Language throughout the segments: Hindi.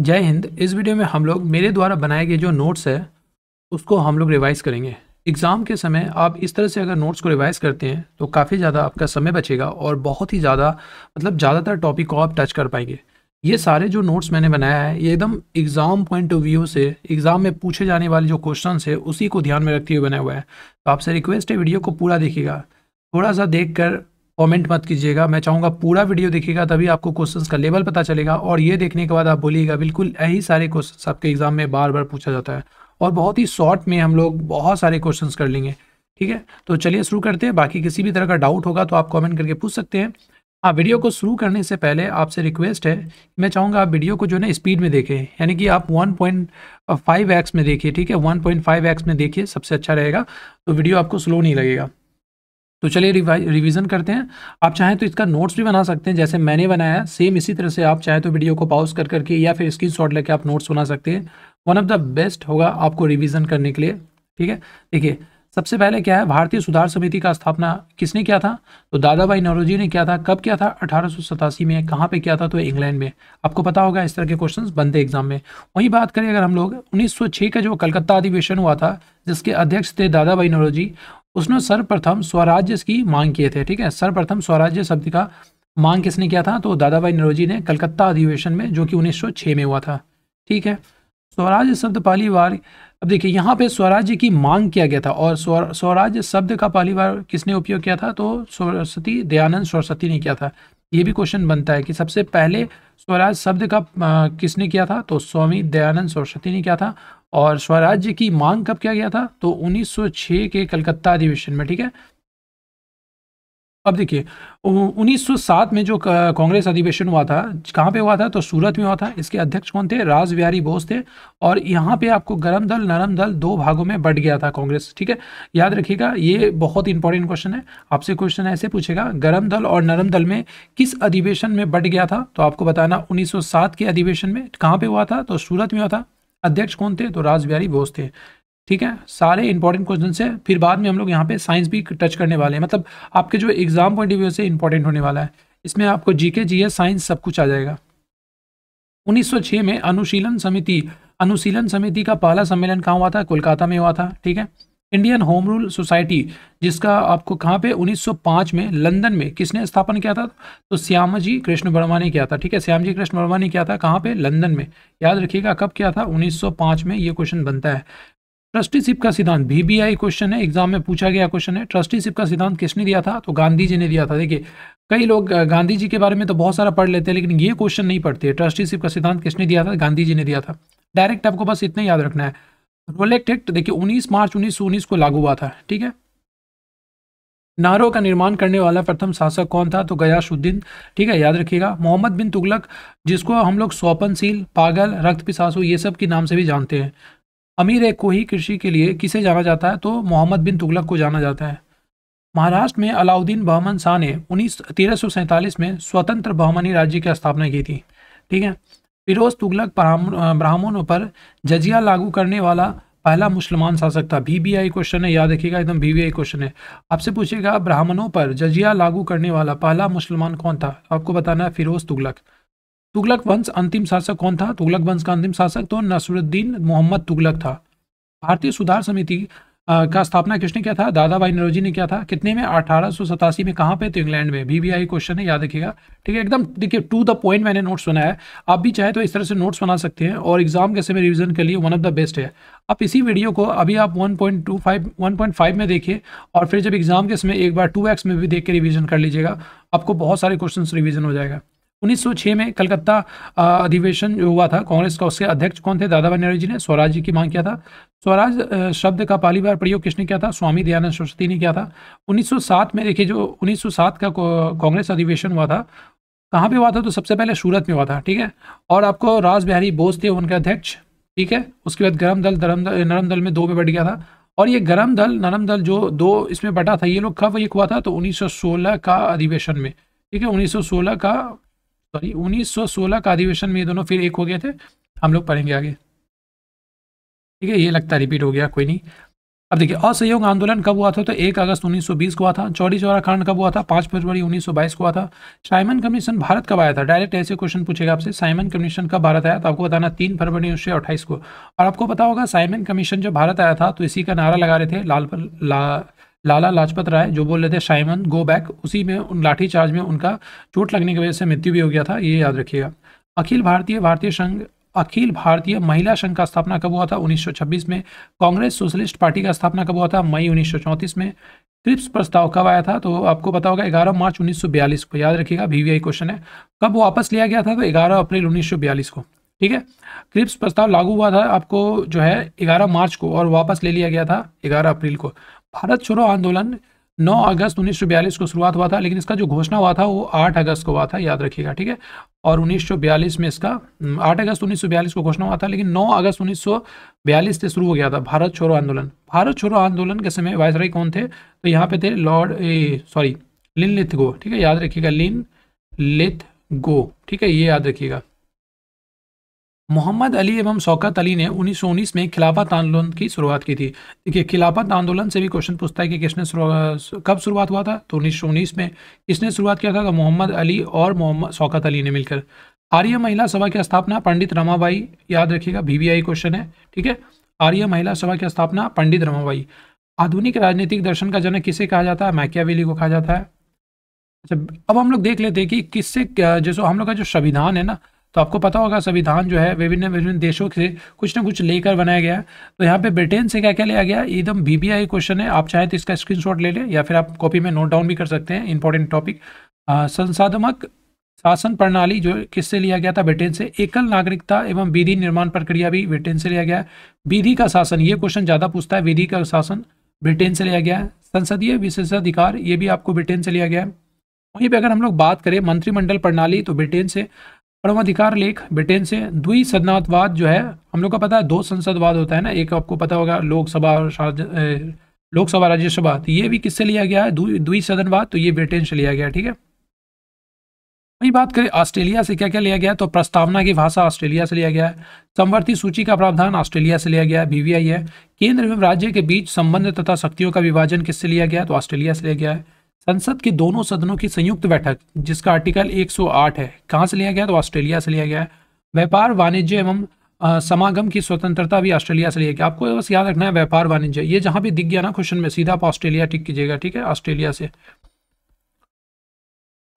जय हिंद इस वीडियो में हम लोग मेरे द्वारा बनाए गए जो नोट्स है उसको हम लोग रिवाइज़ करेंगे एग्ज़ाम के समय आप इस तरह से अगर नोट्स को रिवाइज़ करते हैं तो काफ़ी ज़्यादा आपका समय बचेगा और बहुत ही ज़्यादा मतलब ज़्यादातर टॉपिक को आप टच कर पाएंगे ये सारे जो नोट्स मैंने बनाया है ये एकदम एग्ज़ाम पॉइंट ऑफ व्यू से एग्ज़ाम में पूछे जाने वाले जो क्वेश्चन है उसी को ध्यान में रखते हुए बनाया हुआ है तो आपसे रिक्वेस्ट है वीडियो को पूरा देखिएगा थोड़ा सा देख कर कमेंट मत कीजिएगा मैं चाहूँगा पूरा वीडियो देखिएगा तभी आपको क्वेश्चंस का लेवल पता चलेगा और ये देखने के बाद आप बोलिएगा बिल्कुल यही सारे क्वेश्चंस आपके एग्जाम में बार बार पूछा जाता है और बहुत ही शॉर्ट में हम लोग बहुत सारे क्वेश्चन कर लेंगे ठीक है तो चलिए शुरू करते हैं बाकी किसी भी तरह का डाउट होगा तो आप कॉमेंट करके पूछ सकते हैं हाँ वीडियो को शुरू करने से पहले आपसे रिक्वेस्ट है मैं चाहूँगा आप वीडियो को जो है स्पीड में देखें यानी कि आप एक्स uh, में देखिए ठीक है एक्स में देखिए सबसे अच्छा रहेगा तो वीडियो आपको स्लो नहीं लगेगा तो चलिए रिवीजन करते हैं आप चाहें तो इसका नोट्स भी बना सकते हैं जैसे मैंने बनाया सेम इसी तरह से आप चाहे तो वीडियो को पॉज कर करके या फिर स्क्रीन शॉट लेकर आप नोट्स बना सकते हैं वन ऑफ द बेस्ट होगा आपको रिविज़न करने के लिए ठीक है देखिए सबसे पहले क्या है भारतीय सुधार समिति का स्थापना किसने किया था तो दादा भाई नरोजी ने किया था कब किया था अठारह में कहाँ पे किया था तो इंग्लैंड में आपको पता होगा इस तरह के क्वेश्चंस बनते एग्जाम में वहीं बात करें अगर हम लोग 1906 का जो कलकत्ता अधिवेशन हुआ था जिसके अध्यक्ष थे दादा भाई नरोजी उसने सर्वप्रथम स्वराज्य की मांग किए थे ठीक है सर्वप्रथम स्वराज्य शब्द का मांग किसने किया था तो दादा भाई नरोजी ने कलकत्ता अधिवेशन में जो कि 1906 में हुआ था ठीक है स्वराज्य शब्द पहली बार अब देखिए यहाँ पे स्वराज्य की मांग किया गया था और स्वराज्य शब्द का पहली बार किसने उपयोग किया था तो सरस्वती दयानंद सरस्वती ने किया था ये भी क्वेश्चन बनता है कि सबसे पहले स्वराज शब्द का किसने किया था तो स्वामी दयानंद सरस्वती ने किया था और स्वराज्य की मांग कब किया गया था तो 1906 के कलकत्ता अधिवेशन में ठीक है अब देखिए 1907 में जो कांग्रेस अधिवेशन हुआ था कहाँ पे हुआ था तो सूरत में हुआ था इसके अध्यक्ष कौन थे राज बिहारी बोस थे और यहाँ पे आपको गर्म दल नरम दल दो भागों में बट गया था कांग्रेस ठीक है याद रखिएगा ये बहुत इंपॉर्टेंट क्वेश्चन है आपसे क्वेश्चन ऐसे पूछेगा गरम दल और नरम दल में किस अधिवेशन में बट गया था तो आपको बताना उन्नीस के अधिवेशन में कहाँ पर हुआ था तो सूरत में हुआ था अध्यक्ष कौन थे तो राज बिहारी बोस थे ठीक है सारे इंपॉर्टेंट क्वेश्चन है फिर बाद में हम लोग यहाँ पे साइंस भी टच करने वाले हैं मतलब आपके जो एग्जाम पॉइंट ऑफ व्यू से इंपॉर्टेंट होने वाला है इसमें आपको जीके जीएस साइंस सब कुछ आ जाएगा 1906 में अनुशीलन समिति अनुशीलन समिति का पहला सम्मेलन कहाँ हुआ था कोलकाता में हुआ था ठीक है इंडियन होम रूल सोसाइटी जिसका आपको कहाँ पे 1905 में लंदन में किसने स्थापन किया था तो श्याम जी कृष्ण वर्मा ने किया था ठीक है श्याम जी कृष्ण वर्मा ने किया था कहाँ पे लंदन में याद रखिएगा कब किया था 1905 में ये क्वेश्चन बनता है ट्रस्टीशिप का सिद्धांत बीबीआई क्वेश्चन है एग्जाम में पूछा गया क्वेश्चन है ट्रस्टीशिप का सिद्धांत किसने दिया था तो गांधी जी ने दिया था देखिए कई लोग गांधी जी के बारे में तो बहुत सारा पढ़ लेते हैं लेकिन ये क्वेश्चन नहीं पढ़ते ट्रस्टीशिप का सिद्धांत किसने दिया था गांधी जी ने दिया था डायरेक्ट आपको बस इतना याद रखना है रोलेक्ट एक्ट देखिए 19 मार्च उन्नीस को लागू हुआ था ठीक है नारों का निर्माण करने वाला प्रथम शासक कौन था तो गयासुद्दीन ठीक है याद रखिएगा मोहम्मद बिन तुगलक जिसको हम लोग स्वपनशील पागल रक्त पिसासु ये सब के नाम से भी जानते हैं अमीर एक को ही कृषि के लिए किसे जाना जाता है तो मोहम्मद बिन तुगलक को जाना जाता है महाराष्ट्र में अलाउद्दीन बहमन शाह ने उन्नीस में स्वतंत्र बहमनी राज्य की स्थापना की थी ठीक है फिरोज तुगलक ब्राह्मणों पर जजिया लागू करने वाला पहला मुसलमान शासक था बीबीआई क्वेश्चन है याद रखिएगा एकदम बीबीआई क्वेश्चन है आपसे पूछेगा ब्राह्मणों पर जजिया लागू करने वाला पहला मुसलमान कौन था आपको बताना है फिरोज तुगलक तुगलक वंश अंतिम शासक कौन था तुगलक वंश का अंतिम शासक तो नसरुद्दीन मोहम्मद तुगलक था भारतीय सुधार समिति का स्थापना किसने किया था दादा भाई नरोजी ने किया था कितने में अठारह में कहाँ पे तो इंग्लैंड में बीबीआई क्वेश्चन है याद रखिएगा ठीक है एकदम देखिए टू द पॉइंट मैंने नोट्स बनाया है आप भी चाहे तो इस तरह से नोट्स बना सकते हैं और एग्जाम के समय रिविजन के लिए वन ऑफ द बेस्ट है आप इसी वीडियो को अभी आप वन पॉइंट में देखिए और फिर जब एग्जाम के समय एक बार टू में भी देख के रिविजन कर लीजिएगा आपको बहुत सारे क्वेश्चन रिवीजन हो जाएगा 1906 में कलकत्ता अधिवेशन जो हुआ था कांग्रेस का उसके अध्यक्ष कौन थे दादा बनर्जी जी ने जी की मांग किया था स्वराज शब्द का पहली बार प्रयोग किसने किया था स्वामी दयानंद सरस्वती ने किया था 1907 में देखिए जो 1907 का कांग्रेस अधिवेशन हुआ था कहाँ पे हुआ था तो सबसे पहले सूरत में हुआ था ठीक है और आपको राज बिहारी बोस थे उनके अध्यक्ष ठीक है उसके बाद गर्म दल धर्म दल नरम दल में दो में बैठ गया था और ये गर्म दल नरम दल जो दो इसमें बटा था ये लोग कब एक हुआ था तो 1916 का अधिवेशन में ठीक है 1916 का सॉरी 1916 का अधिवेशन में ये दोनों फिर एक हो गए थे हम लोग पढ़ेंगे आगे ठीक है ये लगता रिपीट हो गया कोई नहीं अब देखिए असहयोग आंदोलन कब हुआ था तो एक अगस्त 1920 को हुआ था चौड़ी चौरा कांड कब हुआ था पांच फरवरी 1922 को हुआ था साइमन कमीशन भारत कब आया था डायरेक्ट ऐसे क्वेश्चन पूछेगा आपसे साइमन कमीशन कब भारत आया तो आपको बताना तीन फरवरी उन्नीस को और आपको पता होगा साइमन कमीशन जब भारत आया था तो इसी का नारा लगा रहे थे लाल पर ला, लाला लाजपत राय जो बोल रहे थे साइमन गो बैक उसी में उन लाठी चार्ज में उनका चोट लगने की वजह से मृत्यु भी हो गया था ये याद रखिएगा अखिल भारतीय भारतीय संघ अखिल भारतीय महिला संघ का स्थापना कब हुआ था 1926 में कांग्रेस सोशलिस्ट पार्टी का स्थापना कब हुआ था मई 1934 में क्रिप्स प्रस्ताव कब आया था तो आपको पता होगा 11 मार्च 1942 को याद रखिएगा वीवीआई क्वेश्चन है कब वापस लिया गया था तो 11 अप्रैल 1942 को ठीक है क्रिप्स प्रस्ताव लागू हुआ था आपको जो है ग्यारह मार्च को और वापस ले लिया गया था ग्यारह अप्रैल को भारत छोड़ो आंदोलन 9 हम्म। अगस्त 1942 को शुरुआत हुआ था लेकिन इसका जो घोषणा हुआ था वो 8 अगस्त को हुआ था याद रखिएगा ठीक है और 1942 में इसका 8 हम्म, अगस्त 1942 को घोषणा हुआ था लेकिन 9 अगस्त 1942 से शुरू हो गया था भारत छोड़ो आंदोलन भारत छोड़ो आंदोलन के समय वायसराय कौन थे तो यहाँ पे थे लॉर्ड सॉरी लिन लिथ गो ठीक है याद रखिएगा लिन लिथ गो ठीक है ये याद रखिएगा मोहम्मद अली एवं शौकत अली ने उन्नीस में खिलाफत आंदोलन की शुरुआत की थी देखिए खिलाफत आंदोलन से भी क्वेश्चन पूछता है कि किसने कब शुरुआत हुआ था तो उन्नीस में किसने शुरुआत किया था तो मोहम्मद अली और मोहम्मद शौकत अली ने मिलकर आर्य महिला सभा की स्थापना पंडित रमाबाई याद रखिएगा वीवीआई क्वेश्चन है ठीक है आर्य महिला सभा की स्थापना पंडित रमाबाई आधुनिक राजनीतिक दर्शन का जनक किसे कहा जाता है मैकियावेली को कहा जाता है अच्छा अब हम लोग देख लेते हैं कि किससे जैसे हम लोग का जो संविधान है ना तो आपको पता होगा संविधान जो है विभिन्न विभिन्न देशों से कुछ ना कुछ लेकर बनाया गया तो यहाँ पे ब्रिटेन से क्या क्या लिया गया एकदम बीबीआई क्वेश्चन है आप चाहे तो इसका स्क्रीनशॉट ले लें या फिर आप कॉपी में नोट डाउन भी कर सकते हैं इंपॉर्टेंट टॉपिक संसाधमक शासन प्रणाली जो किससे लिया गया था ब्रिटेन से एकल नागरिकता एवं विधि निर्माण प्रक्रिया भी ब्रिटेन से लिया गया है विधि का शासन ये क्वेश्चन ज़्यादा पूछता है विधि का शासन ब्रिटेन से लिया गया है संसदीय विशेषाधिकार ये भी आपको ब्रिटेन से लिया गया है वहीं पर अगर हम लोग बात करें मंत्रिमंडल प्रणाली तो ब्रिटेन से परमाधिकार लेख ब्रिटेन से द्विसदनाथवाद जो है हम लोग का पता है दो संसदवाद होता है ना एक आपको पता होगा लोकसभा और लोकसभा राज्यसभा तो ये भी किससे लिया गया है सदनवाद तो ये ब्रिटेन से लिया गया ठीक है वही बात करें ऑस्ट्रेलिया से क्या क्या लिया गया तो प्रस्तावना की भाषा ऑस्ट्रेलिया से लिया गया है संवर्ती सूची का प्रावधान ऑस्ट्रेलिया से लिया गया है बीवीआई है केंद्र एवं राज्य के बीच संबंध तथा शक्तियों का विभाजन किससे लिया गया तो ऑस्ट्रेलिया से लिया गया है संसद के दोनों सदनों की संयुक्त बैठक जिसका आर्टिकल 108 है कहाँ से लिया गया तो ऑस्ट्रेलिया से लिया गया है व्यापार वाणिज्य एवं समागम की स्वतंत्रता भी ऑस्ट्रेलिया से लिया गया आपको बस याद रखना है व्यापार वाणिज्य ये जहाँ भी दिख गया ना क्वेश्चन में सीधा आप ऑस्ट्रेलिया टिक कीजिएगा ठीक है ऑस्ट्रेलिया से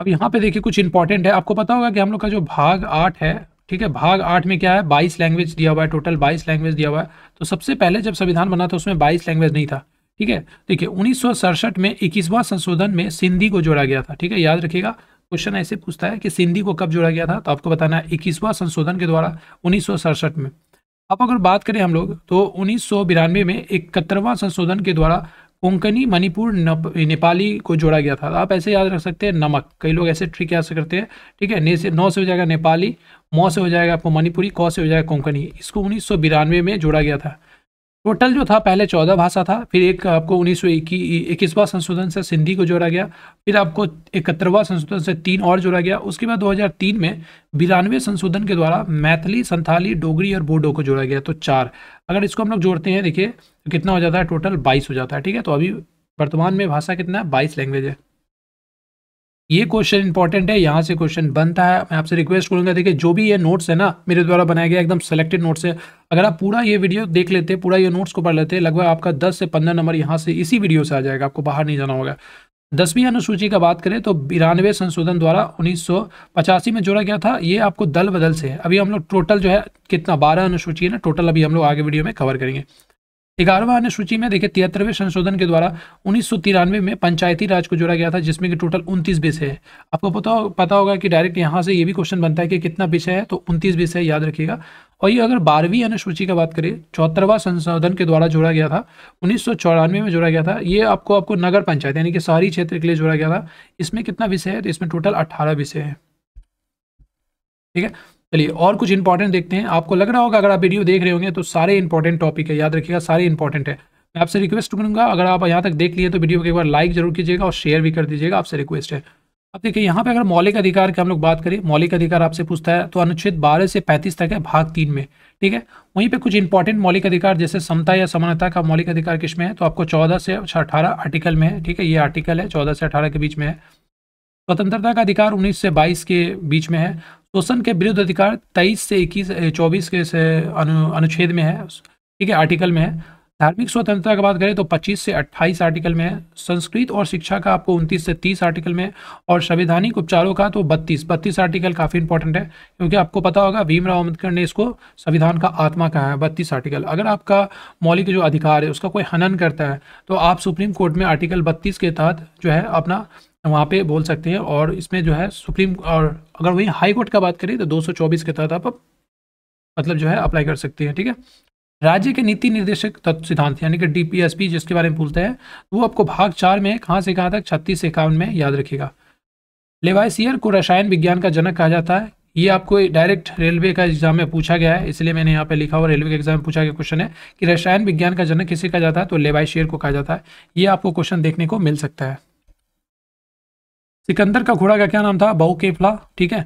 अब यहाँ पे देखिए कुछ इंपॉर्टेंट है आपको पता होगा कि हम लोग का जो भाग आठ है ठीक है भाग आठ में क्या है बाईस लैंग्वेज दिया हुआ है टोटल बाईस लैंग्वेज दिया हुआ है तो सबसे पहले जब संविधान बना था उसमें बाईस लैंग्वेज नहीं था ठीक है देखिए उन्नीस में इक्कीसवां संशोधन में सिंधी को जोड़ा गया था ठीक है याद रखिएगा क्वेश्चन ऐसे पूछता है कि सिंधी को कब जोड़ा गया था तो आपको बताना है इक्कीसवां संशोधन के द्वारा उन्नीस में अब अगर बात करें हम लोग तो उन्नीस में इकहत्तरवां संशोधन के द्वारा कोंकणी मणिपुर नेपाली को जोड़ा गया था आप ऐसे याद रख सकते हैं नमक कई लोग ऐसे ट्रिक याद करते हैं ठीक है ने से नौ से हो जाएगा नेपाली मौ से हो जाएगा आपको मणिपुरी कौ से हो जाएगा कोंकणी इसको उन्नीस में जोड़ा गया था टोटल जो था पहले चौदह भाषा था फिर एक आपको उन्नीस सौ इक्कीसवां संशोधन से सिंधी को जोड़ा गया फिर आपको इकहत्तरवां संशोधन से तीन और जोड़ा गया उसके बाद 2003 में बिरानवे संशोधन के द्वारा मैथिली संथाली डोगरी और बोडो को जोड़ा गया तो चार अगर इसको हम लोग जोड़ते हैं देखिए तो कितना हो जाता है टोटल बाईस हो जाता है ठीक है तो अभी वर्तमान में भाषा कितना है बाईस लैंग्वेज है ये क्वेश्चन इंपॉर्टेंट है यहाँ से क्वेश्चन बनता है मैं आपसे रिक्वेस्ट करूँगा देखिए जो भी ये नोट्स है ना मेरे द्वारा बनाया गया एकदम सेलेक्टेड नोट्स है अगर आप पूरा ये वीडियो देख लेते हैं पूरा ये नोट्स को पढ़ लेते हैं लगभग आपका 10 से 15 नंबर यहाँ से इसी वीडियो से आ जाएगा आपको बाहर नहीं जाना होगा दसवीं अनुसूची का बात करें तो बिरानवे संशोधन द्वारा उन्नीस में जोड़ा गया था ये आपको दल बदल से अभी हम लोग टोटल जो है कितना बारह अनुसूची है ना टोटल अभी हम लोग आगे वीडियो में कवर करेंगे ग्यारहवा अनुसूची में देखिए तिहत्तरवें संशोधन के द्वारा उन्नीस में पंचायती राज को जोड़ा गया था जिसमें कि टोटल 29 विषय है आपको पता पता होगा कि डायरेक्ट यहां से ये भी क्वेश्चन बनता है कि कितना विषय है तो 29 विषय याद रखिएगा और ये अगर बारहवीं अनुसूची का बात करें चौहत्तरवा संशोधन के द्वारा जोड़ा गया था उन्नीस में जोड़ा गया था ये आपको आपको नगर पंचायत यानी कि शहरी क्षेत्र के लिए जोड़ा गया था इसमें कितना विषय है तो इसमें टोटल अट्ठारह विषय है ठीक है चलिए और कुछ इंपॉर्टेंट देखते हैं आपको लग रहा होगा अगर आप वीडियो देख रहे होंगे तो सारे इंपॉर्टेंट टॉपिक है याद रखिएगा सारे इंपॉर्टेंट है मैं आपसे रिक्वेस्ट करूंगा अगर आप यहाँ तक देख लिए तो वीडियो को एक बार लाइक जरूर कीजिएगा और शेयर भी कर दीजिएगा आपसे रिक्वेस्ट है अब देखिए यहाँ पे अगर मौलिक अधिकार की हम लोग बात करें मौलिक अधिकार आपसे पूछता है तो अनुच्छेद 12 से 35 तक है भाग तीन में ठीक है वहीं पे कुछ इंपॉर्टेंट मौलिक अधिकार जैसे समता या समानता का मौलिक अधिकार किस में है तो आपको 14 से अठारह आर्टिकल में है ठीक है ये आर्टिकल है 14 से 18 के बीच में है स्वतंत्रता का अधिकार 19 से 22 के बीच में है शोषण के विरुद्ध अधिकार 23 से 21 24 के अनु, अनुच्छेद में है ठीक है आर्टिकल में है धार्मिक स्वतंत्रता की बात करें तो 25 से 28 आर्टिकल में है संस्कृत और शिक्षा का आपको 29 से 30 आर्टिकल में और संविधानिक उपचारों का तो 32 32 आर्टिकल काफ़ी इंपॉर्टेंट है क्योंकि आपको पता होगा भीमराव अम्बेडकर ने इसको संविधान का आत्मा कहा है 32 आर्टिकल अगर आपका मौलिक जो अधिकार है उसका कोई हनन करता है तो आप सुप्रीम कोर्ट में आर्टिकल बत्तीस के तहत जो है अपना वहाँ पे बोल सकते हैं और इसमें जो है सुप्रीम और अगर वहीं हाई कोर्ट का बात करें तो 224 के तहत आप मतलब जो है अप्लाई कर सकते हैं ठीक है राज्य के नीति निर्देशक तत्व सिद्धांत यानी कि डीपीएसपी जिसके बारे में बोलते हैं वो आपको भाग चार में कहाँ से कहाँ तक छत्तीस से इक्यावन में याद रखेगा लेवाइसियर को रसायन विज्ञान का जनक कहा जाता है ये आपको डायरेक्ट रेलवे का एग्जाम में पूछा गया है इसलिए मैंने यहाँ पे लिखा हुआ रेलवे के एग्जाम में पूछा गया क्वेश्चन है कि रसायन विज्ञान का जनक किसे कहा जाता है तो लेवाई शेयर को कहा जाता है ये आपको क्वेश्चन देखने को मिल सकता है सिकंदर का घोड़ा का क्या नाम था बहु केफला ठीक है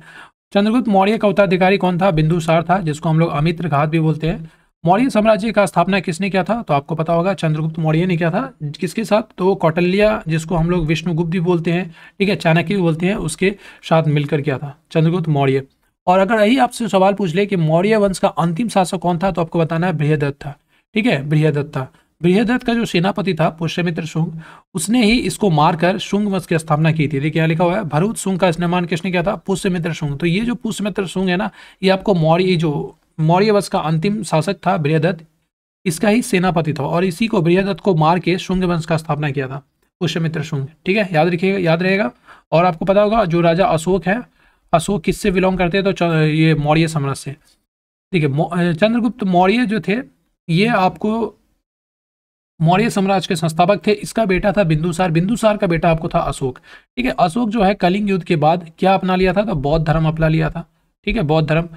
चंद्रगुप्त मौर्य का उत्तराधिकारी कौन था बिंदुसार था जिसको हम लोग अमित्र घात भी बोलते हैं मौर्य साम्राज्य का स्थापना किसने किया था तो आपको पता होगा चंद्रगुप्त मौर्य ने किया था किसके साथ तो कौटल्या जिसको हम लोग विष्णुगुप्त भी बोलते हैं ठीक है चाणक्य भी बोलते हैं उसके साथ मिलकर किया था चंद्रगुप्त मौर्य और अगर यही आपसे सवाल पूछ ले कि मौर्य वंश का अंतिम शासक कौन था तो आपको बताना है बृहदत्त था ठीक है बृहदत्त था बृहदत्त का जो सेनापति था पुष्यमित्र शुंग उसने ही इसको मारकर शुंग वंश की स्थापना की थी देखिए यहाँ लिखा हुआ है भरूत शुंग का निर्माण किसने किया था पुष्यमित्र शुंग तो ये जो पुष्यमित्र शुंग है ना ये आपको मौर्य जो मौर्य वंश का अंतिम शासक था बृहदत्त इसका ही सेनापति था और इसी को बृहदत्त को मार के शुंग वंश का स्थापना किया था पुष्यमित्र शुंग ठीक है याद रखिएगा याद रहेगा और आपको पता होगा जो राजा अशोक है अशोक किससे बिलोंग करते हैं तो ये मौर्य साम्राज्य से ठीक है चंद्रगुप्त मौर्य जो थे ये आपको मौर्य साम्राज्य के संस्थापक थे इसका बेटा था बिंदुसार बिंदुसार का बेटा आपको था अशोक ठीक है अशोक जो है कलिंग युद्ध के बाद क्या अपना लिया था तो बौद्ध धर्म अपना लिया था ठीक है बौद्ध धर्म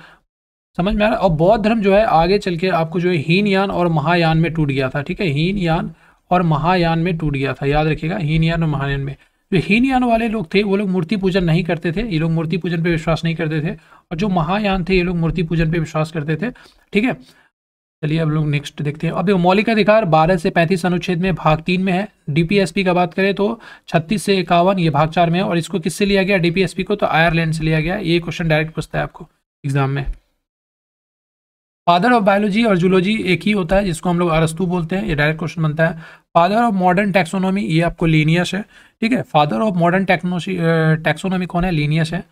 समझ में आ रहा और बौद्ध धर्म जो है आगे चल के आपको जो है हीनयान और महायान में टूट गया था ठीक है हीनयान और महायान में टूट गया था याद रखिएगा हीनयान और महायान में जो हीनयान वाले लोग थे वो लोग मूर्ति पूजन नहीं करते थे ये लोग मूर्ति पूजन पे विश्वास नहीं करते थे और जो महायान थे ये लोग मूर्ति पूजन पे विश्वास करते थे ठीक है चलिए अब लोग नेक्स्ट देखते हैं अब देखो मौलिक अधिकार 12 से 35 अनुच्छेद में भाग तीन में है डीपीएसपी का बात करें तो 36 से इक्यावन ये भाग चार में है और इसको किससे लिया गया डीपीएसपी को तो आयरलैंड से लिया गया ये क्वेश्चन डायरेक्ट पूछता है आपको एग्जाम में फादर ऑफ बायोलॉजी और जूलॉजी एक ही होता है जिसको हम लोग अरस्तु बोलते हैं ये डायरेक्ट क्वेश्चन बनता है फादर ऑफ मॉडर्न टेक्सोनॉमी ये आपको लीनियस है ठीक है फादर ऑफ मॉडर्न टेक्सोनॉमी कौन है लीनियस है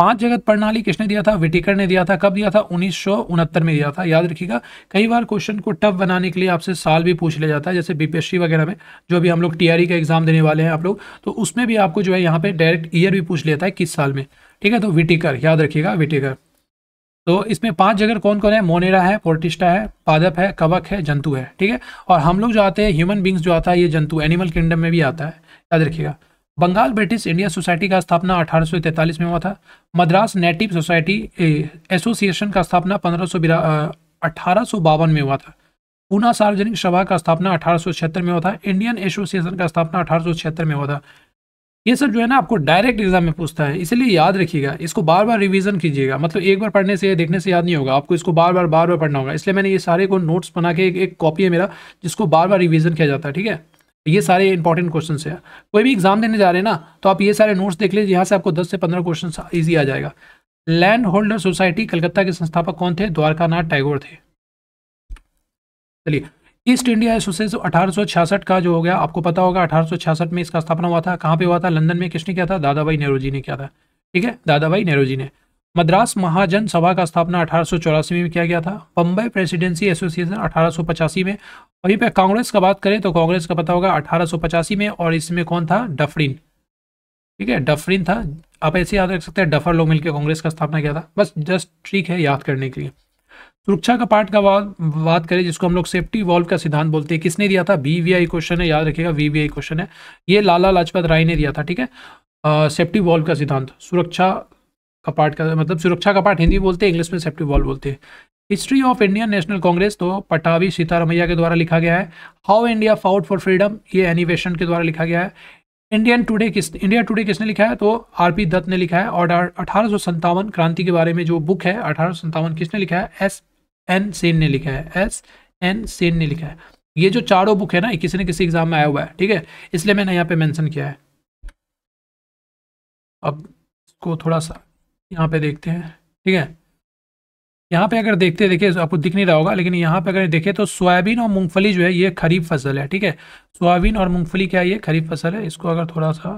पांच जगत प्रणाली किसने दिया था विटिकर ने दिया था कब दिया था उन्नीस में दिया था याद रखिएगा कई बार क्वेश्चन को टफ बनाने के लिए आपसे साल भी पूछ लिया जाता है जैसे बीपीएससी वगैरह में जो भी हम लोग टीआरई का एग्जाम देने वाले हैं आप लोग तो उसमें भी आपको जो है यहाँ पे डायरेक्ट ईयर भी पूछ लेता है किस साल में ठीक है तो विटिकर याद रखिएगा विटिकर तो इसमें पांच जगह कौन कौन है मोनेरा है पोर्टिस्टा है पादप है कवक है जंतु है ठीक है और हम लोग जो आते हैं ह्यूमन बींग्स जो आता है ये जंतु एनिमल किंगडम में भी आता है याद रखिएगा बंगाल ब्रिटिश इंडिया सोसाइटी का स्थापना 1843 में हुआ था मद्रास नेटिव सोसाइटी एसोसिएशन का स्थापना पंद्रह अठारह में हुआ था पूना सार्वजनिक सभा का स्थापना अठारह में हुआ था इंडियन एसोसिएशन का स्थापना अठारह में हुआ था ये सब जो है ना आपको डायरेक्ट एग्जाम में पूछता है इसलिए याद रखिएगा इसको बार बार रिवीजन कीजिएगा मतलब एक बार पढ़ने से या देखने से याद नहीं होगा आपको इसको बार बार बार बार पढ़ना होगा इसलिए मैंने ये सारे को नोट्स बना के एक, एक कॉपी है मेरा जिसको बार बार रिवीजन किया जाता है ठीक है ये सारे इंपॉर्टेंट क्वेश्चन है कोई भी एग्जाम देने जा रहे हैं ना तो आप ये सारे नोट्स देख लीजिए यहाँ से आपको दस से पंद्रह क्वेश्चन ईजी आ जाएगा लैंड होल्डर सोसाइटी कलकत्ता के संस्थापक कौन थे नाथ टैगोर थे चलिए ईस्ट इंडिया एसोसिएशन अठारह का जो हो गया आपको पता होगा अठारह में इसका स्थापना हुआ था कहाँ पे हुआ था लंदन में किसने किया था दादा भाई नेहरू जी ने किया था ठीक है दादा भाई नेहरू जी ने मद्रास महाजन सभा का स्थापना अठारह में किया गया था बम्बई प्रेसिडेंसी एसोसिएशन अठारह में वहीं पे कांग्रेस का बात करें तो कांग्रेस का पता होगा अठारह में और इसमें कौन था डफरिन ठीक है डफरिन था आप ऐसे याद रख सकते हैं डफर लोग मिलकर कांग्रेस का स्थापना किया था बस जस्ट ठीक है याद करने के लिए सुरक्षा का पार्ट का बात करें जिसको हम लोग सेफ्टी वॉल्व का सिद्धांत बोलते हैं किसने दिया था बीवीआई क्वेश्चन है याद रखिएगा वीवीआई क्वेश्चन है ये लाला लाजपत राय ने दिया था ठीक है सेफ्टी वॉल्व का सिद्धांत सुरक्षा पार्ट का मतलब सुरक्षा का पार्ट हिंदी बोलते हैं इंग्लिश में सेफ्टी वॉल बोलते हैं history of Indian National Congress तो पटावी सीतारामैया के द्वारा लिखा गया है how India fought for freedom ये एनिवेशन के द्वारा लिखा गया है इंडियन टुडे किस इंडिया टुडे किसने लिखा है तो आर पी दत्त ने लिखा है और अठारह क्रांति के बारे में जो बुक है अठारह किसने लिखा है एस एन सेन ने लिखा है एस एन सेन ने लिखा है ये जो चारों बुक है ना किसी ने किसी एग्जाम में आया हुआ है ठीक है इसलिए मैंने यहाँ पे मेंशन किया है अब इसको थोड़ा सा यहाँ पे देखते हैं ठीक है यहाँ पे अगर देखते देखिए आपको दिख नहीं रहा होगा लेकिन यहाँ पे अगर देखें तो सोयाबीन और मूंगफली जो है ये खरीफ फसल है ठीक है सोयाबीन और मूंगफली क्या है ये खरीफ फसल है इसको अगर थोड़ा सा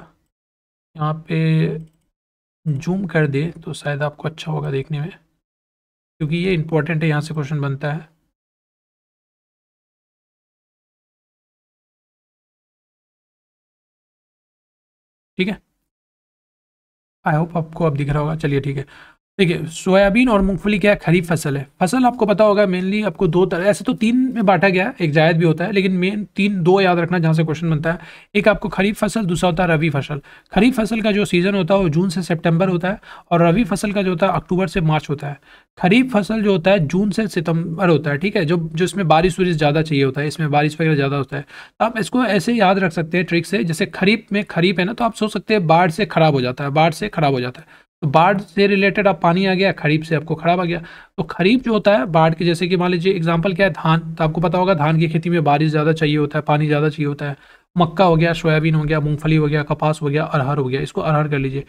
यहाँ पे जूम कर दे तो शायद आपको अच्छा होगा देखने में क्योंकि ये इंपॉर्टेंट है यहाँ से क्वेश्चन बनता है ठीक है आई होप आपको अब दिख रहा होगा चलिए ठीक है देखिए सोयाबीन और मूंगफली क्या खरीफ फसल है फसल आपको पता होगा मेनली आपको दो तरह ऐसे तो तीन में बांटा गया एक जायद भी होता है लेकिन मेन तीन दो याद रखना जहाँ से क्वेश्चन बनता है एक आपको खरीफ फसल दूसरा होता है रवी फसल खरीफ फसल का जो सीज़न होता है वो जून से सेप्टेम्बर होता है और रवि फसल का जो होता है अक्टूबर से मार्च होता है खरीफ फसल जो होता है जून से सितंबर होता है ठीक है जो जो इसमें बारिश वरिश ज़्यादा चाहिए होता है इसमें बारिश वगैरह ज़्यादा होता है तो आप इसको ऐसे याद रख सकते हैं ट्रिक से जैसे खरीफ में खरीफ है ना तो आप सोच सकते हैं बाढ़ से ख़राब हो जाता है बाढ़ से ख़राब हो जाता है तो बाढ़ से रिलेटेड अब पानी आ गया खरीफ से आपको खराब आ गया तो खरीफ जो होता है बाढ़ के जैसे कि मान लीजिए एग्जाम्पल क्या है धान तो आपको पता होगा धान की खेती में बारिश ज़्यादा चाहिए होता है पानी ज़्यादा चाहिए होता है मक्का हो गया सोयाबीन हो गया मूंगफली हो गया कपास हो गया अरहर हो गया इसको अरहर कर लीजिए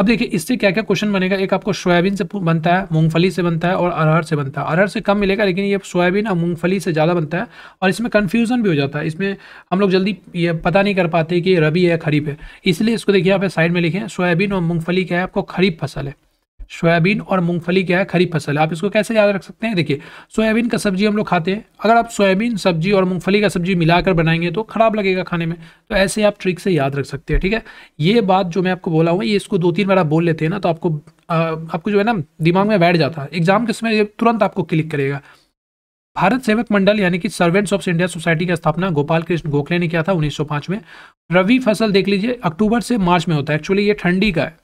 अब देखिए इससे क्या क्या क्वेश्चन बनेगा एक आपको सोयाबीन से बनता है मूंगफली से बनता है और अरहर से बनता है अरहर से कम मिलेगा लेकिन ये सोयाबीन और मूंगफली से ज़्यादा बनता है और इसमें कन्फ्यूजन भी हो जाता है इसमें हम लोग जल्दी ये पता नहीं कर पाते कि रबी है खरीफ है इसलिए इसको देखिए आप साइड में लिखें सोयाबीन और मूँगफली क्या है आपको खरीफ फसल है सोयाबीन और मूंगफली क्या है खरीफ फसल आप इसको कैसे याद रख सकते हैं देखिए सोयाबीन का सब्जी हम लोग खाते हैं अगर आप सोयाबीन सब्जी और मूंगफली का सब्जी मिलाकर बनाएंगे तो खराब लगेगा खाने में तो ऐसे आप ट्रिक से याद रख सकते हैं ठीक है ये बात जो मैं आपको बोला हूँ ये इसको दो तीन बार आप बोल लेते हैं ना तो आपको आ, आपको जो है ना दिमाग में बैठ जाता है एग्जाम के समय ये तुरंत आपको क्लिक करेगा भारत सेवक मंडल यानी कि सर्वेंट्स ऑफ इंडिया सोसाइटी का स्थापना गोपाल कृष्ण गोखले ने किया था 1905 में रवि फसल देख लीजिए अक्टूबर से मार्च में होता है एक्चुअली ये ठंडी का है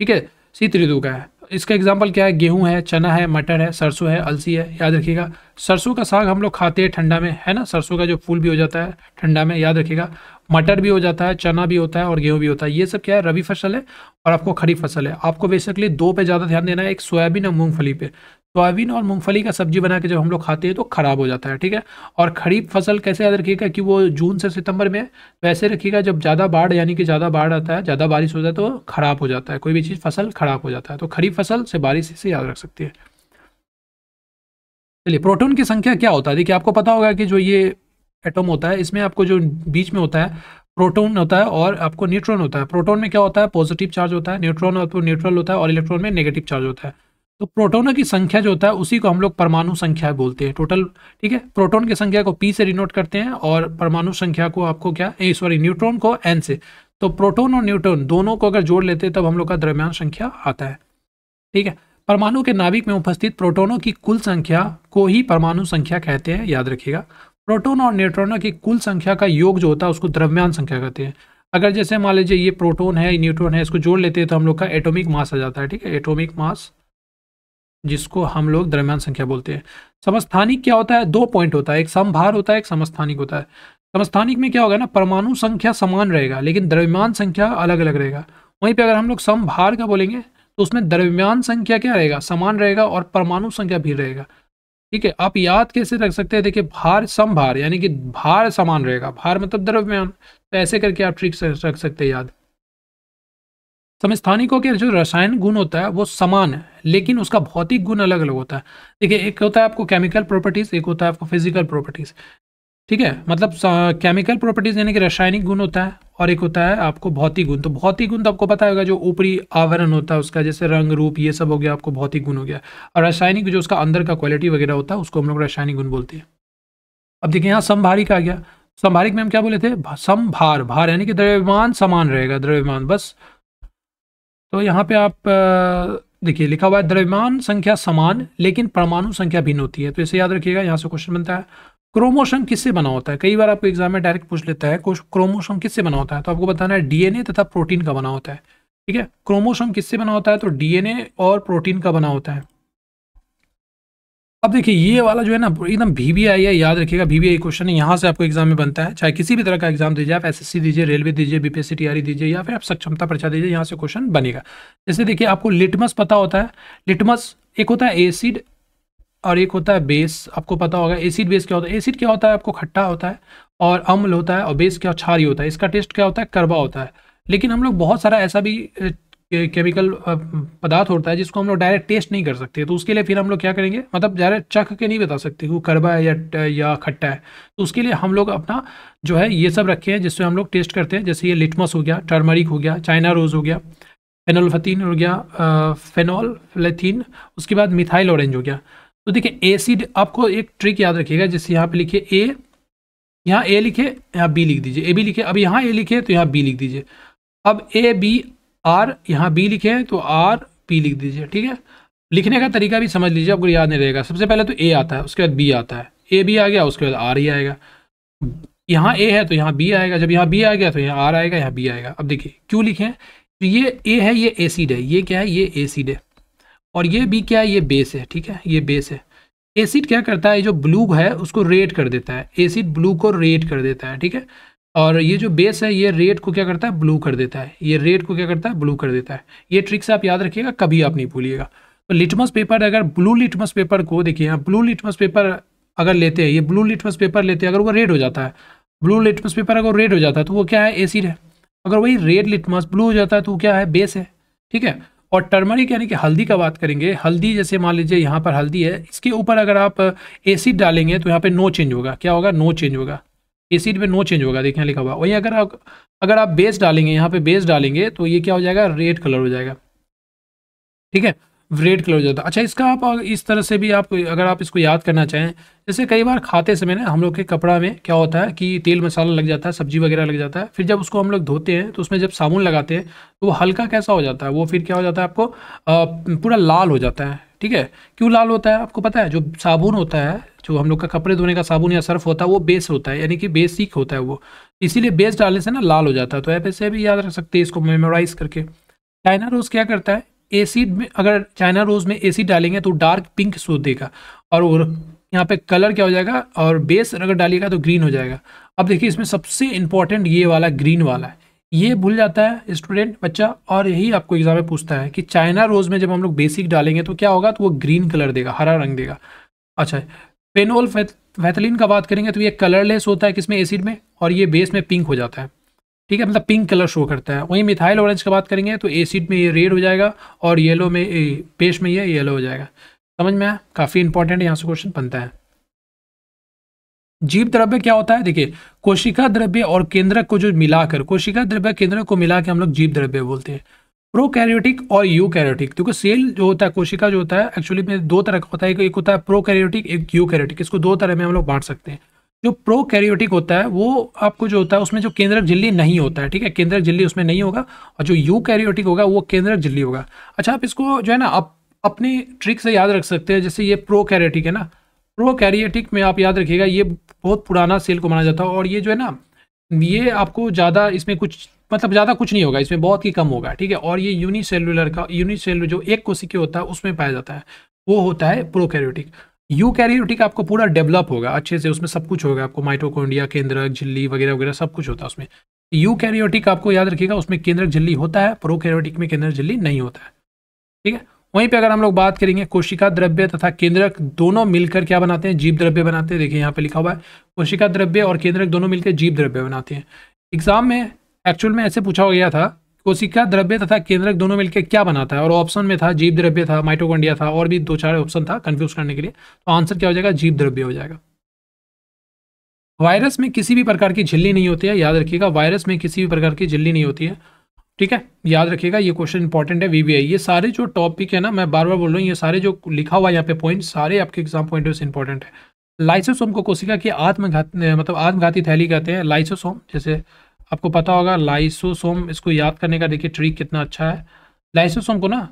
ठीक है शीत ऋतु का है इसका एग्जाम्पल क्या है गेहूँ है चना है मटर है सरसों है अलसी है याद रखिएगा सरसों का साग हम लोग खाते हैं ठंडा में है ना सरसों का जो फूल भी हो जाता है ठंडा में याद रखिएगा मटर भी हो जाता है चना भी होता है और गेहूँ भी होता है ये सब क्या है रबी फसल है और आपको खरीफ फसल है आपको बेसिकली दो पे ज़्यादा ध्यान देना है एक सोयाबीन और मूँगफली पे सोयाबीन और मूंगफली का सब्जी बना के जब हम लोग खाते हैं तो ख़राब हो जाता है ठीक है और खरीफ फसल कैसे याद रखिएगा कि वो जून से सितंबर में वैसे तो रखिएगा जब ज़्यादा बाढ़ यानी कि ज़्यादा बाढ़ आता है ज़्यादा बारिश हो जाए तो ख़राब हो जाता है कोई भी चीज़ फसल ख़राब हो जाता है तो खरीफ फसल से बारिश से याद रख सकती है चलिए प्रोटोन की संख्या क्या होता है देखिए आपको पता होगा कि जो ये एटम होता है इसमें आपको जो बीच में होता है प्रोटोन होता है और आपको न्यूट्रॉन होता है प्रोटोन में क्या होता है पॉजिटिव चार्ज होता है न्यूट्रॉन और न्यूट्रल होता है और इलेक्ट्रॉन में नेगेटिव चार्ज होता है तो प्रोटोनों की संख्या जो होता है उसी को हम लोग परमाणु संख्या बोलते हैं टोटल ठीक है प्रोटोन की संख्या को पी से रिनोट करते हैं और परमाणु संख्या को आपको क्या सॉरी न्यूट्रॉन को एन से तो प्रोटोन और न्यूट्रॉन दोनों को अगर जोड़ लेते हैं तब हम लोग का द्रव्यमान संख्या आता है ठीक है परमाणु के नाभिक में उपस्थित प्रोटोनों की कुल संख्या को ही परमाणु संख्या कहते हैं याद रखिएगा प्रोटोन और न्यूट्रॉनों की कुल संख्या का योग जो होता है उसको द्रव्यमान संख्या कहते हैं अगर जैसे मान लीजिए ये प्रोटोन है न्यूट्रॉन है इसको जोड़ लेते हैं तो हम लोग का एटोमिक मास आ जाता है ठीक है एटोमिक मास जिसको हम लोग दरम्यान संख्या बोलते हैं समस्थानिक क्या होता है दो पॉइंट होता है एक समभार होता है एक समस्थानिक होता है समस्थानिक में क्या होगा ना परमाणु संख्या समान रहेगा लेकिन द्रव्यमान संख्या अलग अलग रहेगा वहीं पे अगर हम लोग समभार का बोलेंगे तो उसमें द्रव्यमान संख्या क्या रहेगा समान रहेगा और परमाणु संख्या भी रहेगा ठीक है आप याद कैसे रख सकते हैं देखिए भार समभार यानी कि भार समान रहेगा भार मतलब द्रव्यमान तो ऐसे करके आप ट्रिक्स रख सकते हैं याद समस्थानिकों के जो रसायन गुण होता है वो समान है लेकिन उसका भौतिक गुण अलग अलग होता है देखिए एक होता है आपको केमिकल प्रॉपर्टीज़ एक होता है आपको फिजिकल प्रॉपर्टीज़ ठीक है मतलब केमिकल प्रॉपर्टीज यानी कि रासायनिक गुण होता है और एक होता है आपको भौतिक गुण तो भौतिक गुण तो आपको पता होगा जो ऊपरी आवरण होता है उसका जैसे रंग रूप ये सब हो गया आपको भौतिक गुण हो गया और रासायनिक जो उसका अंदर का क्वालिटी वगैरह होता है उसको हम लोग रासायनिक गुण बोलते हैं अब देखिए यहाँ संभारिक आ गया संभारिक में हम क्या बोले थे संभार भार यानी कि द्रव्यमान समान रहेगा द्रव्यमान बस तो यहाँ पे आप देखिए लिखा हुआ है द्रव्यमान संख्या समान लेकिन परमाणु संख्या भिन्न होती है तो इसे याद रखिएगा यहाँ से क्वेश्चन बनता है क्रोमोसोम किससे बना होता है कई बार आपको एग्जाम में डायरेक्ट पूछ लेता है क्रोमोसोम किससे बना होता है तो आपको बताना है डीएनए तथा प्रोटीन का बना होता है ठीक है क्रोमोसोम किससे बना होता है तो डीएनए और प्रोटीन का बना होता है अब देखिए ये वाला जो है ना एकदम भी वी आई है याद रखिएगा भी वी आई क्वेश्चन यहाँ से आपको एग्जाम में बनता है चाहे किसी भी तरह का एग्जाम दीजिए आप एसएससी दीजिए रेलवे दीजिए बीपीएससी टीआरई e दीजिए या फिर आप सक्षमता परीक्षा दीजिए यहाँ से क्वेश्चन बनेगा जैसे देखिए आपको लिटमस पता होता है लिटमस एक होता है एसिड और एक होता है बेस आपको पता होगा एसिड बेस क्या होता है एसिड क्या होता है आपको खट्टा होता है और अम्ल होता है और बेस क्या क्षारी होता है इसका टेस्ट क्या होता है करवा होता है लेकिन हम लोग बहुत सारा ऐसा भी केमिकल पदार्थ होता है जिसको हम लोग डायरेक्ट टेस्ट नहीं कर सकते तो उसके लिए फिर हम लोग क्या करेंगे मतलब डायरेक्ट चख के नहीं बता सकते वो कड़वा है या या खट्टा है तो उसके लिए हम लोग अपना जो है ये सब रखे हैं जिससे हम लोग टेस्ट करते हैं जैसे ये लिटमस हो गया टर्मरिक हो गया चाइना रोज़ हो गया फेनोल्फथीन हो गया फेनोल उसके बाद मिथाइल ऑरेंज हो गया तो देखिए एसिड आपको एक ट्रिक याद रखिएगा जैसे यहाँ पे लिखिए ए यहाँ ए लिखे यहाँ बी लिख दीजिए ए बी लिखे अब यहाँ ए लिखे तो यहाँ बी लिख दीजिए अब ए बी आर यहाँ बी लिखे हैं तो आर पी लिख दीजिए ठीक है लिखने का तरीका भी समझ लीजिए आपको याद नहीं रहेगा सबसे पहले तो ए आता है उसके बाद बी आता है ए बी आ गया उसके बाद आर ही आएगा यहाँ ए है तो यहाँ बी आएगा जब यहाँ बी आ गया तो यहाँ आर आएगा यहाँ बी आएगा अब देखिए क्यों लिखे हैं तो ये ए है ये एसिड है ये क्या है ये एसिड है और ये बी क्या है ये बेस है ठीक है ये बेस है एसिड क्या करता है जो ब्लू है उसको रेड कर देता है एसिड ब्लू को रेड कर देता है ठीक है और ये जो बेस है ये रेड को क्या करता है ब्लू कर देता है ये रेड को क्या करता है ब्लू कर देता है ये ट्रिक्स आप याद रखिएगा कभी आप नहीं भूलिएगा तो लिटमस पेपर अगर ब्लू लिटमस पेपर को देखिए यहाँ ब्लू लिटमस पेपर अगर लेते हैं ये ब्लू लिटमस पेपर लेते हैं अगर वो रेड हो जाता है ब्लू लिटमस पेपर अगर रेड हो जाता है तो वो क्या है एसिड है अगर वही रेड लिटमस ब्लू हो जाता है तो वो क्या है बेस है ठीक है और टर्मरिक यानी कि हल्दी का बात करेंगे हल्दी जैसे मान लीजिए यहाँ पर हल्दी है इसके ऊपर अगर आप एसिड डालेंगे तो यहाँ पे नो चेंज होगा क्या होगा नो चेंज होगा सीड में नो चेंज होगा देखें लिखा हुआ वहीं अगर आप अगर आप बेस डालेंगे यहाँ पे बेस डालेंगे तो ये क्या हो जाएगा रेड कलर हो जाएगा ठीक है रेड कलर हो जाता है अच्छा इसका आप इस तरह से भी आप अगर आप इसको याद करना चाहें जैसे कई बार खाते समय ना हम लोग के कपड़ा में क्या होता है कि तेल मसाला लग जाता है सब्जी वगैरह लग जाता है फिर जब उसको हम लोग धोते हैं तो उसमें जब साबुन लगाते हैं तो वो हल्का कैसा हो जाता है वो फिर क्या हो जाता है आपको पूरा लाल हो जाता है ठीक है क्यों लाल होता है आपको पता है जो साबुन होता है जो हम लोग का कपड़े धोने का साबुन या सर्फ होता है वो बेस होता है यानी कि बेसिक होता है वो इसीलिए बेस डालने से ना लाल हो जाता है तो ऐप ऐसे भी याद रख सकते हैं इसको मेमोराइज करके चाइना रोज़ क्या करता है एसिड में अगर चाइना रोज़ में एसिड डालेंगे तो डार्क पिंक सो देगा और यहाँ पे कलर क्या हो जाएगा और बेस अगर डालिएगा तो ग्रीन हो जाएगा अब देखिए इसमें सबसे इंपॉर्टेंट ये वाला ग्रीन वाला है ये भूल जाता है स्टूडेंट बच्चा और यही आपको एग्जाम में पूछता है कि चाइना रोज़ में जब हम लोग बेसिक डालेंगे तो क्या होगा तो वो ग्रीन कलर देगा हरा रंग देगा अच्छा पेनोल फैथलिन का बात करेंगे तो ये कलरलेस होता है किसमें एसिड में और ये बेस में पिंक हो जाता है ठीक है मतलब पिंक कलर शो करता है वहीं मिथाइल ऑरेंज का बात करेंगे तो एसिड में ये रेड हो जाएगा और येलो में पेस्ट में ये येलो हो जाएगा समझ में आया काफ़ी इंपॉर्टेंट यहाँ से क्वेश्चन बनता है जीव द्रव्य क्या होता है देखिए कोशिका द्रव्य और केंद्रक को जो मिलाकर कोशिका द्रव्य केंद्रक को मिला के हम लोग जीव द्रव्य बोलते हैं प्रोकैरियोटिक और यू कैरियोटिक क्योंकि सेल जो होता है कोशिका जो होता है एक्चुअली में दो तरह का होता है एक होता है प्रोकैरियोटिक एक यू कैरियोटिक इसको दो तरह में हम लोग बांट सकते हैं जो प्रोकैरियोटिक होता है वो आपको जो होता है उसमें जो केंद्रक झिल्ली नहीं होता है ठीक है केंद्रक झिल्ली उसमें नहीं होगा और जो यू कैरियोटिक होगा वो केंद्रक झिल्ली होगा अच्छा आप इसको जो है ना आप अपने ट्रिक से याद रख सकते हैं जैसे ये कैरियोटिक है ना प्रो कैरियटिक में आप याद रखिएगा ये बहुत पुराना सेल को माना जाता है और ये जो है ना ये आपको ज़्यादा इसमें कुछ मतलब ज़्यादा कुछ नहीं होगा इसमें बहुत ही कम होगा ठीक है और ये यूनिसेलुलर का यूनिसेलुलर जो एक कोशिके होता है उसमें पाया जाता है वो होता है प्रोकैरियोटिक यूकैरियोटिक आपको पूरा डेवलप होगा अच्छे से उसमें सब कुछ होगा आपको माइटोकोन्डिया केंद्रक झिल्ली वगैरह वगैरह सब कुछ होता है उसमें यूकैरियोटिक आपको याद रखिएगा उसमें केंद्रक झिल्ली होता है प्रोकैरियोटिक में केंद्रक झिल्ली नहीं होता है ठीक है वहीं पे अगर हम लोग बात करेंगे कोशिका द्रव्य तथा केंद्रक दोनों मिलकर क्या बनाते हैं जीव द्रव्य बनाते हैं देखिए यहाँ पे लिखा हुआ है कोशिका द्रव्य और केंद्रक दोनों मिलकर जीव द्रव्य बनाते हैं एग्जाम में एक्चुअल में ऐसे पूछा गया था कोशिका द्रव्य तथा केंद्रक दोनों मिलकर क्या बनाता है और ऑप्शन में था जीव द्रव्य था माइटोकॉन्डिया था और भी दो चार ऑप्शन था कन्फ्यूज करने के लिए तो आंसर क्या हो जाएगा जीव द्रव्य हो जाएगा वायरस में किसी भी प्रकार की झिल्ली नहीं होती है याद रखिएगा वायरस में किसी भी प्रकार की झिल्ली नहीं होती है ठीक है याद रखिएगा ये क्वेश्चन इंपॉर्टेंट है वीवीआई ये सारे जो टॉपिक है ना मैं बार बार बोल रहा हूँ ये सारे जो लिखा हुआ है यहाँ पे पॉइंट सारे आपके एग्जाम पॉइंट ऑफ इंपॉर्टेंट है लाइसोसोम को कोशिका की आत्मघात मतलब आत्मघाती थैली कहते हैं लाइसोसोम जैसे आपको पता होगा लाइसोसोम इसको याद करने का देखिए ट्रिक कितना अच्छा है लाइसोसोम को ना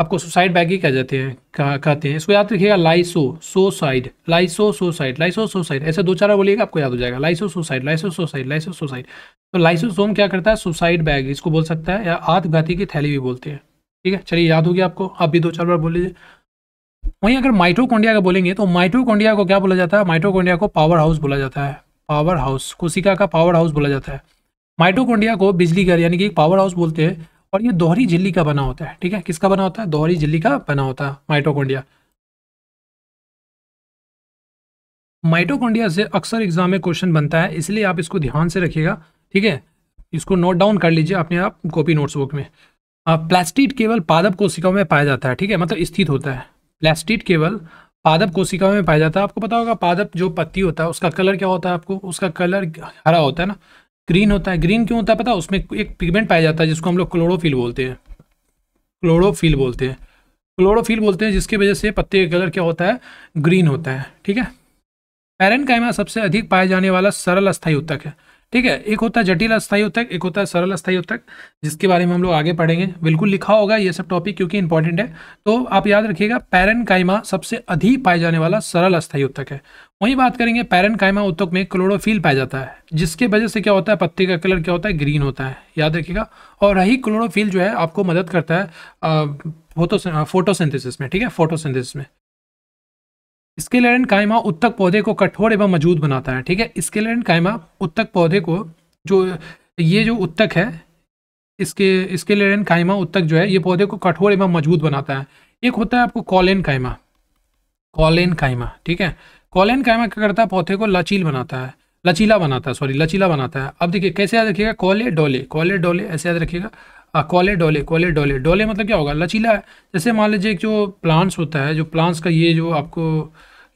आपको सुसाइड बैग ही कह जाते हैं कहते हैं इसको याद रखिएगा lyso suicide lyso suicide lyso suicide ऐसे दो चार बोलिएगा आपको याद हो जाएगा lyso suicide lyso suicide lyso suicide तो लाइसोसोम क्या करता है सुसाइड बैग इसको बोल सकता है या आत्मघाती की थैली भी बोलते हैं ठीक है चलिए याद हो गया आपको आप भी दो चार बार बोल लीजिए वहीं अगर माइटोकोंडिया का बोलेंगे तो माइटोकोंडिया को क्या बोला जाता है माइटोकोंडिया को पावर हाउस बोला जाता है पावर हाउस कोशिका का पावर हाउस बोला जाता है माइटोकोंडिया को बिजली घर यानी कि पावर हाउस बोलते हैं और ये दोहरी झिल्ली का बना होता है ठीक है किसका बना होता है दोहरी झिल्ली का बना होता है माइटोकोंडिया माइटोकोंडिया से अक्सर एग्जाम में क्वेश्चन बनता है इसलिए आप इसको ध्यान से रखिएगा ठीक है इसको नोट डाउन कर लीजिए अपने आप कॉपी नोट्स बुक में प्लास्टिड केवल पादप कोशिकाओं में पाया जाता है ठीक है मतलब स्थित होता है प्लास्टिड केवल पादप कोशिकाओं में पाया जाता है आपको पता होगा पादप जो पत्ती होता है उसका कलर क्या होता है आपको उसका कलर हरा होता है ना ग्रीन होता है ग्रीन क्यों होता है पता उसमें एक पिगमेंट पाया जाता है जिसको हम लोग क्लोरोफिल बोलते हैं क्लोरोफिल बोलते हैं क्लोरोफिल बोलते हैं जिसकी वजह से पत्ते का कलर क्या होता है ग्रीन होता है ठीक है पैरन कायमा सबसे अधिक पाया जाने वाला सरल अस्थायी उत्तक है ठीक है एक होता है जटिल अस्थायी उत्तक एक होता है सरल अस्थायी उत्तक जिसके बारे में हम लोग आगे पढ़ेंगे बिल्कुल लिखा होगा ये सब टॉपिक क्योंकि इंपॉर्टेंट है तो आप याद रखिएगा पैरन कायमा सबसे अधिक पाया जाने वाला सरल अस्थायी उत्तक है वहीं बात करेंगे पैरन कायमा उत्तक में क्लोरोफिल पाया जाता है जिसके वजह से क्या होता है पत्ते का कलर क्या होता है ग्रीन होता है याद रखिएगा और रही क्लोरोफिल जो है आपको मदद करता है फोटो फोटोसिंथेसिस में ठीक है फोटोसिंथेसिस में स्केलेरन कायमा उत्तक पौधे को कठोर एवं मजबूत बनाता है ठीक है स्केलेरन कायमा उत्तक पौधे को जो ये जो उत्तक है इसके स्केलेरन कायमा उत्तक जो है ये पौधे को कठोर एवं मजबूत बनाता है एक होता है आपको कॉलेन कायमा कॉलेन कायमा ठीक है कॉलेन कायमा क्या करता है पौधे को लचील बनाता है लचीला बनाता है सॉरी लचीला बनाता है अब देखिए कैसे याद रखिएगा कॉले डोले कॉले डोले ऐसे याद रखिएगा कॉले डोले कॉले डोले डोले मतलब क्या होगा लचीला है जैसे मान लीजिए जो प्लांट्स होता है जो प्लांट्स का ये जो आपको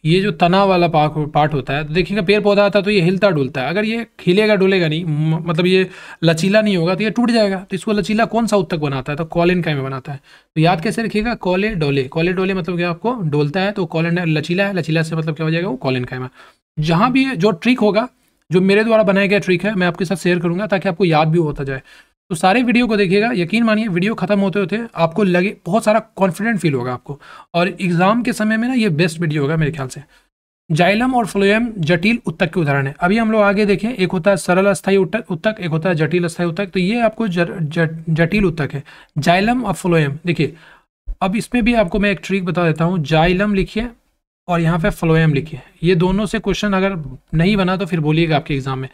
ये जो तना वाला पार्ट होता है तो देखिएगा पेड़ पौधा आता है तो ये हिलता डुलता है अगर ये खिलेगा डुलेगा नहीं मतलब ये लचीला नहीं होगा तो ये टूट जाएगा तो इसको लचीला कौन सा उत्तक बनाता है तो कॉलिन का में बनाता है तो याद कैसे रखिएगा कॉले डोले कॉले डोले मतलब क्या आपको डोलता है तो कॉलिन लचीला है लचीला से मतलब क्या हो जाएगा वो कॉलिन का जहाँ भी जो ट्रिक होगा जो मेरे द्वारा बनाया गया ट्रिक है मैं आपके साथ शेयर करूंगा ताकि आपको याद भी होता जाए तो सारे वीडियो को देखिएगा यकीन मानिए वीडियो खत्म होते होते आपको लगे बहुत सारा कॉन्फिडेंट फील होगा आपको और एग्ज़ाम के समय में ना ये बेस्ट वीडियो होगा मेरे ख्याल से जाइलम और फ्लोएम जटिल उत्तक के उदाहरण है अभी हम लोग आगे देखें एक होता है सरल अस्थाई उत्तक उत्तक एक होता है जटिल अस्थाई उत्तक तो ये आपको जटिल उत्तक है जाइलम और फ्लोएम देखिए अब इसमें भी आपको मैं एक ट्रिक बता देता हूँ जाइलम लिखिए और यहाँ पे फ्लोएम लिखिए ये दोनों से क्वेश्चन अगर नहीं बना तो फिर बोलिएगा आपके एग्जाम में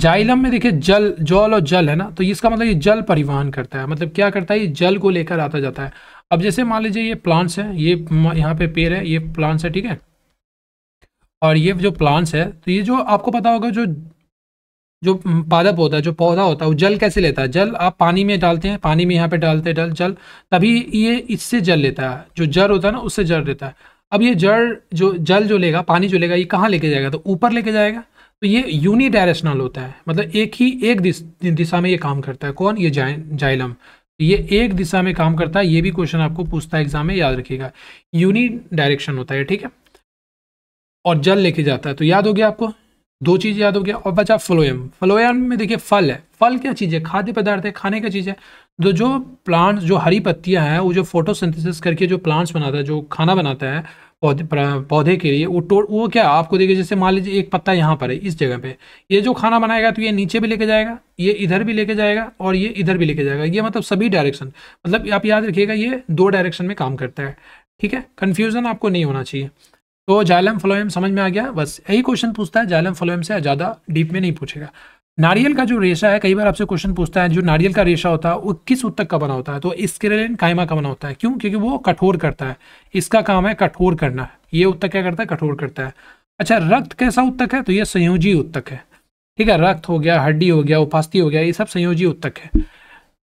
जाइलम में देखिए जल जल और जल है ना तो इसका मतलब ये जल परिवहन करता है मतलब क्या करता है ये जल को लेकर आता जाता है अब जैसे मान लीजिए ये प्लांट्स है ये यहाँ पे पेड़ है ये प्लांट्स है ठीक है और ये जो प्लांट्स है तो ये जो आपको पता होगा जो जो पादप होता है जो पौधा होता है वो जल कैसे लेता है जल आप पानी में डालते हैं पानी में यहाँ पे डालते हैं डल जल तभी ये इससे जल लेता है जो जड़ होता है ना उससे जड़ लेता है अब ये जड़ जो जल जो लेगा पानी जो लेगा ये कहाँ लेके जाएगा तो ऊपर लेके जाएगा तो ये यूनिडायरेक्शनल होता है मतलब एक ही एक दिश, दिशा में ये काम करता है कौन ये जाइलम तो ये एक दिशा में काम करता है ये भी क्वेश्चन आपको पूछता है एग्जाम में याद रखिएगा यूनि डायरेक्शन होता है ठीक है और जल लेके जाता है तो याद हो गया आपको दो चीज याद हो गया और बचा फ्लोएम फ्लोएम में देखिए फल है फल क्या चीज़ है खाद्य पदार्थ है खाने का चीज़ है तो जो प्लांट्स जो हरी पत्तियां हैं वो जो फोटोसिंथेसिस करके जो प्लांट्स बनाता है जो खाना बनाता है पौधे पौधे के लिए वो टो तो, वो क्या आपको देखिए जैसे मान लीजिए एक पत्ता यहाँ पर है इस जगह पे ये जो खाना बनाएगा तो ये नीचे भी लेके जाएगा ये इधर भी लेके जाएगा और ये इधर भी लेके जाएगा ये मतलब सभी डायरेक्शन मतलब आप याद रखिएगा ये दो डायरेक्शन में काम करता है ठीक है कन्फ्यूज़न आपको नहीं होना चाहिए तो जालम फ्लोएम समझ में आ गया बस यही क्वेश्चन पूछता है जालम फ्लोएम से ज़्यादा डीप में नहीं पूछेगा नारियल का जो रेशा है कई बार आपसे क्वेश्चन पूछता है जो नारियल का रेशा होता है वो किस उत्तक का बना होता है तो लिए कायमा का बना होता है क्यों क्योंकि वो कठोर करता है इसका काम है कठोर करना ये उत्तक क्या करता है कठोर करता है अच्छा रक्त कैसा उत्तक है तो ये संयोजी उत्तक है ठीक है रक्त हो गया हड्डी हो गया उपास्थि हो गया ये सब संयोजी उत्तक है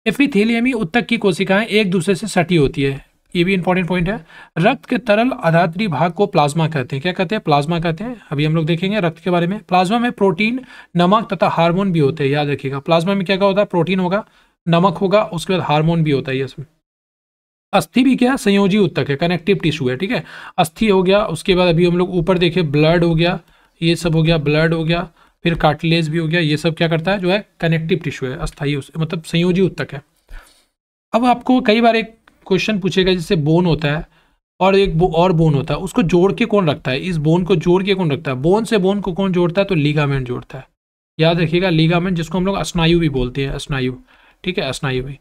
एफिथेलियमी उत्तक की कोशिकाएं एक दूसरे से सटी होती है ये भी इंपॉर्टेंट पॉइंट है रक्त के तरल आधात्री भाग को प्लाज्मा कहते हैं क्या कहते हैं प्लाज्मा कहते हैं अभी हम लोग देखेंगे रक्त के बारे में प्लाज्मा में प्रोटीन नमक तथा हार्मोन भी होते हैं याद रखिएगा प्लाज्मा में क्या क्या होता है प्रोटीन होगा नमक होगा उसके बाद हार्मोन भी होता है इसमें अस्थि भी क्या है संयोजी उत्तक है कनेक्टिव टिश्यू है ठीक है अस्थि हो गया उसके बाद अभी हम लोग ऊपर देखे ब्लड हो गया ये सब हो गया ब्लड हो गया फिर कार्टिलेज भी हो गया ये सब क्या करता है जो है कनेक्टिव टिश्यू है अस्थायी मतलब संयोजी उत्तक है अब आपको कई बार एक क्वेश्चन पूछेगा जिससे बोन होता है और एक बो, और बोन होता है उसको जोड़ के कौन रखता है इस बोन को जोड़ के कौन रखता है बोन से बोन को कौन जोड़ता है तो लीगामेंट जोड़ता है याद रखिएगा लीगामेंट जिसको हम लोग अस्नायु भी बोलते हैं अस्नायु ठीक है अस्नायु भी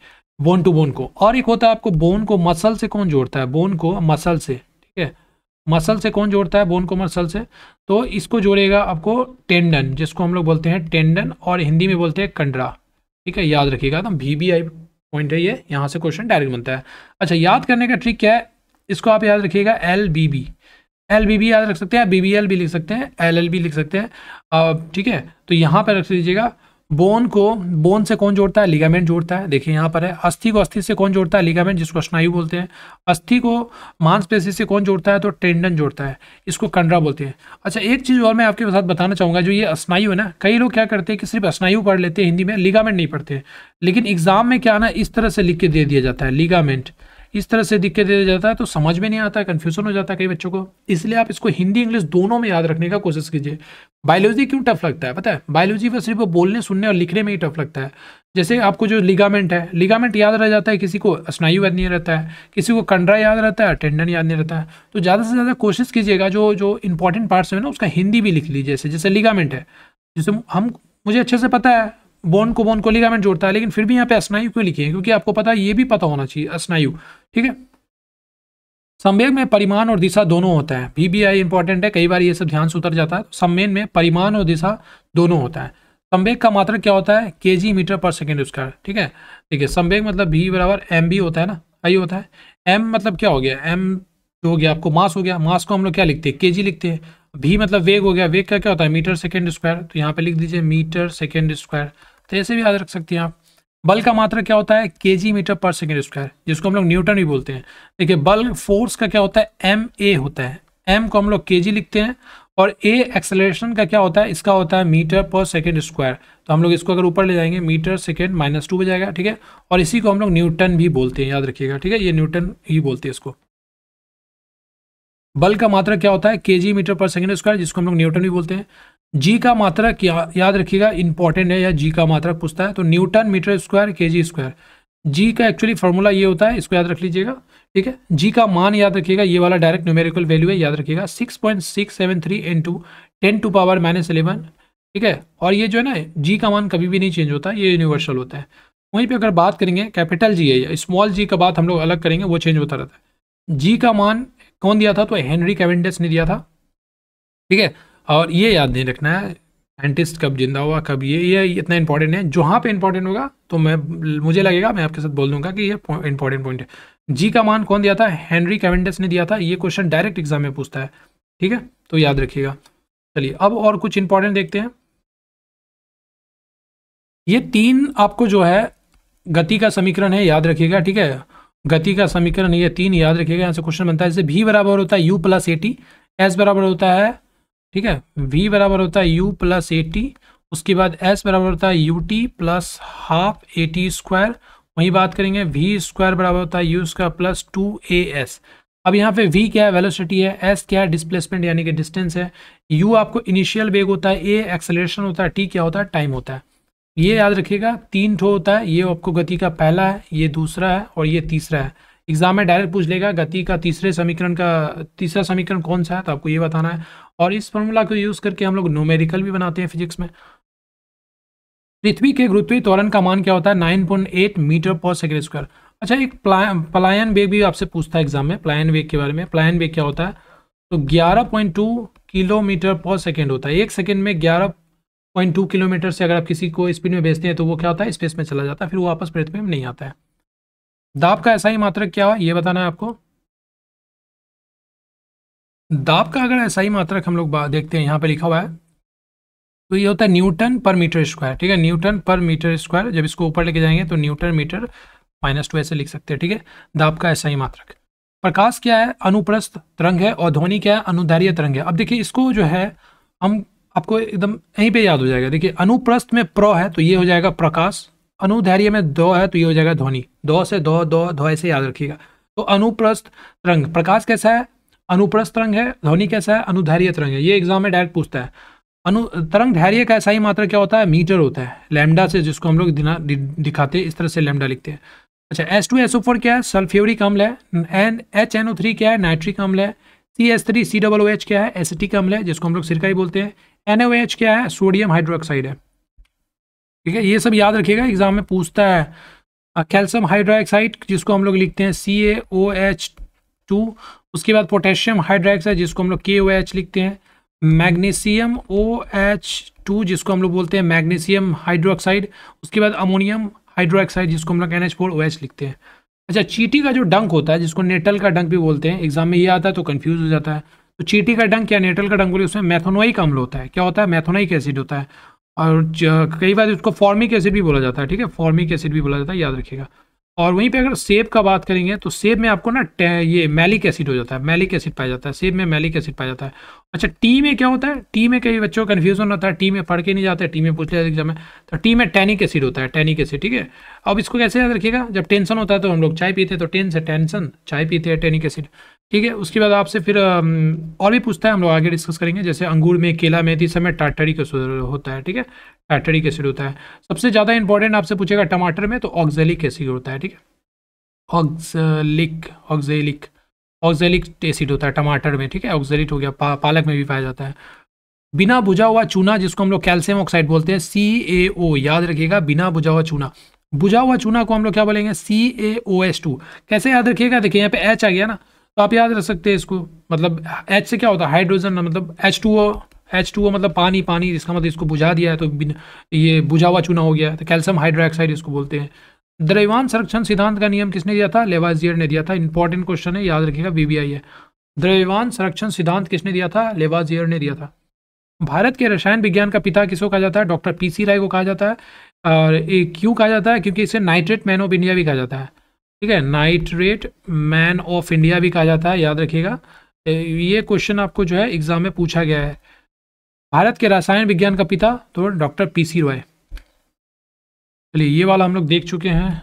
बोन टू बोन को और एक होता है आपको बोन को मसल से कौन जोड़ता है बोन को मसल से ठीक है मसल से कौन जोड़ता है बोन को मसल से तो इसको जोड़ेगा आपको टेंडन जिसको हम लोग बोलते हैं टेंडन और हिंदी में बोलते हैं कंडरा ठीक है याद रखिएगा एकदम वी पॉइंट है ये यहाँ से क्वेश्चन डायरेक्ट बनता है अच्छा याद करने का ट्रिक क्या है इसको आप याद रखिएगा L B B L B B याद रख सकते हैं बी बी एल भी लिख सकते हैं एल एल बी लिख सकते हैं ठीक है तो यहाँ पर रख लीजिएगा बोन को बोन से कौन जोड़ता है लिगामेंट जोड़ता है देखिए यहाँ पर है अस्थि को अस्थि से कौन जोड़ता है लिगामेंट जिसको स्नायु बोलते हैं अस्थि को मांसपेशी से कौन जोड़ता है तो टेंडन जोड़ता है इसको कंडरा बोलते हैं अच्छा एक चीज़ और मैं आपके साथ बताना चाहूँगा जो ये स्नायु है ना कई लोग क्या करते हैं कि सिर्फ स्नायु पढ़ लेते हैं हिंदी में लिगामेंट नहीं पढ़ते लेकिन एग्जाम में क्या ना इस तरह से लिख के दे दिया जाता है लिगामेंट इस तरह से दिक्कत दे जाता है तो समझ में नहीं आता है कन्फ्यूजन हो जाता है कई बच्चों को इसलिए आप इसको हिंदी इंग्लिश दोनों में याद रखने का कोशिश कीजिए बायोलॉजी क्यों टफ लगता है पता है बायोलॉजी पर सिर्फ बोलने सुनने और लिखने में ही टफ लगता है जैसे आपको जो लिगामेंट है लिगामेंट याद रह जाता है किसी को स्नायु याद नहीं रहता है किसी को कंडरा याद रहता है टेंडन याद नहीं रहता है तो ज़्यादा से ज़्यादा कोशिश कीजिएगा जो जो इंपॉर्टेंट पार्ट्स है ना उसका हिंदी भी लिख लीजिए जैसे जैसे लिगामेंट है जैसे हम मुझे अच्छे से पता है बोन को बोन को लिगामेंट जोड़ता है लेकिन फिर भी यहाँ पे स्नायु क्यों लिखे हैं क्योंकि आपको पता है ये भी पता होना चाहिए स्नायु ठीक है संवेग में परिमाण और दिशा दोनों होता है भी बी आई इंपॉर्टेंट है कई बार ये सब ध्यान से उतर जाता है तो संवेद में परिमाण और दिशा दोनों होता है संवेग का मात्रक क्या होता है K G metre per second उसका ठीक है ठीक है संवेग मतलब भी बराबर एम बी होता है ना आई होता है एम मतलब क्या हो गया एम हो गया आपको मास हो गया मास को हम लोग क्या लिखते हैं के जी लिखते हैं भी मतलब वेग हो गया वेग का क्या होता है मीटर सेकेंड स्क्वायर तो यहाँ पे लिख दीजिए मीटर सेकेंड स्क्वायर तो ऐसे भी याद रख सकते हैं आप बल का मात्रा क्या होता है K G metre per second square जिसको हम लोग न्यूटन भी बोलते हैं देखिए बल फोर्स का क्या होता है एम ए होता है एम को हम लोग के जी लिखते हैं और ए एक्सेलरेशन का क्या होता है इसका होता है मीटर पर सेकेंड स्क्वायर तो हम लोग इसको अगर ऊपर ले जाएंगे मीटर सेकेंड माइनस टू हो जाएगा ठीक है और इसी को हम लोग न्यूटन भी बोलते हैं याद रखिएगा ठीक है ये न्यूटन ही बोलते हैं इसको बल का मात्रा क्या होता है K G metre per second square जिसको हम लोग न्यूटन भी बोलते हैं जी का मात्रा क्या याद रखिएगा इंपॉर्टेंट है या जी का मात्रा पूछता है तो न्यूटन मीटर स्क्वायर के जी स्क्वायर जी का एक्चुअली फॉर्मूला ये होता है इसको याद रख लीजिएगा ठीक है जी का मान याद रखिएगा ये वाला डायरेक्ट न्यूमेरिकल वैल्यू है याद रखिएगा six point six seven three into ten to power minus eleven ठीक है और ये जो है ना जी का मान कभी भी नहीं चेंज होता ये यूनिवर्सल होता है वहीं पे अगर बात करेंगे कैपिटल जी है स्मॉल जी का बात हम लोग अलग करेंगे वो चेंज होता रहता है जी का मान कौन दिया था तो हेनरी कैवेंडस ने दिया था ठीक है और ये याद नहीं रखना है साइंटिस्ट कब जिंदा हुआ कब ये ये इतना इंपॉर्टेंट है जहाँ पे इंपॉर्टेंट होगा तो मैं मुझे लगेगा मैं आपके साथ बोल दूंगा कि ये इंपॉर्टेंट पॉइंट है जी का मान कौन दिया था हेनरी कैवेंडस ने दिया था ये क्वेश्चन डायरेक्ट एग्जाम में पूछता है ठीक है तो याद रखिएगा चलिए अब और कुछ इंपॉर्टेंट देखते हैं ये तीन आपको जो है गति का समीकरण है याद रखिएगा ठीक है गति का समीकरण ये तीन याद रखिएगा यहाँ से क्वेश्चन बनता है जैसे भी बराबर होता है u plus a t s बराबर होता है ठीक है वी बराबर होता है यू प्लस ए टी उसके बाद एस बराबर होता है u t plus half a t square वहीं बात करेंगे वी स्क्वायर बराबर होता है u square plus two a s अब यहाँ पे v क्या है वेलोसिटी है s क्या है डिस्प्लेसमेंट यानी कि डिस्टेंस है u आपको इनिशियल वेग होता है a एक्सेलरेशन होता है t क्या होता है टाइम होता है ये याद रखिएगा तीन ठो होता है ये आपको गति का पहला है ये दूसरा है और ये तीसरा है एग्जाम में डायरेक्ट पूछ लेगा गति का तीसरे समीकरण का तीसरा समीकरण कौन सा है तो आपको ये बताना है और इस फॉर्मूला को यूज़ करके हम लोग नोमेरिकल भी बनाते हैं फिजिक्स में पृथ्वी के गुरुत्वीय त्वरण का मान क्या होता है nine point eight metre per second square अच्छा एक पलायन वेग भी आपसे पूछता है एग्जाम में पलायन वेग के बारे में पलायन वेग क्या होता है तो ग्यारह point two kilometre per second होता है एक सेकेंड में ग्यारह पॉइंट टू किलोमीटर से अगर आप किसी को स्पीड में भेजते हैं तो वो क्या होता है स्पेस में चला जाता है फिर वो वापस पृथ्वी में नहीं आता है दाब का ऐसा ही मात्रक क्या है ये बताना है आपको दाब का अगर ऐसा ही मात्रक हम लोग देखते हैं यहाँ पर लिखा हुआ है तो ये होता है न्यूटन पर मीटर स्क्वायर ठीक है न्यूटन पर मीटर स्क्वायर जब इसको ऊपर लेके जाएंगे तो न्यूटन मीटर माइनस टू ऐसे लिख सकते हैं ठीक है दाब का ऐसा ही मात्रक प्रकाश क्या है अनुप्रस्थ तरंग है और ध्वनि क्या है अनुदैर्य तरंग है अब देखिए इसको जो है हम आपको एकदम यहीं पे याद हो जाएगा देखिए अनुप्रस्थ में प्र है तो ये हो जाएगा प्रकाश अनुधैर्य में दो है तो ये हो जाएगा ध्वनि दो से दो दो दो ऐसे याद रखिएगा तो अनुप्रस्थ रंग प्रकाश कैसा है अनुप्रस्थ रंग है ध्वनि कैसा है अनुधैर्य तरंग है ये एग्जाम में डायरेक्ट पूछता है अनु तरंग धैर्य का ऐसा ही मात्रा क्या होता है मीटर होता है लैमडा से जिसको हम लोग दि, दिखाते हैं इस तरह से लैमडा लिखते हैं अच्छा S two S O four क्या है सल्फ्यूरिक अम्ल है N H N O three क्या है नाइट्रिक अम्ल है C S three C W H क्या है एसिटिक अम्ल है जिसको हम लोग सिरका ही बोलते हैं एन क्या है सोडियम हाइड्रोक्साइड है ठीक है ये सब याद रखिएगा एग्जाम में पूछता है कैल्शियम हाइड्रोक्साइड जिसको हम लोग लिखते हैं सी ए ओ एच टू उसके बाद पोटेशियम हाइड्रोक्साइड जिसको हम लोग के ओ एच लिखते हैं मैग्नीशियम ओ एच टू जिसको हम लोग बोलते हैं मैग्नीशियम हाइड्रोक्साइड उसके बाद अमोनियम हाइड्रोक्साइड जिसको हम लोग N H four O H लिखते हैं अच्छा चीटी का जो डंक होता है जिसको नेटल का डंक भी बोलते हैं एग्जाम में ये आता है तो कन्फ्यूज़ हो जाता है तो चीटी का डंक या नेटल का डंगुली उसमें मैथोनोइक अम्ल होता है क्या होता है मैथोनोइक एसिड होता है और कई बार उसको फॉर्मिक एसिड भी बोला जाता है ठीक है फॉर्मिक एसिड भी बोला जाता है याद रखिएगा और वहीं पे अगर सेब का बात करेंगे तो सेब में आपको ना ये मैलिक एसिड हो जाता है मैलिक एसिड पाया जाता है सेब में मैलिक एसिड पाया जाता है अच्छा टी में क्या होता है टी में कई बच्चों का कन्फ्यूजन होता है टी में पढ़ के नहीं जाते टी में पूछ लिया एग्जाम में तो टी में टैनिक एसिड होता है टैनिक एसिड ठीक है अब इसको कैसे याद रखिएगा जब टेंशन होता है तो हम लोग चाय पीते हैं तो टेन से टेंशन चाय पीते हैं टैनिक एसिड ठीक है उसके बाद आपसे फिर और भी पूछता है हम लोग आगे डिस्कस करेंगे जैसे अंगूर में केला में इस समय टाटरी कैसे होता है ठीक है टाटरिक एसिड होता है सबसे ज़्यादा इंपॉर्टेंट आपसे पूछेगा टमाटर में तो ऑक्जेलिक एसिड होता है ठीक है ऑक्जेलिक ऑक्जेलिक ऑक्जेलिक एसिड होता है टमाटर में ठीक है ऑक्जेलिट हो गया पा, पालक में भी पाया जाता है बिना बुझा हुआ चूना जिसको हम लोग कैल्शियम ऑक्साइड बोलते हैं सी ए ओ याद रखिएगा बिना बुझा हुआ चूना बुझा हुआ चूना को हम लोग क्या बोलेंगे सी ए ओ एस टू कैसे याद रखिएगा देखिए यहाँ पे एच आ गया ना तो आप याद रख सकते हैं इसको मतलब एच से क्या होता है हाइड्रोजन मतलब H two O H two O मतलब पानी पानी इसका मतलब इसको बुझा दिया है तो ये बुझा हुआ चूना हो गया तो कैल्शियम हाइड्रोक्साइड इसको बोलते हैं द्रव्यमान संरक्षण सिद्धांत का नियम किसने दिया था लेवाजियर ने दिया था इंपॉर्टेंट क्वेश्चन है याद रखिएगा बीबीआई है द्रव्यमान संरक्षण सिद्धांत किसने दिया था लेवाजियर ने दिया था भारत के रसायन विज्ञान का पिता किसको कहा जाता है डॉक्टर पीसी राय को कहा जाता है और क्यों कहा जाता है क्योंकि इसे नाइट्रेट मैन ऑफ इंडिया भी कहा जाता है ठीक है नाइट्रेट मैन ऑफ इंडिया भी कहा जाता है याद रखिएगा ये क्वेश्चन आपको जो है एग्जाम में पूछा गया है भारत के रसायन विज्ञान का पिता तो डॉक्टर पी सी रॉय चलिए ये वाला हम लोग देख चुके हैं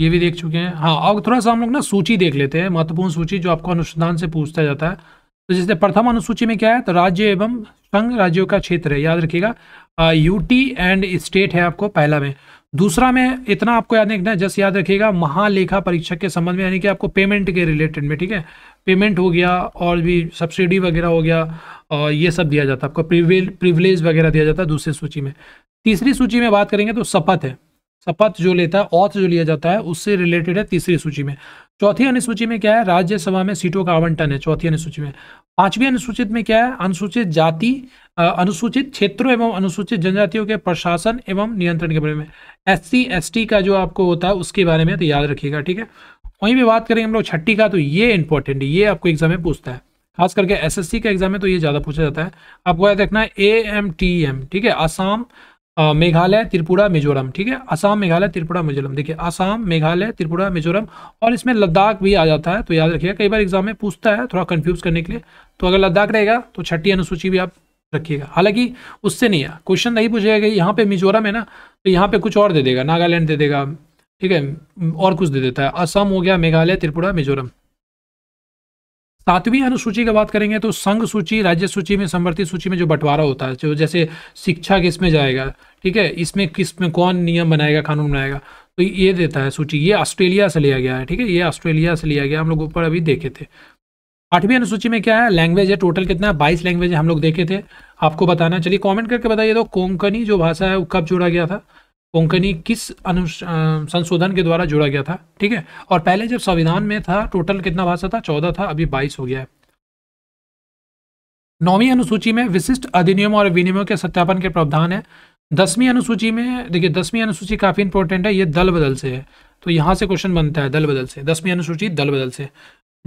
ये भी देख चुके हैं हाँ और थोड़ा सा हम लोग ना सूची देख लेते हैं महत्वपूर्ण सूची जो आपको अनुसंधान से पूछता जाता है तो जैसे प्रथम अनुसूची में क्या है तो राज्य एवं संघ राज्यों का क्षेत्र है याद रखिएगा यूटी एंड स्टेट है आपको पहला में दूसरा में इतना आपको याद रखना जस्ट याद रखिएगा महालेखा परीक्षक के संबंध में यानी कि आपको पेमेंट के रिलेटेड में ठीक है पेमेंट हो गया और भी सब्सिडी वगैरह हो गया और ये सब दिया जाता है आपको प्रिविलेज वगैरह दिया जाता है दूसरी सूची में तीसरी सूची में बात करेंगे तो शपथ है शपथ जो लेता है औथ जो लिया जाता है उससे रिलेटेड है तीसरी सूची में चौथी अनुसूची में क्या है राज्यसभा में सीटों का आवंटन है चौथी अनुसूची में पांचवी अनुसूचित में क्या है अनुसूचित जाति अनुसूचित क्षेत्रों एवं अनुसूचित जनजातियों के प्रशासन एवं नियंत्रण के बारे में एस सी का जो आपको होता है उसके बारे में तो याद रखिएगा ठीक है वहीं भी बात करेंगे हम लोग छठी का तो ये इंपॉर्टेंट है ये आपको एग्जाम में पूछता है खास करके एसएससी का एग्जाम में तो ये ज़्यादा पूछा जाता है आपको याद रखना है ए एम टी एम ठीक है आसाम मेघालय त्रिपुरा मिजोरम ठीक है असम मेघालय त्रिपुरा मिजोरम देखिए असम मेघालय त्रिपुरा मिजोरम और इसमें लद्दाख भी आ जाता है तो याद रखिएगा कई बार एग्जाम में पूछता है थोड़ा कंफ्यूज करने के लिए तो अगर लद्दाख रहेगा तो छठी अनुसूची भी आप रखिएगा हालांकि उससे नहीं है क्वेश्चन नहीं पूछेगा कि यहाँ पे मिजोरम है ना तो यहाँ पे कुछ और दे देगा नागालैंड दे देगा ठीक है और कुछ दे देता है असम हो गया मेघालय त्रिपुरा मिजोरम सातवीं अनुसूची की बात करेंगे तो संघ सूची राज्य सूची में समवर्ती सूची में जो बंटवारा होता है जो जैसे शिक्षा किस में जाएगा ठीक है इसमें किस में कौन नियम बनाएगा कानून बनाएगा तो ये देता है सूची ये ऑस्ट्रेलिया से लिया गया है ठीक है ये ऑस्ट्रेलिया से लिया गया हम लोग ऊपर अभी देखे थे आठवीं अनुसूची में क्या है लैंग्वेज है टोटल कितना है बाईस लैंग्वेज हम लोग देखे थे आपको बताना चलिए कॉमेंट करके बताइए तो कोंकनी जो भाषा है वो कब जोड़ा गया था कोंकणी किस अनु संशोधन के द्वारा जोड़ा गया था ठीक है और पहले जब संविधान में था टोटल कितना भाषा था चौदह था अभी बाईस हो गया है नौवीं अनुसूची में विशिष्ट अधिनियम और विनियमों के सत्यापन के प्रावधान है दसवीं अनुसूची में देखिए दसवीं अनुसूची काफ़ी इंपॉर्टेंट है ये दल बदल से है तो यहाँ से क्वेश्चन बनता है दल बदल से दसवीं अनुसूची दल बदल से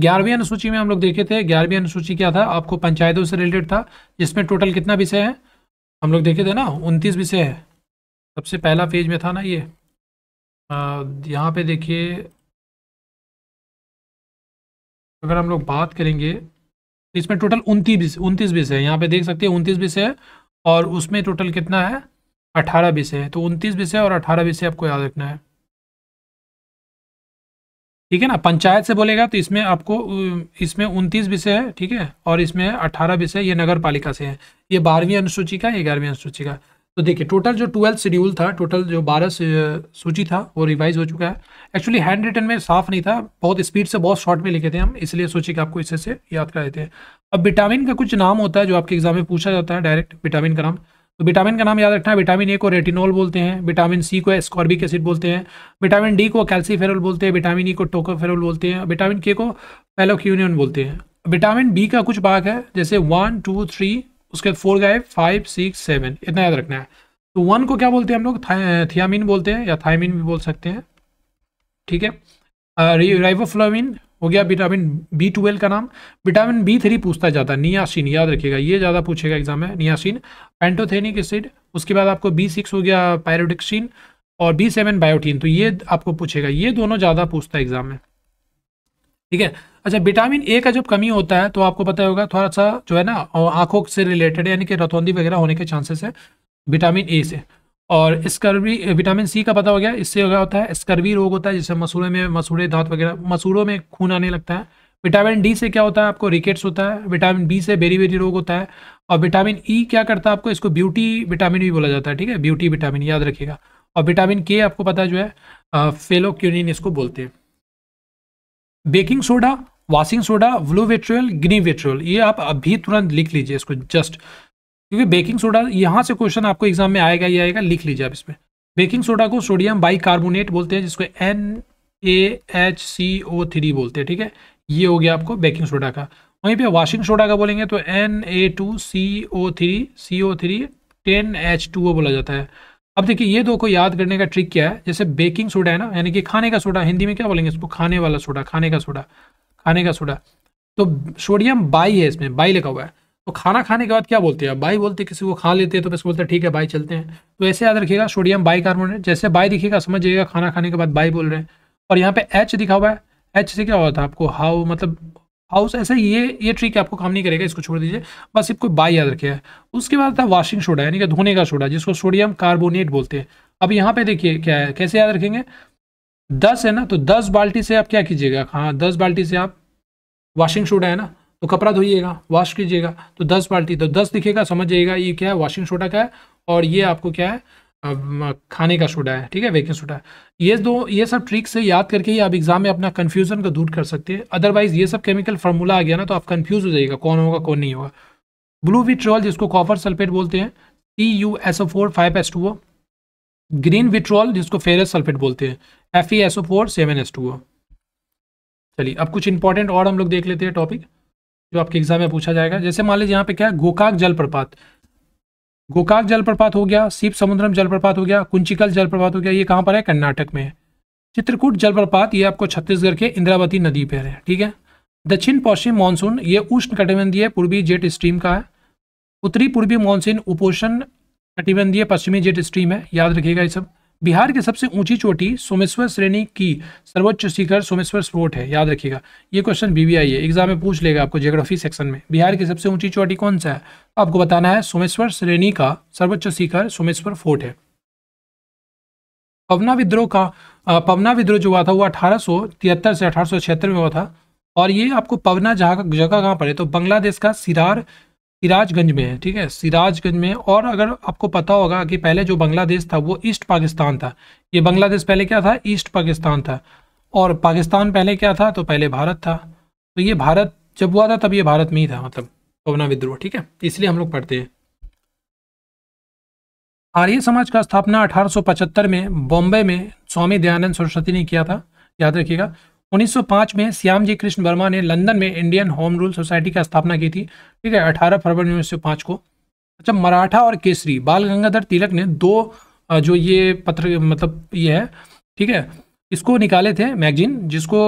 ग्यारहवीं अनुसूची में हम लोग देखे थे ग्यारहवीं अनुसूची क्या था आपको पंचायतों से रिलेटेड था जिसमें टोटल कितना विषय है हम लोग देखे थे ना उनतीस विषय है सबसे पहला फेज में था ना ये यहाँ पे देखिए अगर हम लोग बात करेंगे तो इसमें टोटल उनतीस उनतीस बीस है यहाँ पे देख सकते हैं उनतीस बीस है और उसमें टोटल कितना है अठारह बीस है तो उनतीस बीस है और अठारह बीस है आपको याद रखना है ठीक है ना पंचायत से बोलेगा तो इसमें आपको इसमें उनतीस विषय है ठीक है और इसमें अठारह विषय ये नगर पालिका से है ये बारहवीं अनुसूची का ये ग्यारहवीं अनुसूची का तो देखिए टोटल जो ट्वेल्थ शेड्यूल था टोटल जो बारह सूची था वो रिवाइज हो चुका है एक्चुअली हैंड रिटन में साफ नहीं था बहुत स्पीड से बहुत शॉर्ट में लिखे थे हम इसलिए सोचे कि आपको इससे से याद करा देते हैं अब विटामिन का कुछ नाम होता है जो आपके एग्जाम में पूछा जाता है डायरेक्ट विटामिन का नाम तो विटामिन का नाम याद रखना है विटामिन ए को रेटिनॉल बोलते हैं विटामिन सी को स्कॉर्बिक एसिड बोलते हैं विटामिन डी को कैल्सीफेरोल बोलते हैं विटामिन ई e को टोकोफेरोल बोलते हैं विटामिन के को फेलोक्यूनियन बोलते हैं विटामिन बी का कुछ भाग है जैसे वन टू थ्री उसके बाद फोर गए फाइव सिक्स सेवन इतना याद रखना है तो वन को क्या बोलते हैं हम लोग थियामिन बोलते हैं या थायमिन भी बोल सकते हैं ठीक है राइबोफ्लामिन हो गया विटामिन बी ट्वेल्व का नाम विटामिन बी थ्री पूछता जाता है नियासिन याद रखिएगा ये ज़्यादा पूछेगा एग्जाम में नियासिन पेंटोथेनिक एसिड उसके बाद आपको बी सिक्स हो गया पायरोडिक्सिन और बी सेवन बायोटीन तो ये आपको पूछेगा ये दोनों ज़्यादा पूछता है एग्जाम में ठीक है अच्छा विटामिन ए का जब कमी होता है तो आपको पता होगा थोड़ा सा जो है ना आंखों से रिलेटेड यानी कि रतौंदी वगैरह होने के चांसेस है विटामिन ए से और स्कर्वी विटामिन सी का पता हो गया इससे क्या होता है स्कर्वी रोग होता है जिससे मसूड़े में मसूड़े दांत वगैरह मसूड़ों में खून आने लगता है विटामिन डी से क्या होता है आपको रिकेट्स होता है विटामिन बी से बेरी बेरी रोग होता है और विटामिन ई e क्या करता है आपको इसको ब्यूटी विटामिन भी बोला जाता है ठीक है ब्यूटी विटामिन याद रखिएगा और विटामिन के आपको पता जो है फेलोक्यूनिन इसको बोलते हैं baking soda washing soda blue vitriol green vitriol ये आप अभी तुरंत लिख लीजिए इसको जस्ट क्योंकि बेकिंग सोडा यहाँ से क्वेश्चन आपको एग्जाम में आएगा ही आएगा लिख लीजिए आप इसमें बेकिंग सोडा को सोडियम कार्बोनेट बोलते हैं जिसको N A H C O three बोलते हैं ठीक है ये हो गया आपको बेकिंग सोडा का वहीं पे वॉशिंग सोडा का बोलेंगे तो N A two C O three C O three ten H two O बोला जाता है अब देखिए ये दो को याद करने का ट्रिक क्या है जैसे बेकिंग सोडा है ना यानी कि खाने का सोडा हिंदी में क्या बोलेंगे इसको खाने वाला सोडा खाने का सोडा खाने का सोडा तो सोडियम बाई है इसमें बाई लिखा हुआ है तो खाना खाने के बाद क्या बोलते हैं बाई बोलते हैं किसी को खा लेते हैं तो बस बोलते हैं ठीक है बाई चलते हैं तो ऐसे याद रखिएगा सोडियम बाई कार्बोनेट जैसे बाई दिखेगा समझ जाइएगा खाना खाने के बाद बाई बोल रहे हैं और यहाँ पे एच दिखा हुआ है एच से क्या होता है आपको हाउ मतलब हाउस ऐसे ये ये ट्रिक आपको काम नहीं करेगा इसको छोड़ दीजिए बस इसको बाई याद रखिए उसके बाद था वॉशिंग सोडा यानी कि धोने का सोडा जिसको सोडियम कार्बोनेट बोलते हैं अब यहाँ पे देखिए क्या है कैसे याद रखेंगे दस है ना तो दस बाल्टी से आप क्या कीजिएगा हाँ दस बाल्टी से आप वॉशिंग सोडा है ना तो कपड़ा धोइएगा वॉश कीजिएगा तो दस बाल्टी तो दस दिखेगा समझ जाइएगा ये क्या है वॉशिंग सोडा का है और ये आपको क्या है खाने का सोडा है ठीक है वेकिंग सोडा है ये दो ये सब ट्रिक से याद करके ही आप एग्जाम में अपना कन्फ्यूजन को दूर कर सकते हैं अदरवाइज ये सब केमिकल फार्मूला आ गया ना तो आप कन्फ्यूज हो जाएगा कौन होगा कौन नहीं होगा ब्लू विट्रोल जिसको कॉपर सल्फेट बोलते हैं T U S O four five S two O green vitriol जिसको फेरस सल्फेट बोलते हैं F E S O four seven S two O चलिए अब कुछ इंपॉर्टेंट और हम लोग देख लेते हैं टॉपिक जो आपके एग्जाम में पूछा जाएगा जैसे मान लीजिए यहाँ पे क्या है गोकाक जलप्रपात गोकाक जलप्रपात हो गया शिव समुद्रम जलप्रपात हो गया कुंचिकल जलप्रपात हो गया ये कहाँ पर है कर्नाटक में है चित्रकूट जलप्रपात ये आपको छत्तीसगढ़ के इंद्रावती नदी पर है ठीक है दक्षिण पश्चिम मानसून ये उष्ण कटिबंधीय पूर्वी जेट स्ट्रीम का है उत्तरी पूर्वी मानसून उपोषण कटिबंधीय पश्चिमी जेट स्ट्रीम है याद रखिएगा ये सब बिहार की सबसे ऊंची चोटी सोमेश्वर श्रेणी की सर्वोच्च शिखर सोमेश्वर स्पोर्ट है याद रखिएगा ये क्वेश्चन बीबीआई है एग्जाम में पूछ लेगा आपको जियोग्राफी सेक्शन में बिहार की सबसे ऊंची चोटी कौन सा है तो आपको बताना है सोमेश्वर श्रेणी का सर्वोच्च शिखर सोमेश्वर फोर्ट है पवना विद्रोह का पवना विद्रोह जो हुआ था वो अठारह से अठारह में हुआ था और ये आपको पवना जहाँ का जगह कहाँ पर है तो बांग्लादेश का सिरार सिराजगंज में है ठीक है सिराजगंज में और अगर आपको पता होगा कि पहले जो बांग्लादेश था वो ईस्ट पाकिस्तान था ये बांग्लादेश पहले क्या था ईस्ट पाकिस्तान था और पाकिस्तान पहले क्या था तो पहले भारत था तो ये भारत जब हुआ था तब ये भारत में ही था मतलब पवना विद्रोह ठीक है इसलिए हम लोग पढ़ते हैं आर्य समाज का स्थापना 1875 में बॉम्बे में स्वामी दयानंद सरस्वती ने किया था याद रखिएगा 1905 में श्याम जी कृष्ण वर्मा ने लंदन में इंडियन होम रूल सोसाइटी की स्थापना की थी ठीक है 18 फरवरी उन्नीस को अच्छा मराठा और केसरी बाल गंगाधर तिलक ने दो जो ये पत्र मतलब ये है ठीक है इसको निकाले थे मैगजीन जिसको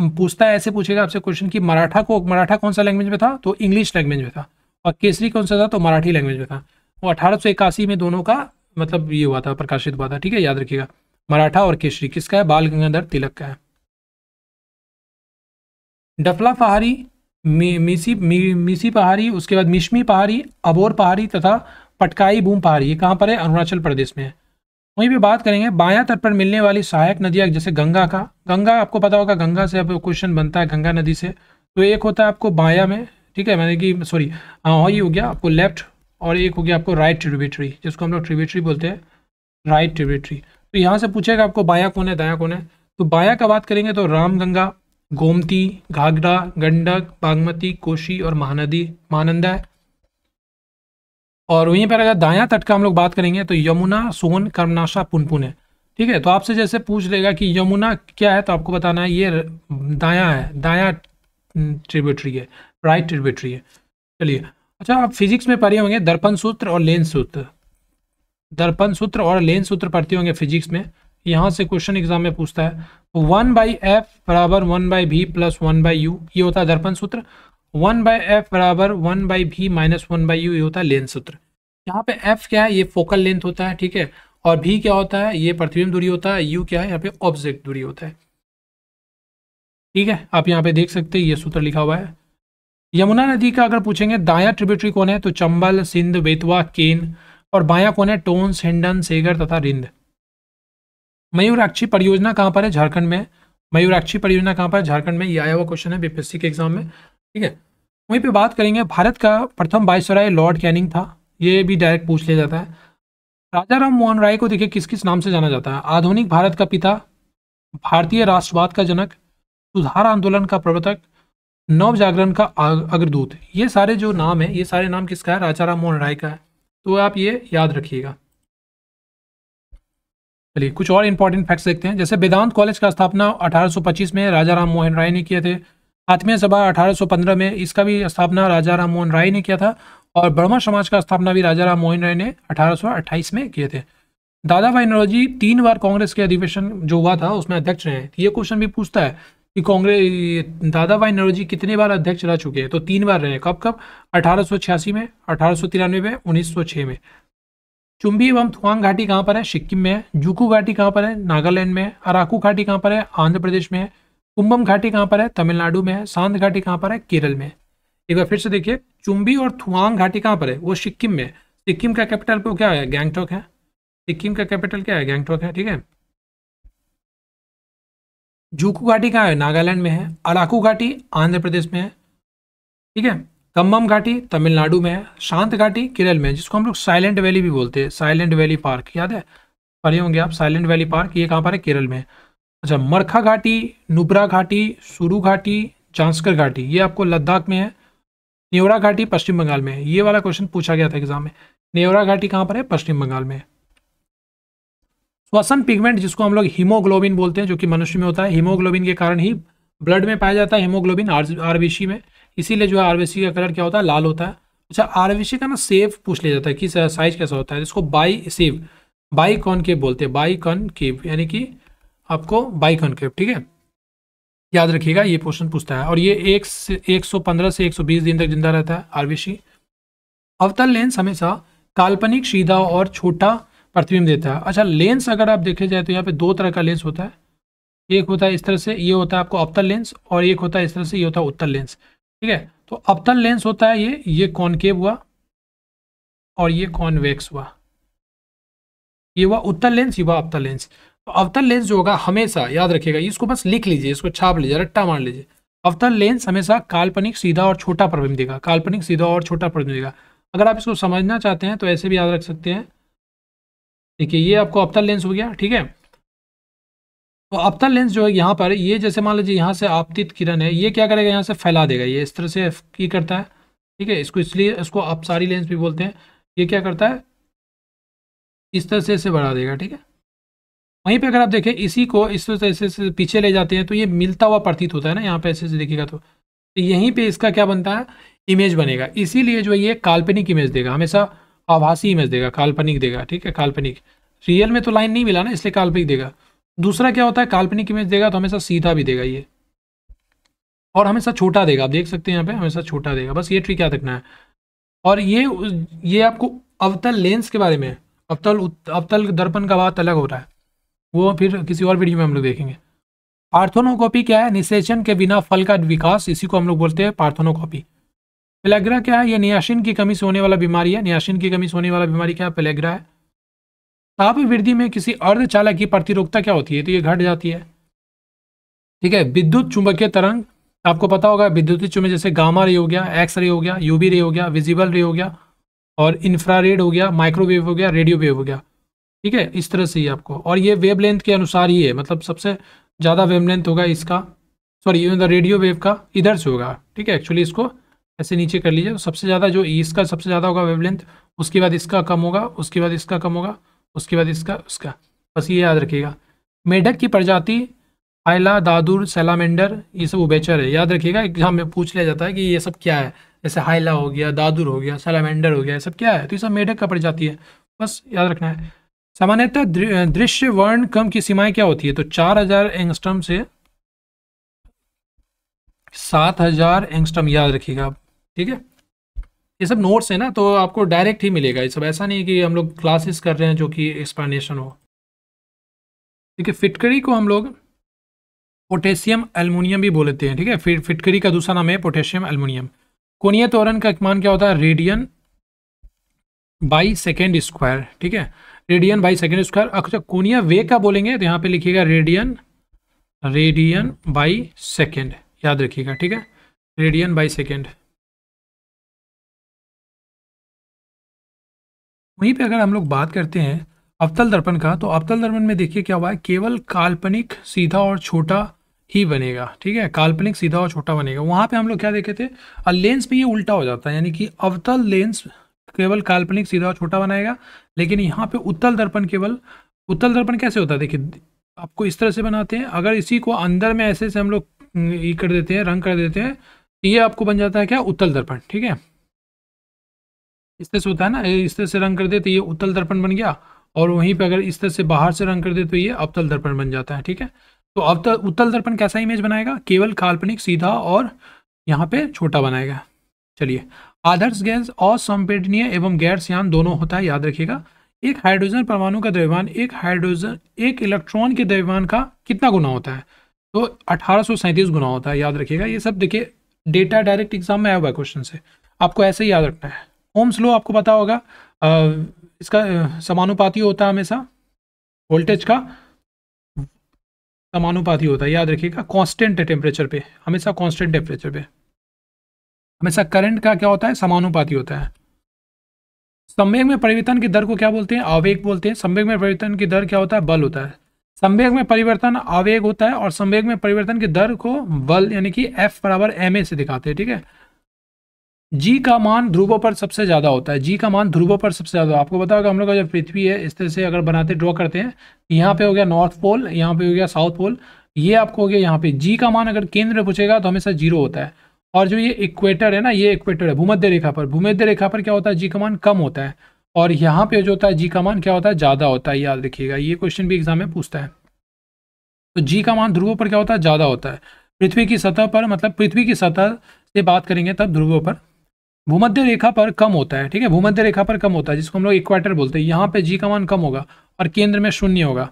पूछता है ऐसे पूछेगा आपसे क्वेश्चन कि मराठा को मराठा कौन सा लैंग्वेज में था तो इंग्लिश लैंग्वेज में था और केसरी कौन सा था तो मराठी लैंग्वेज में था वो अठारह में दोनों का मतलब ये हुआ था प्रकाशित हुआ था ठीक है याद रखिएगा मराठा और केसरी किसका है बाल गंगाधर तिलक का है डफला पहाड़ी मी, मीसी मीसी पहाड़ी उसके बाद मिशमी पहाड़ी अबोर पहाड़ी तथा पटकाई बूम पहाड़ी ये कहाँ पर है अरुणाचल प्रदेश में है वहीं पे बात करेंगे बायां तट पर मिलने वाली सहायक नदियाँ जैसे गंगा का गंगा आपको पता होगा गंगा से अब क्वेश्चन बनता है गंगा नदी से तो एक होता है आपको बाया में ठीक है मैंने कि सॉरी हाँ ही हो गया आपको लेफ्ट और एक हो गया आपको राइट ट्रिब्यूटरी जिसको हम लोग ट्रिब्यूटरी बोलते हैं राइट ट्रिब्यूटरी तो यहाँ से पूछेगा आपको बाया कौन है दाया कौन है तो बाया का बात करेंगे तो रामगंगा गोमती घाघरा गंडक बागमती कोशी और महानदी महानंदा है और वहीं पर अगर दाया तट का हम लोग बात करेंगे तो यमुना सोन कर्मनाशा पुनपुन है ठीक है तो आपसे जैसे पूछ लेगा कि यमुना क्या है तो आपको बताना है ये दाया है दाया ट्रिब्यूटरी है राइट ट्रिब्यूटरी है चलिए अच्छा आप फिजिक्स में पढ़े होंगे दर्पण सूत्र और लेंस सूत्र दर्पण सूत्र और लेंस सूत्र पढ़ते होंगे फिजिक्स में यहाँ से क्वेश्चन एग्जाम में पूछता है वन बाई एफ बराबर one by V plus one by U ये होता है दर्पण सूत्र वन बाई एफ बराबर one by V minus one by U ये होता है लेंथ सूत्र यहाँ पे एफ क्या है ये फोकल लेंथ होता है ठीक है और भी क्या होता है ये प्रतिबिंब दूरी होता है यू क्या है यहाँ पे ऑब्जेक्ट दूरी होता है ठीक है आप यहाँ पे देख सकते हैं ये सूत्र लिखा हुआ है यमुना नदी का अगर पूछेंगे दाया ट्रिब्यूटरी कौन है तो चंबल सिंध बेतवा केन और बाया कौन है टोन्स हिंडन सेगर तथा रिंद मयूराक्षी परियोजना कहाँ पर है झारखंड में मयूराक्षी परियोजना कहाँ पर है झारखंड में ये आया हुआ क्वेश्चन है बीपीएससी के एग्जाम में ठीक है वहीं पे बात करेंगे भारत का प्रथम बाईसराय लॉर्ड कैनिंग था ये भी डायरेक्ट पूछ लिया जाता है राजा राम मोहन राय को देखिए किस किस नाम से जाना जाता है आधुनिक भारत का पिता भारतीय राष्ट्रवाद का जनक सुधार आंदोलन का प्रवर्तक नव जागरण का अग्रदूत ये सारे जो नाम है ये सारे नाम किसका है राजा राम मोहन राय का है तो आप ये याद रखिएगा चलिए कुछ और इंपॉर्टेंट फैक्ट्स देखते हैं जैसे वेदांत कॉलेज का स्थापना 1825 में राजा राम मोहन राय ने किए थे आत्मीय सभा 1815 में इसका भी स्थापना राजा राम मोहन राय ने किया था और ब्रह्मा समाज का स्थापना भी राजा राम मोहन राय ने 1828 में किए थे दादा भाई नरोजी तीन बार कांग्रेस के अधिवेशन जो हुआ था उसमें अध्यक्ष रहे तो ये क्वेश्चन भी पूछता है कि कांग्रेस दादा भाई नरोजी कितने बार अध्यक्ष रह चुके हैं तो तीन बार रहे कब कब अठारह में अठारह में उन्नीस में चुंबी एवं थुआंग घाटी कहाँ पर है सिक्किम में है जुकू घाटी कहाँ पर है नागालैंड में है अराकू घाटी कहाँ पर है आंध्र प्रदेश में है कुंभम घाटी कहाँ पर है तमिलनाडु में है सांध घाटी कहाँ पर है केरल में एक बार फिर से देखिए चुंबी और थुआंग घाटी कहाँ पर है वो सिक्किम में सिक्किम का कैपिटल पे क्या है गैंगटॉक है सिक्किम का कैपिटल क्या है गैंगटॉक है ठीक है जूकू घाटी कहाँ है नागालैंड में है अराकू घाटी आंध्र प्रदेश में है ठीक है कम्बम घाटी तमिलनाडु में है शांत घाटी केरल में जिसको हम लोग साइलेंट वैली भी बोलते हैं साइलेंट वैली पार्क याद है पढ़े होंगे आप साइलेंट वैली पार्क ये कहाँ पर है केरल में अच्छा मरखा घाटी नुब्रा घाटी सुरू घाटी जांसकर घाटी ये आपको लद्दाख में है नेवरा घाटी पश्चिम बंगाल में है ये वाला क्वेश्चन पूछा गया था एग्जाम में नेवरा घाटी कहाँ पर है पश्चिम बंगाल में श्वसन पिगमेंट जिसको हम लोग हीमोग्लोबिन बोलते हैं जो कि मनुष्य में होता है हीमोग्लोबिन के कारण ही ब्लड में पाया जाता है हीमोग्लोबिन आर आरबीसी में इसीलिए जो है आर का कलर क्या होता है लाल होता है अच्छा आर का ना सेव पूछ लिया जाता है कि साइज कैसा होता है इसको बाई सेव बाई कॉन केव बोलते हैं बाई कॉन केव यानी कि आपको बाई कॉन केव ठीक है याद रखिएगा ये क्वेश्चन पूछता है और ये एक से पंद्रह से 120 दिन तक जिंदा रहता है आरबीसी अवतल लेंस हमेशा काल्पनिक सीधा और छोटा प्रतिबिंब देता है अच्छा लेंस अगर आप देखे जाए तो यहाँ पे दो तरह का लेंस होता है एक होता है इस तरह से ये होता है आपको अवतल लेंस और एक होता है इस तरह से ये होता है उत्तर लेंस ठीक है तो अवतल लेंस होता है ये ये कॉनकेव हुआ और ये कॉनवेक्स हुआ ये हुआ उत्तर लेंस ये हुआ अवतल लेंस तो अवतल लेंस जो होगा हमेशा याद रखिएगा इसको बस लिख लीजिए इसको छाप लीजिए रट्टा मार लीजिए अवतल लेंस हमेशा काल्पनिक सीधा और छोटा प्रतिबिंब देगा काल्पनिक सीधा और छोटा प्रतिबिंब देगा अगर आप इसको समझना चाहते हैं तो ऐसे भी याद रख सकते हैं देखिए ये आपको अवतल लेंस हो गया ठीक है तो आपता लेंस जो है यहाँ पर ये जैसे मान लीजिए यहाँ से आपतित किरण है ये क्या करेगा यहाँ से फैला देगा ये इस तरह से की करता है ठीक है इसको इसलिए इसको अपसारी लेंस भी बोलते हैं ये क्या करता है इस तरह से इसे बढ़ा देगा ठीक है वहीं पे अगर आप देखें इसी को इस तरह से पीछे ले जाते हैं तो ये मिलता हुआ प्रतीत होता है ना यहाँ पे ऐसे से तो।, तो यहीं पर इसका क्या बनता है इमेज बनेगा इसीलिए जो ये काल्पनिक इमेज देगा हमेशा आभासी इमेज देगा काल्पनिक देगा ठीक है काल्पनिक रियल में तो लाइन नहीं मिला ना इसलिए काल्पनिक देगा दूसरा क्या होता है काल्पनिक इमेज देगा तो हमेशा सीधा भी देगा ये और हमेशा छोटा देगा आप देख सकते हैं यहाँ पे हमेशा छोटा देगा बस ये ट्रिक याद रखना है और ये ये आपको अवतल लेंस के बारे में अवतल अवतल दर्पण का बात अलग हो रहा है वो फिर किसी और वीडियो में हम लोग देखेंगे पार्थोनोकॉपी क्या है निषेचन के बिना फल का विकास इसी को हम लोग बोलते हैं पार्थोनोकॉपी पेलेग्रा क्या है ये नियाशिन की कमी से होने वाला बीमारी है नियाशिन की कमी से होने वाला बीमारी क्या है पेलेग्रा है ताप वृद्धि में किसी अर्धचालक की प्रतिरोधता क्या होती है तो ये घट जाती है ठीक है विद्युत चुंबकीय तरंग आपको पता होगा विद्युत चुंबक जैसे गामा रे हो गया एक्स रे हो गया यूवी रे हो गया विजिबल रे हो गया और इंफ्रारेड हो गया माइक्रोवेव हो गया रेडियो वेव हो गया ठीक है इस तरह से ही आपको और ये वेब लेंथ के अनुसार ही है मतलब सबसे ज़्यादा वेब लेंथ होगा इसका सॉरी रेडियो वेव का इधर से होगा ठीक है एक्चुअली इसको ऐसे नीचे कर लीजिए सबसे ज़्यादा जो इसका सबसे ज़्यादा होगा वेवलेंथ उसके बाद इसका कम होगा उसके बाद इसका कम होगा उसके बाद इसका उसका बस ये याद रखिएगा मेढक की प्रजाति आयला दादुर सेलामेंडर ये सब उबेचर है याद रखिएगा एग्जाम में पूछ लिया जाता है कि ये सब क्या है जैसे हाइला हो गया दादुर हो गया सेलामेंडर हो गया ये सब क्या है तो ये सब मेढक का प्रजाति है बस याद रखना है सामान्यतः दृश्य वर्ण कम की सीमाएं क्या होती है तो चार हजार एंगस्टम से सात हजार एंगस्टम याद रखिएगा आप ठीक है ये सब नोट्स है ना तो आपको डायरेक्ट ही मिलेगा ये सब ऐसा नहीं कि हम लोग क्लासेस कर रहे हैं जो कि एक्सप्लेनेशन हो देखिए फिटकरी को हम लोग पोटेशियम एलमोनियम भी बोलते हैं ठीक है फिर फिटकरी का दूसरा नाम है पोटेशियम एलमोनियम कोनिया तोरण का मान क्या होता है रेडियन बाई सेकेंड स्क्वायर ठीक है रेडियन बाई सेकेंड स्क्वायर अच्छा कोनिया वे का बोलेंगे तो यहाँ पे लिखिएगा रेडियन रेडियन बाई सेकेंड याद रखिएगा ठीक है रेडियन बाई सेकेंड वहीं पे अगर हम लोग बात करते हैं अवतल दर्पण का तो अवतल दर्पण में देखिए क्या हुआ है केवल काल्पनिक सीधा और छोटा ही बनेगा ठीक है काल्पनिक सीधा और छोटा बनेगा वहाँ पे हम लोग क्या देखे थे और लेंस पे ये उल्टा हो जाता है यानी कि अवतल लेंस केवल काल्पनिक सीधा और छोटा बनाएगा लेकिन यहाँ पे उत्तल दर्पण केवल उत्तल दर्पण कैसे होता है देखिए आपको इस तरह से बनाते हैं अगर इसी को अंदर में ऐसे से हम लोग हम्म, ये कर देते हैं रंग कर देते हैं तो ये आपको बन जाता है क्या उत्तल दर्पण ठीक है इस तरह से होता है ना इस तरह से रंग कर दे तो ये उत्तल दर्पण बन गया और वहीं पे अगर इस तरह से बाहर से रंग कर दे तो ये अवतल दर्पण बन जाता है ठीक है तो अवतल उत्तल दर्पण कैसा इमेज बनाएगा केवल काल्पनिक सीधा और यहाँ पे छोटा बनाएगा चलिए आदर्श गैस और एवं गैर सियान दोनों होता है याद रखिएगा एक हाइड्रोजन परमाणु का द्रव्यमान एक हाइड्रोजन एक इलेक्ट्रॉन के द्रव्यमान का कितना गुना होता है तो अठारह गुना होता है याद रखिएगा ये सब देखिए डेटा डायरेक्ट एग्जाम में आया हुआ क्वेश्चन से आपको ऐसे ही याद रखना है ओम्स लो आपको पता होगा इसका समानुपाती होता है हमेशा वोल्टेज का समानुपाती होता है याद रखिएगा कांस्टेंट है टेम्परेचर पे हमेशा कांस्टेंट टेम्परेचर पे हमेशा करंट का क्या होता है समानुपाती होता है संवेग में परिवर्तन की दर को क्या बोलते हैं आवेग बोलते हैं संवेग में परिवर्तन की दर क्या होता है बल होता है संवेग में परिवर्तन आवेग होता है और संवेग में परिवर्तन की दर को बल यानी कि एफ बराबर एम ए से दिखाते हैं ठीक है जी का मान ध्रुवों पर सबसे ज़्यादा होता है जी का मान ध्रुवों पर सबसे ज़्यादा आपको पता होगा हम लोग का जब पृथ्वी है इस तरह से अगर बनाते ड्रॉ करते हैं तो यहाँ पे हो गया नॉर्थ पोल यहाँ पे हो गया साउथ पोल ये आपको हो गया यहाँ पे जी का मान अगर केंद्र पूछेगा तो हमेशा जीरो होता है और जो ये इक्वेटर है ना ये इक्वेटर है भूमध्य रेखा पर भूमध्य रेखा पर क्या होता है जी का मान कम होता है और यहाँ पे जो होता है जी का मान क्या होता है ज़्यादा होता है याद रखिएगा ये क्वेश्चन भी एग्जाम में पूछता है तो जी का मान ध्रुवों पर क्या होता है ज़्यादा होता है पृथ्वी की सतह पर मतलब पृथ्वी की सतह से बात करेंगे तब ध्रुवों पर भूमध्य रेखा पर कम होता है ठीक है भूमध्य रेखा पर कम होता है जिसको हम लोग इक्वेटर बोलते हैं यहाँ पे जी का मान कम होगा और केंद्र में शून्य होगा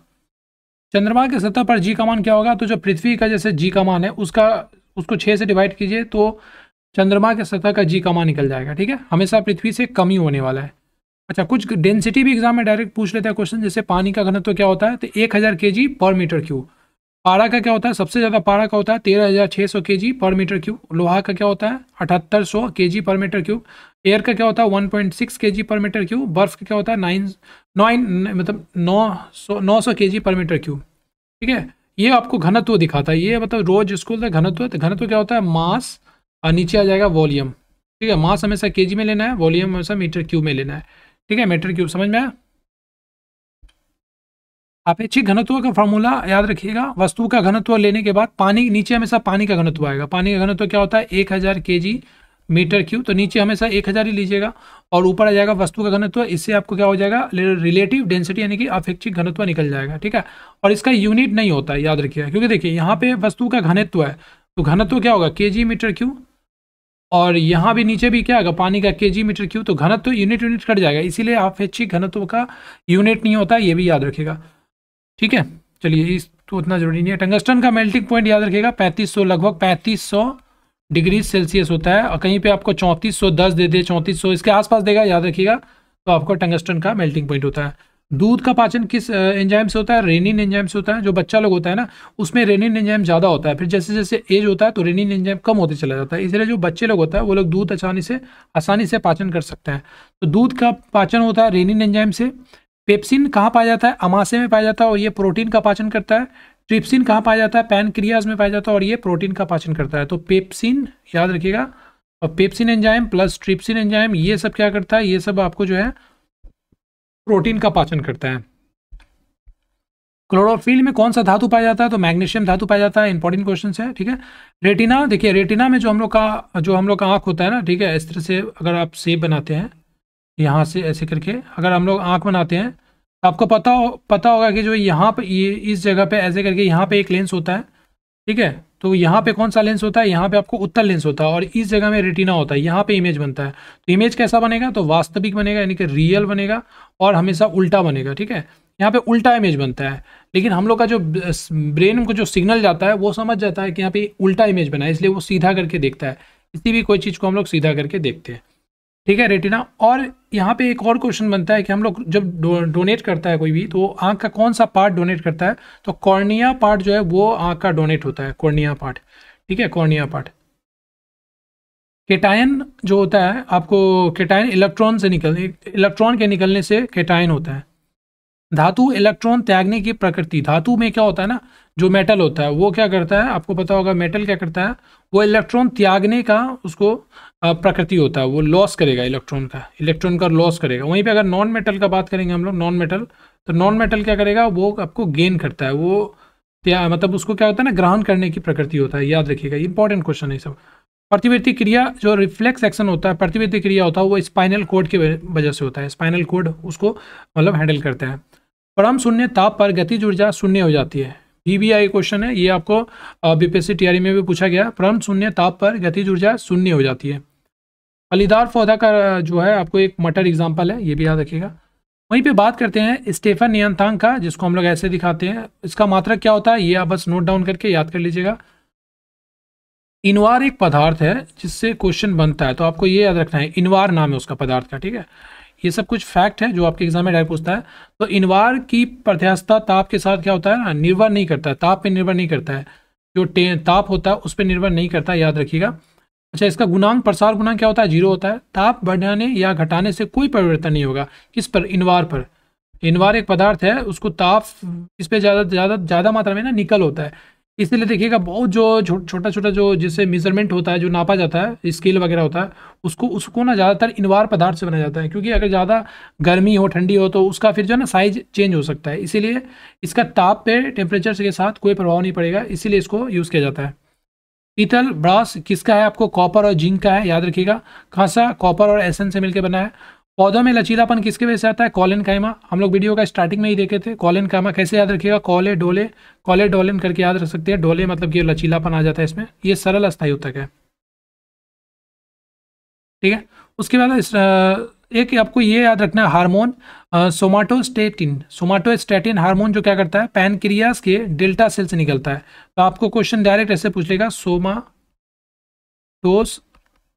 चंद्रमा के सतह पर जी का मान क्या होगा तो जो पृथ्वी का जैसे जी का मान है उसका उसको छः से डिवाइड कीजिए तो चंद्रमा के सतह का जी का मान निकल जाएगा ठीक है हमेशा पृथ्वी से कम ही होने वाला है अच्छा कुछ डेंसिटी भी एग्जाम में डायरेक्ट पूछ लेते हैं क्वेश्चन जैसे पानी का घनत्व तो क्या होता है तो एक हज़ार के जी पर मीटर क्यूब पारा का क्या होता है सबसे ज़्यादा पारा का होता है तेरह हज़ार छह सौ के जी पर मीटर क्यूब लोहा का क्या होता है अठहत्तर सौ के जी पर मीटर क्यूब एयर का क्या होता है वन पॉइंट सिक्स के जी पर मीटर क्यूब बर्फ का क्या होता है नाइन नाइन मतलब नौ सौ नौ सौ के जी पर मीटर क्यूब ठीक है ये आपको घनत्व दिखाता है ये मतलब रोज स्कूल था घनत्व तो घनत्व क्या होता है मास और नीचे आ जाएगा वॉल्यूम ठीक है मास हमेशा के में लेना है वॉल्यूम हमेशा मीटर क्यूब में लेना है ठीक है मीटर क्यूब समझ में आया अपेक्षित घनत्व का फॉर्मूला याद रखिएगा वस्तु का घनत्व लेने के बाद पानी नीचे हमेशा पानी का घनत्व आएगा पानी का घनत्व क्या होता है एक हज़ार के जी मीटर क्यू तो नीचे हमेशा एक हज़ार ही लीजिएगा और ऊपर आ जाएगा वस्तु का घनत्व इससे आपको क्या हो जाएगा रिलेटिव डेंसिटी यानी कि अपेक्षित घनत्व निकल जाएगा ठीक है और इसका यूनिट नहीं होता है याद रखिएगा क्योंकि देखिए यहाँ पे वस्तु का घनत्व है तो घनत्व क्या होगा के जी मीटर क्यू और यहाँ भी नीचे भी क्या होगा पानी का के जी मीटर क्यू तो घनत्व यूनिट यूनिट कट जाएगा इसीलिए अपेक्षिक घनत्व का यूनिट नहीं होता ये भी याद रखिएगा ठीक है चलिए इस तो उतना जरूरी नहीं है टंगस्टन का मेल्टिंग पॉइंट याद रखिएगा 3500 लगभग 3500 डिग्री सेल्सियस होता है और कहीं पे आपको 3410 दे दे 3400 इसके आसपास देगा याद रखिएगा तो आपको टंगस्टन का मेल्टिंग पॉइंट होता है दूध का पाचन किस एंजाइम से होता है रेनिन एंजाइम से होता है जो बच्चा लोग होता है ना उसमें रेनिन एंजाइम ज़्यादा होता है फिर जैसे जैसे एज होता है तो रेनिन एंजाइम कम होते चला जाता है इसलिए जो बच्चे लोग होता है वो लोग दूध आसानी से आसानी से पाचन कर सकते हैं तो दूध का पाचन होता है रेनिन एंजाइम से पेप्सिन कहाँ पाया जाता है अमाशे में पाया जाता है और ये प्रोटीन का पाचन करता है ट्रिप्सिन कहाँ पाया जाता है पैनक्रियाज में पाया जाता है और ये प्रोटीन का पाचन करता है तो पेप्सिन याद रखिएगा और pepsin enzyme plus trypsin enzyme ये सब क्या करता है ये सब आपको जो है प्रोटीन का पाचन करता है क्लोरोफिल में कौन सा धातु पाया जाता है तो मैग्नीशियम धातु पाया जाता है इंपॉर्टेंट क्वेश्चन है ठीक है रेटिना देखिए रेटिना में जो हम लोग का जो हम लोग का आँख होता है ना ठीक है इस तरह से अगर आप सेब बनाते हैं यहाँ से ऐसे करके अगर हम लोग आँख बनाते हैं तो आपको पता हो पता होगा कि जो यहाँ पर ये इस जगह पे ऐसे करके यहाँ पे एक लेंस होता है ठीक है तो यहाँ पे कौन सा लेंस होता है यहाँ पे आपको उत्तर लेंस होता है और इस जगह में रेटिना होता है यहाँ पे इमेज बनता है तो इमेज कैसा बनेगा तो वास्तविक बनेगा यानी कि रियल बनेगा और हमेशा उल्टा बनेगा ठीक है यहाँ पे उल्टा इमेज बनता है लेकिन हम लोग का जो ब्रेन को जो सिग्नल जाता है वो समझ जाता है कि यहाँ पे उल्टा इमेज बना है इसलिए वो सीधा करके देखता है किसी भी कोई चीज़ को हम लोग सीधा करके देखते हैं ठीक है रेटिना और यहाँ पे एक और क्वेश्चन बनता है कि हम लोग जब डो, डोनेट करता है कोई भी तो आँख का कौन सा पार्ट डोनेट करता है तो कॉर्निया पार्ट जो है वो आँख का डोनेट होता है कॉर्निया पार्ट ठीक है कॉर्निया पार्ट केटायन जो होता है आपको केटायन इलेक्ट्रॉन से निकल इलेक्ट्रॉन के निकलने से केटायन होता है धातु इलेक्ट्रॉन त्यागने की प्रकृति धातु में क्या होता है ना जो मेटल होता है वो क्या करता है आपको पता होगा मेटल क्या करता है वो इलेक्ट्रॉन त्यागने का उसको प्रकृति होता है वो लॉस करेगा इलेक्ट्रॉन का इलेक्ट्रॉन का लॉस करेगा वहीं पे अगर नॉन मेटल का बात करेंगे हम लोग नॉन मेटल तो नॉन मेटल क्या करेगा वो आपको गेन करता है वो क्या मतलब उसको क्या होता है ना ग्रहण करने की प्रकृति होता है याद रखिएगा इंपॉर्टेंट क्वेश्चन है सब प्रतिवर्ती क्रिया जो रिफ्लेक्स एक्शन होता है प्रतिवर्ती क्रिया होता है वो स्पाइनल कोड की वजह से होता है स्पाइनल कोड उसको मतलब हैंडल करते हैं परम शून्य ताप पर गति ऊर्जा शून्य हो जाती है बीबीआई क्वेश्चन है ये आपको बीपीएससी टीआरई e में भी पूछा गया परम शून्य ताप पर गति ऊर्जा शून्य हो जाती है फलीदार पौधा का जो है आपको एक मटर एग्जाम्पल है ये भी याद रखिएगा वहीं पे बात करते हैं स्टेफन नियंत्रांग का जिसको हम लोग ऐसे दिखाते हैं इसका मात्रा क्या होता है ये आप बस नोट डाउन करके याद कर लीजिएगा इनवार एक पदार्थ है जिससे क्वेश्चन बनता है तो आपको ये याद रखना है इनवार नाम है उसका पदार्थ का ठीक है ये सब कुछ फैक्ट है जो आपके एग्जाम में डायरेक्ट पूछता है तो इनवार की प्रत्यास्था ताप के साथ क्या होता है ना निर्भर नहीं करता ताप पर निर्भर नहीं करता है जो ताप होता है उस पर निर्भर नहीं करता याद रखिएगा अच्छा इसका गुणांक प्रसार गुणांक क्या होता है जीरो होता है ताप बढ़ाने या घटाने से कोई परिवर्तन नहीं होगा किस पर इनवार पर इनवार एक पदार्थ है उसको ताप इस पर ज़्यादा ज़्यादा ज़्यादा मात्रा में ना निकल होता है इसलिए देखिएगा बहुत जो छोटा छोटा जो जिससे मेजरमेंट होता है जो नापा जाता है स्केल वगैरह होता है उसको उसको ना ज़्यादातर इनवार पदार्थ से बनाया जाता है क्योंकि अगर ज़्यादा गर्मी हो ठंडी हो तो उसका फिर जो है ना साइज चेंज हो सकता है इसीलिए इसका ताप पे टेम्परेचर के साथ कोई प्रभाव नहीं पड़ेगा इसीलिए इसको यूज़ किया जाता है पीतल ब्रास किसका है आपको कॉपर और जिंक का है याद रखिएगा खासा कॉपर और एसन से मिलकर बना है पौधों में लचीलापन किसके वजह से आता है कॉलिन कायमा हम लोग वीडियो का स्टार्टिंग में ही देखे थे कॉलिन कायमा कैसे याद रखिएगा कॉले डोले कॉले डोलिन करके याद रख सकते हैं डोले मतलब कि लचीलापन आ जाता है इसमें ये सरल अस्थायी उत्तक है ठीक है उसके बाद एक आपको ये याद रखना है हार्मोन सोमाटोस्टेटिन सोमाटोस्टेटिन हार्मोन जो क्या करता है पैनक्रियास के डेल्टा सेल से निकलता है तो आपको क्वेश्चन डायरेक्ट ऐसे पूछ लेगा सोमाटोस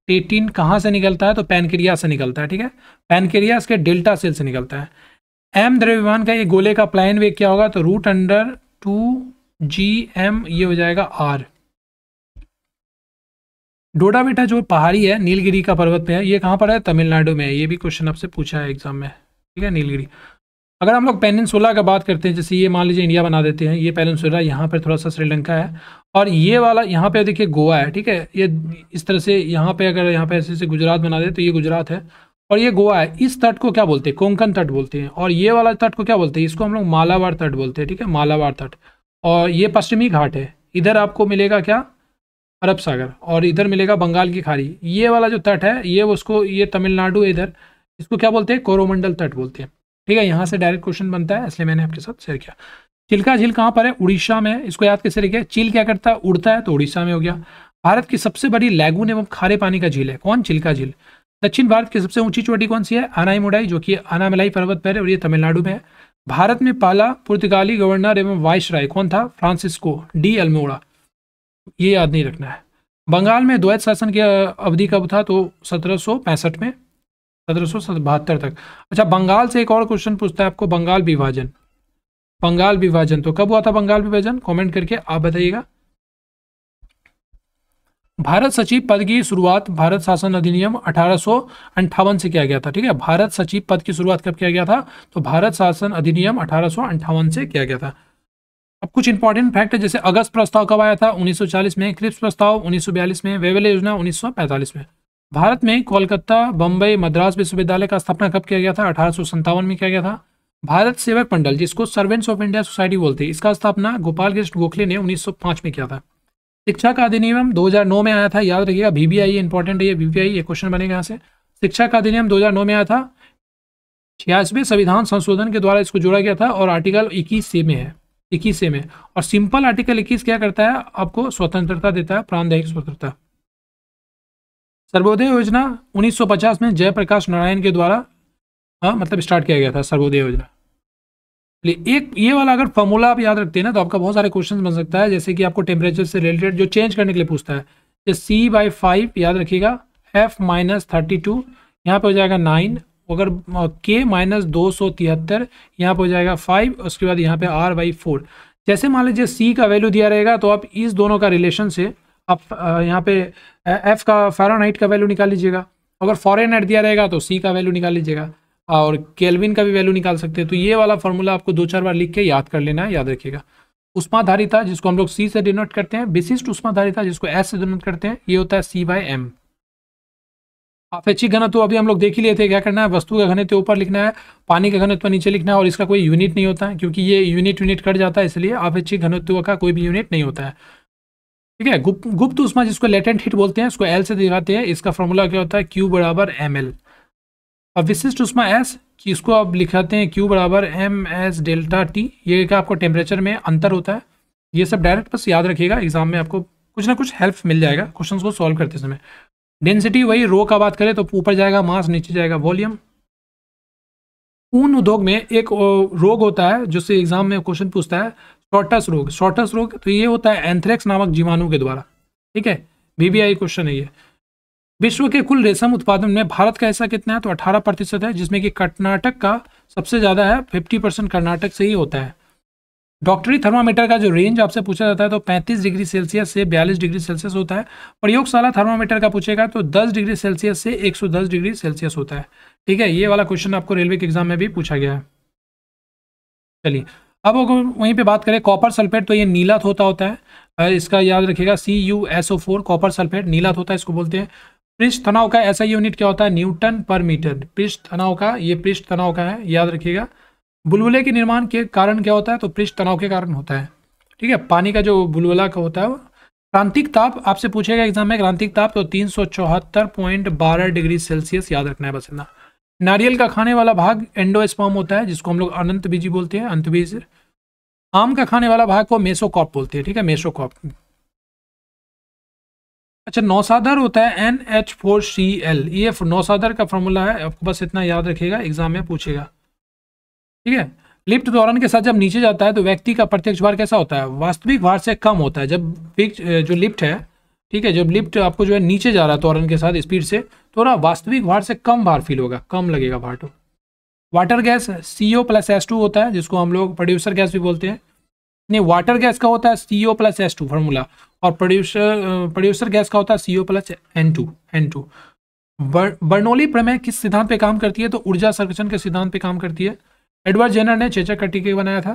टेटिन कहाँ से निकलता है तो पैनक्रिया से निकलता है ठीक है पैनक्रियास के डेल्टा सेल से निकलता है एम द्रव्यमान का ये गोले का प्लाइन वे क्या होगा तो root under two G M ये हो जाएगा आर डोडा बेटा जो पहाड़ी है नीलगिरी का पर्वत पे है ये कहाँ पर है तमिलनाडु में है ये भी क्वेश्चन आपसे पूछा है एग्जाम में ठीक है नीलगिरी अगर हम लोग पेनसुला का बात करते हैं जैसे ये मान लीजिए इंडिया बना देते हैं ये पेनसुला यहाँ पर थोड़ा सा श्रीलंका है और ये वाला यहाँ पे देखिए गोवा है ठीक है ये इस तरह से यहाँ पे अगर यहाँ पे ऐसे से गुजरात बना दे तो ये गुजरात है और ये गोवा है इस तट को क्या बोलते हैं कोंकण तट बोलते हैं और ये वाला तट को क्या बोलते हैं इसको हम लोग मालावार तट बोलते हैं ठीक है मालावार तट और ये पश्चिमी घाट है इधर आपको मिलेगा क्या अरब सागर और इधर मिलेगा बंगाल की खाड़ी ये वाला जो तट है ये उसको ये तमिलनाडु इधर इसको क्या बोलते हैं कोरोमंडल तट बोलते हैं ठीक है यहाँ से डायरेक्ट क्वेश्चन बनता है इसलिए मैंने आपके साथ शेयर किया चिल्का झील कहाँ पर है उड़ीसा में है इसको याद कैसे रखिए चील क्या करता है उड़ता है तो उड़ीसा में हो गया भारत की सबसे बड़ी लैगून एवं खारे पानी का झील है कौन चिल्का झील दक्षिण भारत की सबसे ऊंची चोटी कौन सी है अनाई मुडाई जो कि अनामलाई पर्वत पर है और ये तमिलनाडु में है भारत में पाला पुर्तगाली गवर्नर एवं वाइस राय कौन था फ्रांसिस्को डी अल्मोड़ा ये याद नहीं रखना है बंगाल में द्वैत शासन की अवधि कब था तो सत्रह में सत्रह तक अच्छा बंगाल से एक और क्वेश्चन पूछता है आपको बंगाल विभाजन बंगाल विभाजन तो कब हुआ था बंगाल विभाजन कमेंट करके आप बताइएगा भारत सचिव पद की शुरुआत भारत शासन अधिनियम अठारह से किया गया था ठीक है भारत सचिव पद की शुरुआत कब किया गया था तो भारत शासन अधिनियम अठारह से किया गया था अब कुछ इंपॉर्टेंट फैक्ट है जैसे अगस्त प्रस्ताव कब आया था 1940 में क्रिप्स प्रस्ताव 1942 में वेवेले योजना 1945 में भारत में कोलकाता बम्बई मद्रास विश्वविद्यालय का स्थापना कब किया गया था अठारह में किया गया था भारत सेवक मंडल जिसको सर्वेंट्स ऑफ इंडिया सोसाइटी बोलते हैं इसका स्थापना गोपाल कृष्ण गोखले ने 1905 में किया था शिक्षा का अधिनियम 2009 में आया था याद रखिएगा बीबीआई इंपॉर्टेंट है ये बीबीआई ये क्वेश्चन बनेगा यहाँ से शिक्षा का अधिनियम 2009 में आया था छियासवें संविधान संशोधन के द्वारा इसको जोड़ा गया था और आर्टिकल इक्कीस से में है इक्कीस से में और सिंपल आर्टिकल इक्कीस क्या करता है आपको स्वतंत्रता देता है प्राणदायिक स्वतंत्रता सर्वोदय योजना 1950 में जयप्रकाश नारायण के द्वारा हाँ मतलब स्टार्ट किया गया था सर्वोदय योजना एक ये वाला अगर फॉर्मूला आप याद रखते हैं ना तो आपका बहुत सारे क्वेश्चन बन सकता है जैसे कि आपको टेम्परेचर से रिलेटेड जो चेंज करने के लिए पूछता है सी बाई फाइव याद रखिएगा एफ माइनस थर्टी टू यहाँ पर हो जाएगा नाइन अगर के माइनस दो सौ तिहत्तर यहाँ पर हो जाएगा फाइव उसके बाद यहाँ पे आर बाई फोर जैसे मान लीजिए सी का वैल्यू दिया रहेगा तो आप इस दोनों का रिलेशन से आप यहाँ पे एफ का फेरोनाइट का वैल्यू निकाल लीजिएगा अगर फॉरेन एट दिया रहेगा तो सी का वैल्यू निकाल लीजिएगा और केल्विन का भी वैल्यू निकाल सकते हैं तो ये वाला फॉर्मूला आपको दो चार बार लिख के याद कर लेना है याद रखिएगा उष्माधारिता जिसको हम लोग सी से डिनोट करते हैं विशिष्ट उष्माधारिता जिसको एस से डिनोट करते हैं ये होता है सी बाय एम आप अच्छी e घनत्व अभी हम लोग देख ही लिए थे क्या करना है वस्तु का घनत्व ऊपर लिखना है पानी का घनत्व नीचे लिखना है और इसका कोई यूनिट नहीं होता है क्योंकि ये यूनिट यूनिट कट जाता है इसलिए आप अच्छी e घनत्व का कोई भी यूनिट नहीं होता है ठीक है गुप्त गुप्त उष्मा जिसको लेटेंट हिट बोलते हैं उसको एल से दिखाते हैं इसका फॉर्मूला क्या होता है क्यू बराबर एम एल अब विशिष्ट उष्मा एस कि इसको आप लिखाते हैं क्यू बराबर एम एस डेल्टा टी ये क्या आपको टेम्परेचर में अंतर होता है ये सब डायरेक्ट बस याद रखिएगा एग्जाम में आपको कुछ ना कुछ हेल्प मिल जाएगा क्वेश्चन को सॉल्व करते समय डेंसिटी वही रो का बात करें तो ऊपर जाएगा मास नीचे जाएगा वॉल्यूम ऊन उद्योग में एक रोग होता है जिससे एग्जाम में क्वेश्चन पूछता है शॉर्टस रोग शॉर्टस रोग तो ये होता है एंथ्रेक्स नामक जीवाणु के द्वारा ठीक है बीबीआई क्वेश्चन है ये विश्व के कुल रेशम उत्पादन में भारत का ऐसा कितना है तो 18 प्रतिशत है जिसमें कि कर्नाटक का सबसे ज़्यादा है 50 परसेंट कर्नाटक से ही होता है डॉक्टरी थर्मामीटर e, का जो रेंज आपसे पूछा जाता है तो 35 डिग्री सेल्सियस से 42 डिग्री सेल्सियस होता है प्रयोगशाला थर्मामीटर का पूछेगा तो 10 डिग्री सेल्सियस से 110 डिग्री सेल्सियस होता है ठीक है ये वाला क्वेश्चन आपको रेलवे के एग्जाम में भी पूछा गया है चलिए अब अगर वहीं पे बात करें कॉपर सल्फेट तो ये नीला थोता होता है इसका याद रखिएगा C U S O four copper sulphate नीला थोता है इसको बोलते हैं पृष्ठ तनाव का ऐसा यूनिट क्या होता है न्यूटन पर मीटर पृष्ठ तनाव का ये पृष्ठ तनाव का है याद रखिएगा बुलबुले के निर्माण के कारण क्या होता है तो पृष्ठ तनाव के कारण होता है ठीक है पानी का जो बुलबुला का होता है वो क्रांतिक ताप आपसे पूछेगा एग्जाम में क्रांतिक ताप तो तीन डिग्री सेल्सियस याद रखना है बस इतना नारियल का खाने वाला भाग एंडोस्पर्म होता है जिसको हम लोग अनंत बीजी बोलते हैं अंत बीज आम का खाने वाला भाग को मेसोकॉप बोलते हैं ठीक है मेसोकॉप अच्छा नौसादर होता है N H four C L ये नौसादर का फॉर्मूला है आपको बस इतना याद रखेगा एग्जाम में पूछेगा ठीक है लिफ्ट दौरान के साथ जब नीचे जाता है तो व्यक्ति का प्रत्यक्ष भार कैसा होता है वास्तविक भार से कम होता है जब जो लिफ्ट है ठीक है जब लिफ्ट आपको जो है नीचे जा रहा है तौरन के साथ स्पीड से थोड़ा वास्तविक भार से कम भार फील होगा कम लगेगा भार तो water gas C O plus S two होता है जिसको हम लोग प्रोड्यूसर गैस भी बोलते हैं नहीं वाटर गैस का होता है C O plus S two formula और प्रोड्यूसर प्रोड्यूसर गैस का होता है C O plus N two N two Bernoulli प्रमेय किस सिद्धांत पे काम करती है तो ऊर्जा संरक्षण के सिद्धांत पे काम करती है एडवर्ड जेनर ने चेचक का टीके बनाया था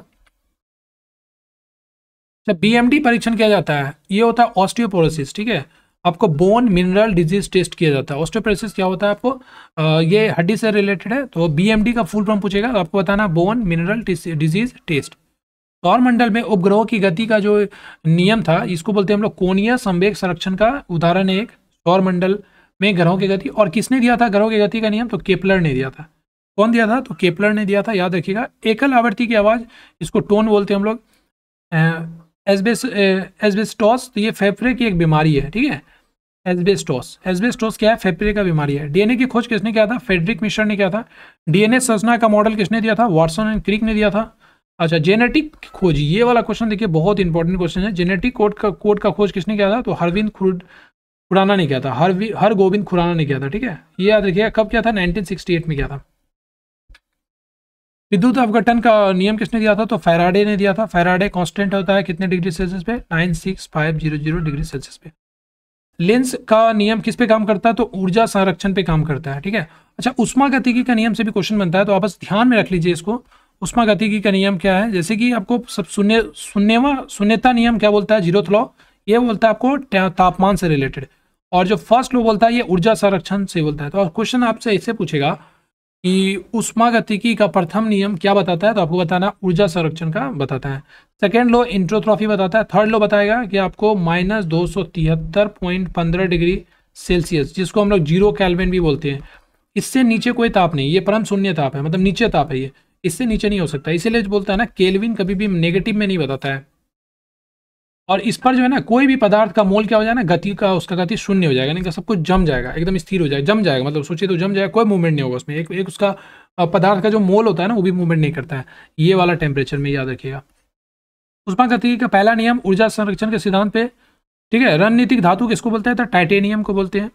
अच्छा डी परीक्षण किया जाता है ये होता है ऑस्टियोपोरोसिस ठीक है आपको बोन मिनरल डिजीज टेस्ट किया जाता है ऑस्टोप्रेसिस क्या होता है आपको आ, ये हड्डी से रिलेटेड है तो बी का फुल फॉर्म पूछेगा तो आपको बताना बोन मिनरल डिजीज टेस्ट सौरमंडल में उपग्रहों की गति का जो नियम था इसको बोलते हैं हम लोग कोनिया संवेग संरक्षण का उदाहरण है एक सौरमंडल में ग्रहों की गति और किसने दिया था ग्रहों की गति का नियम तो केपलर ने दिया था कौन दिया था तो केपलर ने दिया था याद रखिएगा एकल आवृत्ति की आवाज़ इसको टोन बोलते हैं हम लोग एसबेस एसबेस्टॉस तो ये फेफड़े की एक बीमारी है ठीक है एस्बेस्टोस एस्बेस्टोस क्या है फेफड़े का बीमारी है डीएनए की खोज किसने किया था फेडरिक मिश्र ने किया था डीएनए संरचना का मॉडल किसने दिया था वाटसन एंड क्रिक ने दिया था अच्छा जेनेटिक खोज ये वाला क्वेश्चन देखिए बहुत इंपॉर्टेंट क्वेश्चन है जेनेटिक कोड का कोड का खोज किसने किया था तो हरविंद खुड खुराना ने किया था हर हर गोविंद खुराना ने किया था ठीक है ये याद रखिएगा कब किया था 1968 में किया था विद्युत अवघटन का नियम किसने दिया था तो फेराडे ने दिया था फेराडे कांस्टेंट होता है कितने डिग्री सेल्सियस पे nine six five zero zero degree Celsius पे लेंस का नियम किस पे काम करता है तो ऊर्जा संरक्षण पे काम करता है ठीक है अच्छा उष्मा गतिकी का नियम से भी क्वेश्चन बनता है तो आप बस ध्यान में रख लीजिए इसको उष्मा गतिकी का नियम क्या है जैसे कि आपको सब सुन्य सुन्यवा शून्यता नियम क्या बोलता है जीरो लॉ ये बोलता है आपको तापमान से रिलेटेड और जो फर्स्ट लो बोलता है ये ऊर्जा संरक्षण से बोलता है तो क्वेश्चन आपसे ऐसे पूछेगा कि उष्मा गतिकी का प्रथम नियम क्या बताता है तो आपको बताना ऊर्जा संरक्षण का बताता है सेकेंड लो इंट्रोथ्रॉफी बताता है थर्ड लो बताएगा कि आपको माइनस दो सौ तिहत्तर पॉइंट पंद्रह डिग्री सेल्सियस जिसको हम लोग जीरो कैलविन भी बोलते हैं इससे नीचे कोई ताप नहीं ये परम शून्य ताप है मतलब नीचे ताप है ये इससे नीचे नहीं हो सकता इसीलिए बोलता है ना केल्विन कभी भी नेगेटिव में नहीं बताता है और इस पर जो है ना कोई भी पदार्थ का मोल क्या हो जाए ना गति का उसका गति शून्य हो जाएगा नहीं सब कुछ जम जाएगा एकदम स्थिर हो जाएगा जम जाएगा मतलब सोचिए तो जम जाएगा कोई मूवमेंट नहीं होगा उसमें एक एक उसका पदार्थ का जो मोल होता है ना वो भी मूवमेंट नहीं करता है ये वाला टेम्परेचर में याद रखिएगा उस्मा कहती है पहला नियम ऊर्जा संरक्षण के सिद्धांत पे ठीक है रणनीतिक धातु किसको बोलते हैं तो टाइटेनियम को बोलते हैं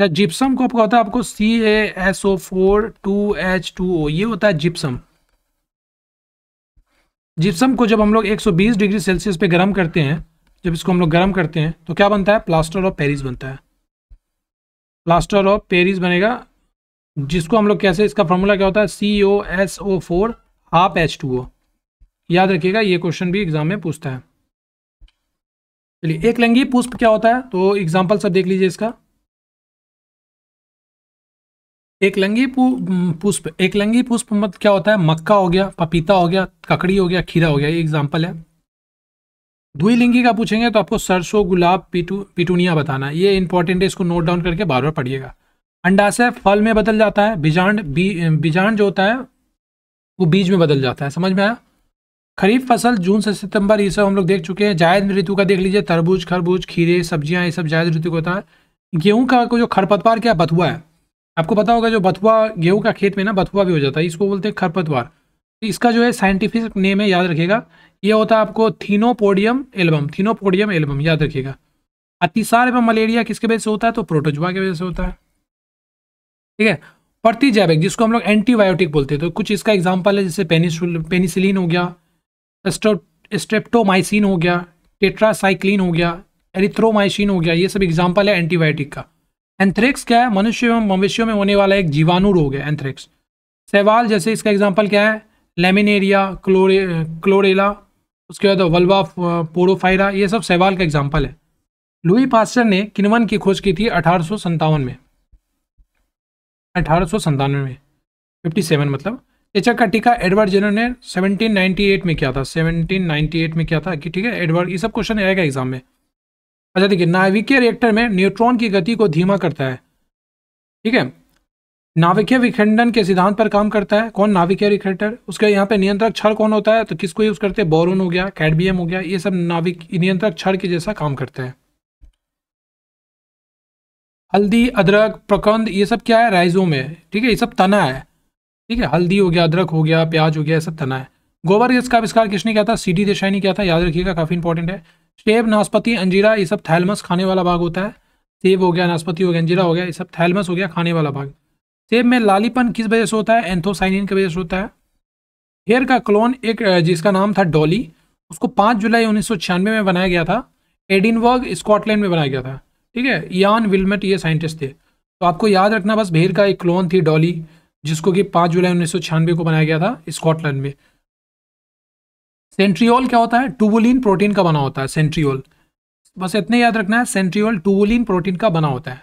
या जिप्सम को आपको होता है आपको C A S O four two H two O ये होता है जिप्सम जिप्सम को जब हम लोग 120 डिग्री सेल्सियस पे गर्म करते हैं जब इसको हम लोग गर्म करते हैं तो क्या बनता है प्लास्टर ऑफ पेरिस बनता है प्लास्टर ऑफ पेरिस बनेगा जिसको हम लोग कैसे इसका फॉर्मूला क्या होता है C O S O four half H two O याद रखिएगा ये क्वेश्चन भी एग्जाम में पूछता है चलिए एक लंगी पुष्प क्या होता है तो एग्जाम्पल सब देख लीजिए इसका एक लंगी पुष्प एक लंगी पुष्प मत मतलब क्या होता है मक्का हो गया पपीता हो गया ककड़ी हो गया खीरा हो गया ये एग्जाम्पल है दुई लिंगी का पूछेंगे तो आपको सरसों गुलाब पीटू पिटूनिया बताना है ये इंपॉर्टेंट है इसको नोट डाउन करके बार बार पढ़िएगा अंडाशय फल में बदल जाता है बीजांड बी बीजांड जो होता है वो बीज में बदल जाता है समझ में आया खरीफ फसल जून से सितंबर ये सब हम लोग देख चुके हैं जायद ऋतु का देख लीजिए तरबूज खरबूज खीरे सब्जियां ये सब जायद ऋतु का होता है गेहूं का जो खरपतवार क्या बथुआ है आपको पता होगा जो बथुआ गेहूं का खेत में ना बथुआ भी हो जाता है इसको बोलते हैं खरपतवार तो इसका जो है साइंटिफिक नेम है याद रखेगा ये होता है आपको थीनोपोडियम एल्बम थीनोपोडियम एल्बम याद रखेगा अतिसार एवं मलेरिया किसके वजह से होता है तो प्रोटोजुआ की वजह से होता है ठीक है प्रतिजैविक जिसको हम लोग एंटीबायोटिक बोलते हैं तो कुछ इसका एग्जाम्पल है जैसे पेनिसिलिन हो गया स्ट्रेप्टोमाइसिन हो गया टेट्रासाइक्लिन हो गया एरिथ्रोमाइसिन हो गया ये सब एग्जाम्पल है एंटीबायोटिक का एंथ्रेक्स क्या है मनुष्य एवं मवेशियों में होने वाला एक जीवाणु रोग है एंथ्रेक्स सहवाल जैसे इसका एग्जाम्पल क्या है लेमिनेरिया क्लोरे क्लोरेला उसके बाद वल्वा पोरोफाइरा uh, ये सब सहवाल का एग्जाम्पल है लुई पास्टर ने किनवन की खोज की थी अठारह में अठारह में फिफ्टी सेवन मतलब एचर का टीका एडवर्ड जेनर ने 1798 में किया था 1798 में किया था कि ठीक है एडवर्ड ये सब क्वेश्चन आएगा एग्जाम में अच्छा देखिए नाविकीय रिएक्टर में न्यूट्रॉन की गति को धीमा करता है ठीक है नाविकीय विखंडन के सिद्धांत पर काम करता है कौन नाविकीय रिएक्टर उसके यहाँ पे नियंत्रक क्षण कौन होता है तो किसको यूज करते हैं बोरोन हो गया कैडबियम हो गया ये सब नाविक नियंत्रक क्षण के जैसा काम करता है हल्दी अदरक प्रकंद ये सब क्या है राइजो में ठीक है ये सब तना है ठीक है हल्दी हो गया अदरक हो गया प्याज हो गया सब तना है गोबर गैस का आविष्कार किसने किया था सी डी देशाई ने किया था याद रखिएगा काफ़ी इंपॉर्टेंट है सेब नाशपति अंजीरा ये सब थैलमस खाने वाला भाग होता है सेब हो गया नाशपति हो गया अंजीरा हो गया ये सब थैलमस हो गया खाने वाला भाग सेब में लालीपन किस वजह से होता है एंथोसाइनिन की वजह से होता है हेयर का क्लोन एक जिसका नाम था डॉली उसको पाँच जुलाई उन्नीस में बनाया गया था एडिनबर्ग स्कॉटलैंड में बनाया गया था ठीक है यान विलमेट ये साइंटिस्ट थे तो आपको याद रखना बस भेर का एक क्लोन थी डॉली जिसको कि पांच जुलाई उन्नीस को बनाया गया था स्कॉटलैंड में सेंट्रियोल क्या होता है टूबोलिन प्रोटीन का बना होता है सेंट्रियोल बस इतने याद रखना है सेंट्रियोल टूबुलिन प्रोटीन का बना होता है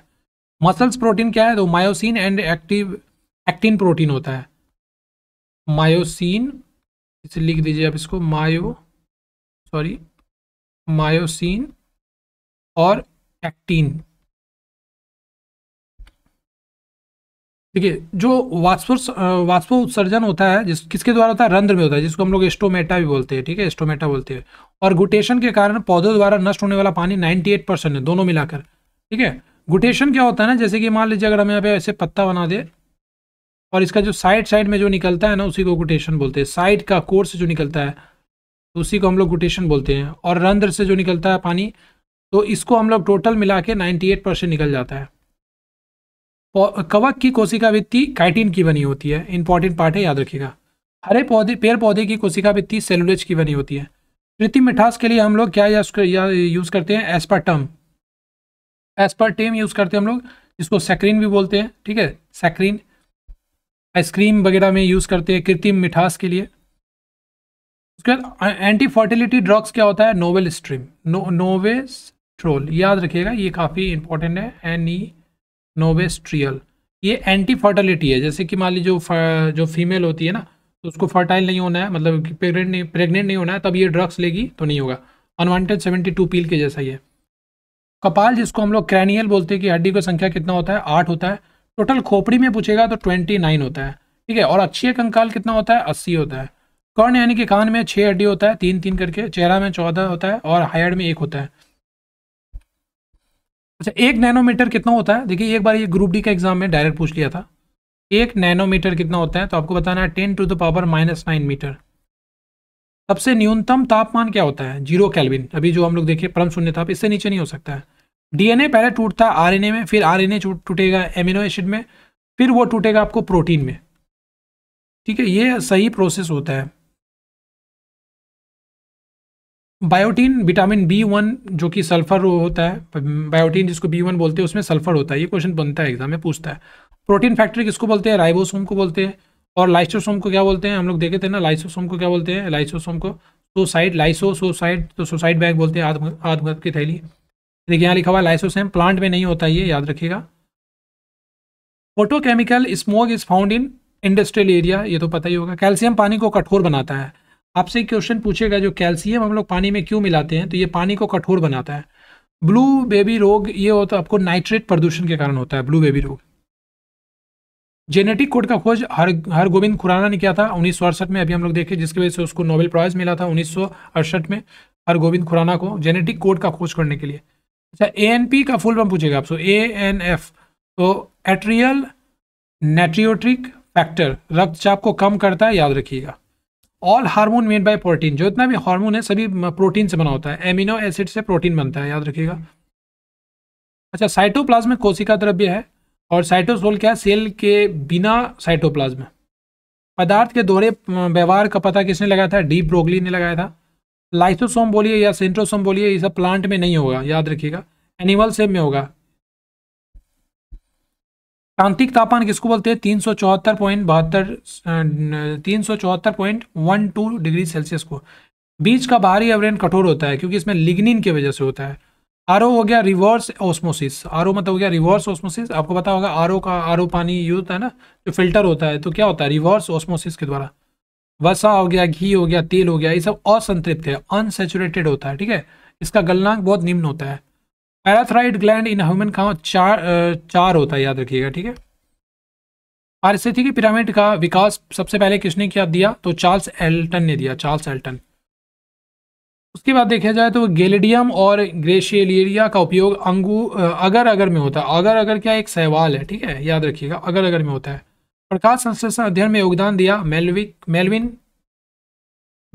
मसल्स प्रोटीन क्या है तो myosin and active actin protein होता है मायोसिन इसे लिख दीजिए आप इसको मायो सॉरी मायोसिन और एक्टिन देखिए जो वाष्प वाष्प उत्सर्जन होता है जिस किसके द्वारा होता है रंध्र में होता है जिसको हम लोग एस्टोमेटा भी बोलते हैं ठीक है एस्टोमेटा बोलते हैं और गुटेशन के कारण पौधों द्वारा नष्ट होने वाला पानी 98 परसेंट है दोनों मिलाकर ठीक है गुटेशन क्या होता है ना जैसे कि मान लीजिए अगर हम यहाँ पे ऐसे पत्ता बना दे और इसका जो साइड साइड में जो निकलता है ना उसी को गुटेशन बोलते हैं साइड का कोर्स जो निकलता है तो उसी को हम लोग गुटेशन बोलते हैं और रंध्र से जो निकलता है पानी तो इसको हम लोग टोटल मिला के नाइन्टी निकल जाता है कवक की कोशिका वित्ती काइटिन की बनी होती है इंपॉर्टेंट पार्ट है याद रखिएगा हरे पौधे पेड़ पौधे की कोशिका वित्ती सेलुलेज की बनी होती है कृत्रिम मिठास के लिए हम लोग क्या यूज़ करते हैं एस्पर्टम एस्पर्टेम यूज़ करते हैं हम लोग जिसको सैक्रीन भी बोलते हैं ठीक है सैक्रीन आइसक्रीम वगैरह में यूज़ करते हैं कृत्रिम मिठास के लिए उसके बाद एंटी फर्टिलिटी ड्रग्स क्या होता है नोवेल स्ट्रीम नो नोवेस्ट्रोल याद रखिएगा ये काफ़ी इंपॉर्टेंट है एन ई e नोवेस्ट्रियल ये एंटी फर्टिलिटी है जैसे कि मान लीजिए जो जो फीमेल होती है ना तो उसको फर्टाइल नहीं होना है मतलब प्रेगनेंट नहीं प्रेगनेंट नहीं होना है तब ये ड्रग्स लेगी तो नहीं होगा अनवांटेड सेवेंटी टू पील के जैसा ही है कपाल जिसको हम लोग क्रैनियल बोलते हैं कि हड्डी का संख्या कितना होता है आठ होता है टोटल खोपड़ी में पूछेगा तो ट्वेंटी नाइन होता है ठीक है और अच्छी कंकाल कितना होता है अस्सी होता है कर्ण यानी कि कान में छः हड्डी होता है तीन तीन करके चेहरा में चौदह होता है और हायड में एक होता है अच्छा एक नैनोमीटर कितना होता है देखिए एक बार ये ग्रुप डी का एग्जाम में डायरेक्ट पूछ लिया था एक नैनोमीटर कितना होता है तो आपको बताना है ten to the power minus nine metre सबसे न्यूनतम तापमान क्या होता है जीरो कैलविन अभी जो हम लोग देखिए परम शून्य ताप इससे नीचे नहीं हो सकता है डीएनए पहले टूटता है आरएनए में फिर आरएनए टूटेगा एमिनो एसिड में फिर वो टूटेगा आपको प्रोटीन में ठीक है ये सही प्रोसेस होता है बायोटीन विटामिन बी वन जो कि सल्फर होता है बायोटीन जिसको बी वन बोलते हैं उसमें सल्फर होता है ये क्वेश्चन बनता है एग्जाम में पूछता है प्रोटीन फैक्ट्री किसको बोलते हैं राइबोसोम को बोलते हैं और लाइसोसोम को क्या बोलते हैं हम लोग देखे थे ना लाइसोसोम को क्या बोलते हैं लाइसोसोम को सोसाइड लाइसो सोसाइड तो सोसाइड बैग बोलते हैं आत्म आत्मघात की थैली देखिए यहाँ लिखा हुआ लाइसोसेम प्लांट में नहीं होता ये याद रखिएगा photochemical smoke is found in industrial area ये तो पता ही होगा कैल्शियम पानी को कठोर बनाता है आपसे क्वेश्चन पूछेगा जो कैल्शियम हम लोग पानी में क्यों मिलाते हैं तो ये पानी को कठोर बनाता है ब्लू बेबी रोग ये होता है आपको नाइट्रेट प्रदूषण के कारण होता है ब्लू बेबी रोग जेनेटिक कोड का खोज हर हर गोविंद खुराना ने किया था उन्नीस में अभी हम लोग देखे जिसकी वजह से उसको नोबेल प्राइज मिला था उन्नीस में हर गोविंद खुराना को जेनेटिक कोड का खोज करने के लिए अच्छा ए का फुल फॉर्म पूछेगा आपसे ए एन एफ तो एट्रियल नेट्रियोट्रिक फैक्टर रक्तचाप को कम करता है याद रखिएगा all hormone made by protein जो इतना भी हार्मोन है सभी प्रोटीन से बना होता है एमिनो एसिड से प्रोटीन बनता है याद रखिएगा अच्छा साइटोप्लाज्म कोशिका द्रव्य है और साइटोसोल क्या है सेल के बिना साइटोप्लाज्म पदार्थ के दोहरे व्यवहार का पता किसने लगाया था डीप ब्रोगली ने लगाया था लाइसोसोम बोलिए या सेंट्रोसोम बोलिए ये सब प्लांट में नहीं होगा याद रखिएगा एनिमल सेम में होगा आंतरिक तापमान किसको बोलते हैं तीन सौ चौहत्तर पॉइंट बहत्तर तीन सौ चौहत्तर point one two degree Celsius को बीच का बाहरी आवरण कठोर होता है क्योंकि इसमें लिग्निन की वजह से होता है आर हो गया रिवर्स ओस्मोसिस आर मतलब हो गया रिवर्स ओस्मोसिस आपको पता होगा आर का आर पानी यूज होता है ना जो फिल्टर होता है तो क्या होता है रिवर्स ओस्मोसिस के द्वारा वसा हो गया घी हो गया तेल हो गया ये सब असंतृप्त है अनसेचुरेटेड होता है ठीक है इसका गलनांक बहुत निम्न होता है पैराथराइड ग्लैंड इन ह्यूमन का चार चार होता है याद रखिएगा ठीक है पारिस्थितिकी पिरामिड का विकास सबसे पहले किसने क्या दिया तो चार्ल्स एल्टन ने दिया चार्ल्स एल्टन उसके बाद देखा जाए तो गेलेडियम और ग्रेशियलेरिया का उपयोग अंगू अगर अगर में होता है अगर अगर क्या एक सहवाल है ठीक है याद रखिएगा अगर अगर में होता है प्रकाश संश्लेषण अध्ययन में योगदान दिया मेलविक मेलविन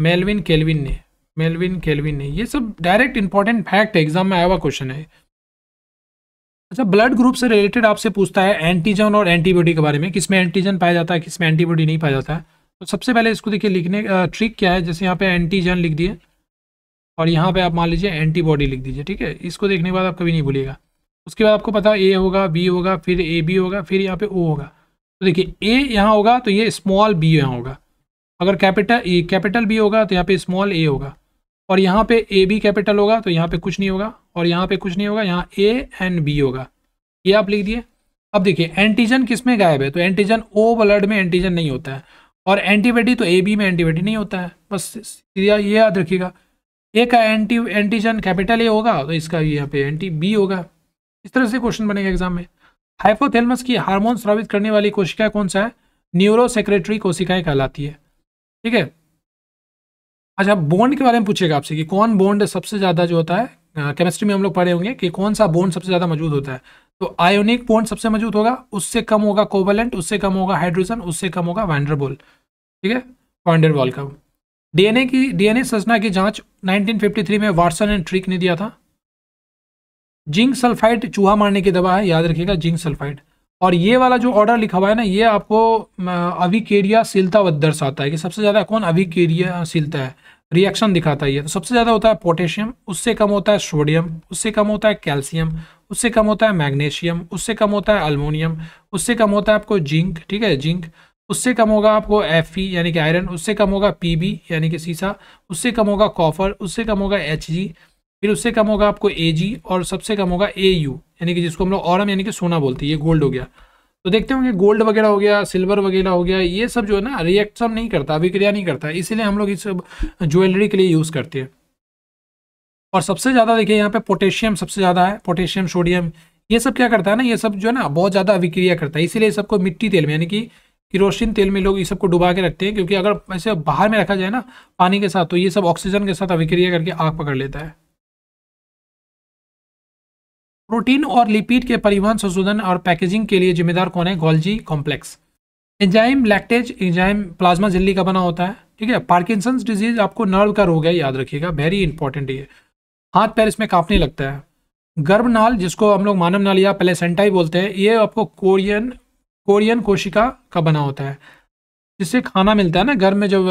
मेलविन केलविन ने मेलविन केलविन ने ये सब डायरेक्ट इंपॉर्टेंट फैक्ट है एग्जाम में आया हुआ क्वेश्चन है अच्छा ब्लड ग्रुप से रिलेटेड आपसे पूछता है एंटीजन और एंटीबॉडी के बारे में किसमें एंटीजन पाया जाता है किसमें एंटीबॉडी नहीं पाया जाता है तो सबसे पहले इसको देखिए लिखने का ट्रिक क्या है जैसे यहाँ पे एंटीजन लिख दिए और यहाँ पे आप मान लीजिए एंटीबॉडी लिख दीजिए ठीक है इसको देखने के बाद आप कभी नहीं भूलिएगा उसके बाद आपको पता ए होगा बी होगा फिर ए बी होगा फिर यहाँ पे ओ होगा तो देखिए ए यहाँ होगा तो ये स्मॉल बी यहाँ होगा अगर कैपिटल कैपिटल बी होगा तो यहाँ पे स्मॉल ए होगा और यहाँ पे ए बी कैपिटल होगा तो यहाँ पे कुछ नहीं होगा और यहाँ पे कुछ नहीं होगा यहाँ ए एन बी होगा ये आप लिख दिए अब देखिए एंटीजन किस में गायब है तो एंटीजन ओ ब्लड में एंटीजन नहीं होता है और एंटीबॉडी तो ए बी में एंटीबॉडी नहीं होता है बस ये याद रखिएगा ए का एंटी एंटीजन कैपिटल ए होगा तो इसका यहाँ पे एंटी बी होगा इस तरह से क्वेश्चन बनेगा एग्जाम में हाइपोथेलमस की हार्मोन स्रावित करने वाली कोशिकाएं कौन सा है न्यूरो सेक्रेटरी कोशिकाएं कहलाती है ठीक है अच्छा बॉन्ड के बारे में पूछेगा आपसे कि कौन बॉन्ड सबसे ज़्यादा जो होता है केमिस्ट्री में हम लोग पढ़े होंगे कि कौन सा बॉन्ड सबसे ज़्यादा मौजूद होता है तो आयोनिक बॉन्ड सबसे मौजूद होगा उससे कम होगा कोवलेंट उससे कम होगा हाइड्रोजन उससे कम होगा वैंडरबोल ठीक है वैंडरबॉल का डीएनए की डीएनए संरचना की जांच 1953 में वाटसन एंड ट्रिक ने दिया था जिंक सल्फाइड चूहा मारने की दवा है याद रखिएगा जिंक सल्फाइड और ये वाला जो ऑर्डर लिखा हुआ है ना ये आपको अविकेरिया सिलता दर्शाता है कि सबसे ज़्यादा कौन अविकेरिया सिलता है रिएक्शन दिखाता है तो सबसे ज़्यादा होता है पोटेशियम उससे कम होता है सोडियम उससे कम होता है कैल्शियम उससे कम होता है मैग्नीशियम उससे कम होता है अल्मोनियम उससे कम होता है आपको जिंक ठीक है जिंक उससे कम होगा आपको एफ यानी कि आयरन उससे कम होगा पी यानी कि सीसा उससे कम होगा कॉफर उससे कम होगा एच फिर उससे कम होगा आपको ए और सबसे कम होगा ए यानी कि जिसको हम लोग औरम यानी कि सोना बोलते हैं ये गोल्ड हो गया तो देखते होंगे गोल्ड वगैरह हो गया सिल्वर वगैरह हो गया ये सब जो है ना रिएक्शन नहीं करता अभिक्रिया नहीं करता इसीलिए हम लोग इस ज्वेलरी के लिए यूज़ करते हैं और सबसे ज़्यादा देखिए यहाँ पे पोटेशियम सबसे ज़्यादा है पोटेशियम सोडियम ये सब क्या करता है ना ये सब जो है ना बहुत ज़्यादा अभिक्रिया करता है इसीलिए सबको मिट्टी तेल में यानी कि किरोसिन तेल में लोग ये सबको डुबा के रखते हैं क्योंकि अगर ऐसे बाहर में रखा जाए ना पानी के साथ तो ये सब ऑक्सीजन के साथ अभिक्रिया करके आग पकड़ लेता है प्रोटीन और लिपिड के परिवहन संशोधन और पैकेजिंग के लिए जिम्मेदार कौन है Golgi complex enzyme lactase enzyme plasma झिल्ली का बना होता है ठीक है पार्किंसन डिजीज आपको नर्व का रोग है याद रखिएगा वेरी इंपॉर्टेंट ये हाथ पैर इसमें कांपने लगता है गर्भनाल जिसको हम लोग मानव नाल या प्लेसेंटाई बोलते हैं ये आपको कोरियन कोरियन कोशिका का बना होता है जिससे खाना मिलता है ना गर्भ में जब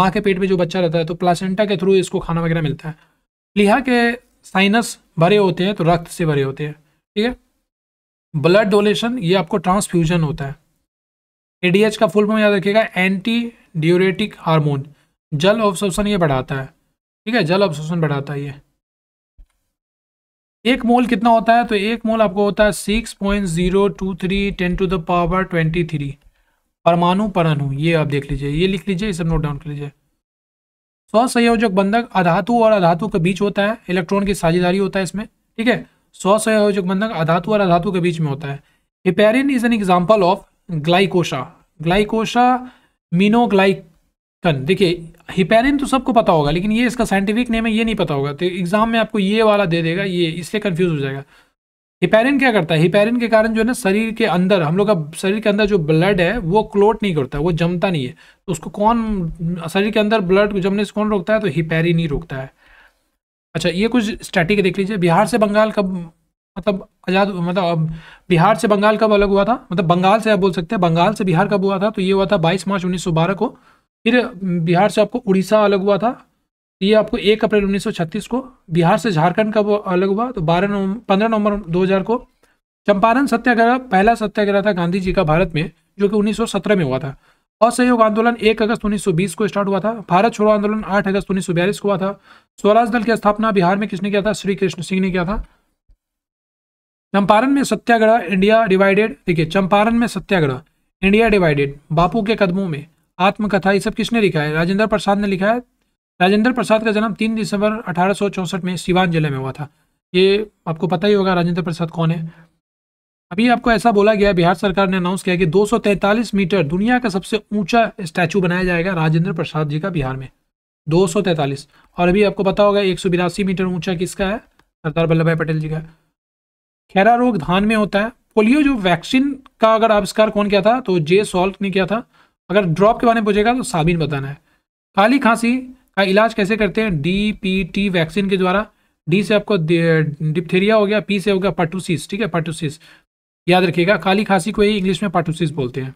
माँ के पेट में जो बच्चा रहता है तो प्लासेंटा के थ्रू इसको खाना वगैरह मिलता है लिहा के साइनस भरे होते हैं तो रक्त से भरे होते हैं ठीक है ब्लड डोनेशन ये आपको ट्रांसफ्यूजन होता है एडीएच का फुल फॉर्म याद रखिएगा एंटी ड्यूरेटिक हार्मोन जल अवशोषण ये बढ़ाता है ठीक है जल अवशोषण बढ़ाता है ये एक मोल कितना होता है तो एक मोल आपको होता है six point zero two three ten to the power twenty three परमाणु परणु ये आप देख लीजिए ये लिख लीजिए ये सब नोट डाउन कर लीजिए स्वसंयोजक बंधक अधातु और अधातु के बीच होता है इलेक्ट्रॉन की साझेदारी होता है इसमें ठीक है स्वसंयोजक बंधक अधातु और अधातु के बीच में होता है heparin is an example of glycosa glycosaminoglycan देखिए हिपेरिन तो सबको पता होगा लेकिन ये इसका साइंटिफिक नेम है ये नहीं पता होगा तो एग्जाम में आपको ये वाला दे देगा ये इससे कन्फ्यूज हो जाएगा हिपेरिन क्या करता है हिपेरिन के कारण जो है ना शरीर के अंदर हम लोग का शरीर के अंदर जो ब्लड है वो क्लोट नहीं करता वो जमता नहीं है तो उसको कौन शरीर के अंदर ब्लड जमने से कौन रोकता है तो हिपेरिन ही रोकता है अच्छा ये कुछ स्टैटिक देख लीजिए बिहार से बंगाल कब मतलब आज़ाद मतलब बिहार से बंगाल कब अलग हुआ था मतलब बंगाल से आप बोल सकते हैं बंगाल से बिहार कब हुआ था तो ये हुआ था बाईस मार्च उन्नीस को फिर बिहार से आपको उड़ीसा अलग हुआ था तो ये आपको एक अप्रैल 1936 को बिहार से झारखंड का वो अलग हुआ तो बारह नवंबर पंद्रह नवंबर 2000 को चंपारण सत्याग्रह पहला सत्याग्रह था गांधी जी का भारत में जो कि 1917 में हुआ था असहयोग आंदोलन 1 अगस्त 1920 को स्टार्ट हुआ था भारत छोड़ो आंदोलन 8 अगस्त उन्नीस को हुआ था स्वराज दल की स्थापना बिहार में किसने किया था श्री कृष्ण सिंह ने किया था चंपारण में सत्याग्रह इंडिया डिवाइडेड देखिए चंपारण में सत्याग्रह इंडिया डिवाइडेड बापू के कदमों में आत्मकथा ये सब किसने लिखा है राजेंद्र प्रसाद ने लिखा है राजेंद्र प्रसाद का जन्म तीन दिसंबर अठारह में सिवान जिले में हुआ था ये आपको पता ही होगा राजेंद्र प्रसाद कौन है अभी आपको ऐसा बोला गया बिहार सरकार ने अनाउंस किया कि 243 मीटर दुनिया का सबसे ऊंचा स्टैचू बनाया जाएगा राजेंद्र प्रसाद जी का बिहार में 243 और अभी आपको पता होगा एक मीटर ऊंचा किसका है सरदार वल्लभ भाई पटेल जी का खैरा रोग धान में होता है पोलियो जो वैक्सीन का अगर आविष्कार कौन किया था तो जे सॉल्ट ने किया था अगर ड्रॉप के बारे में पूछेगा तो साबिन बताना है काली खांसी का हाँ, इलाज कैसे करते हैं डी पी टी वैक्सीन के द्वारा डी से आपको डिप्थेरिया हो गया पी से हो गया पर्टूसिस ठीक है पाटूसिस याद रखिएगा काली खांसी को ही इंग्लिश में पाटूसिस बोलते हैं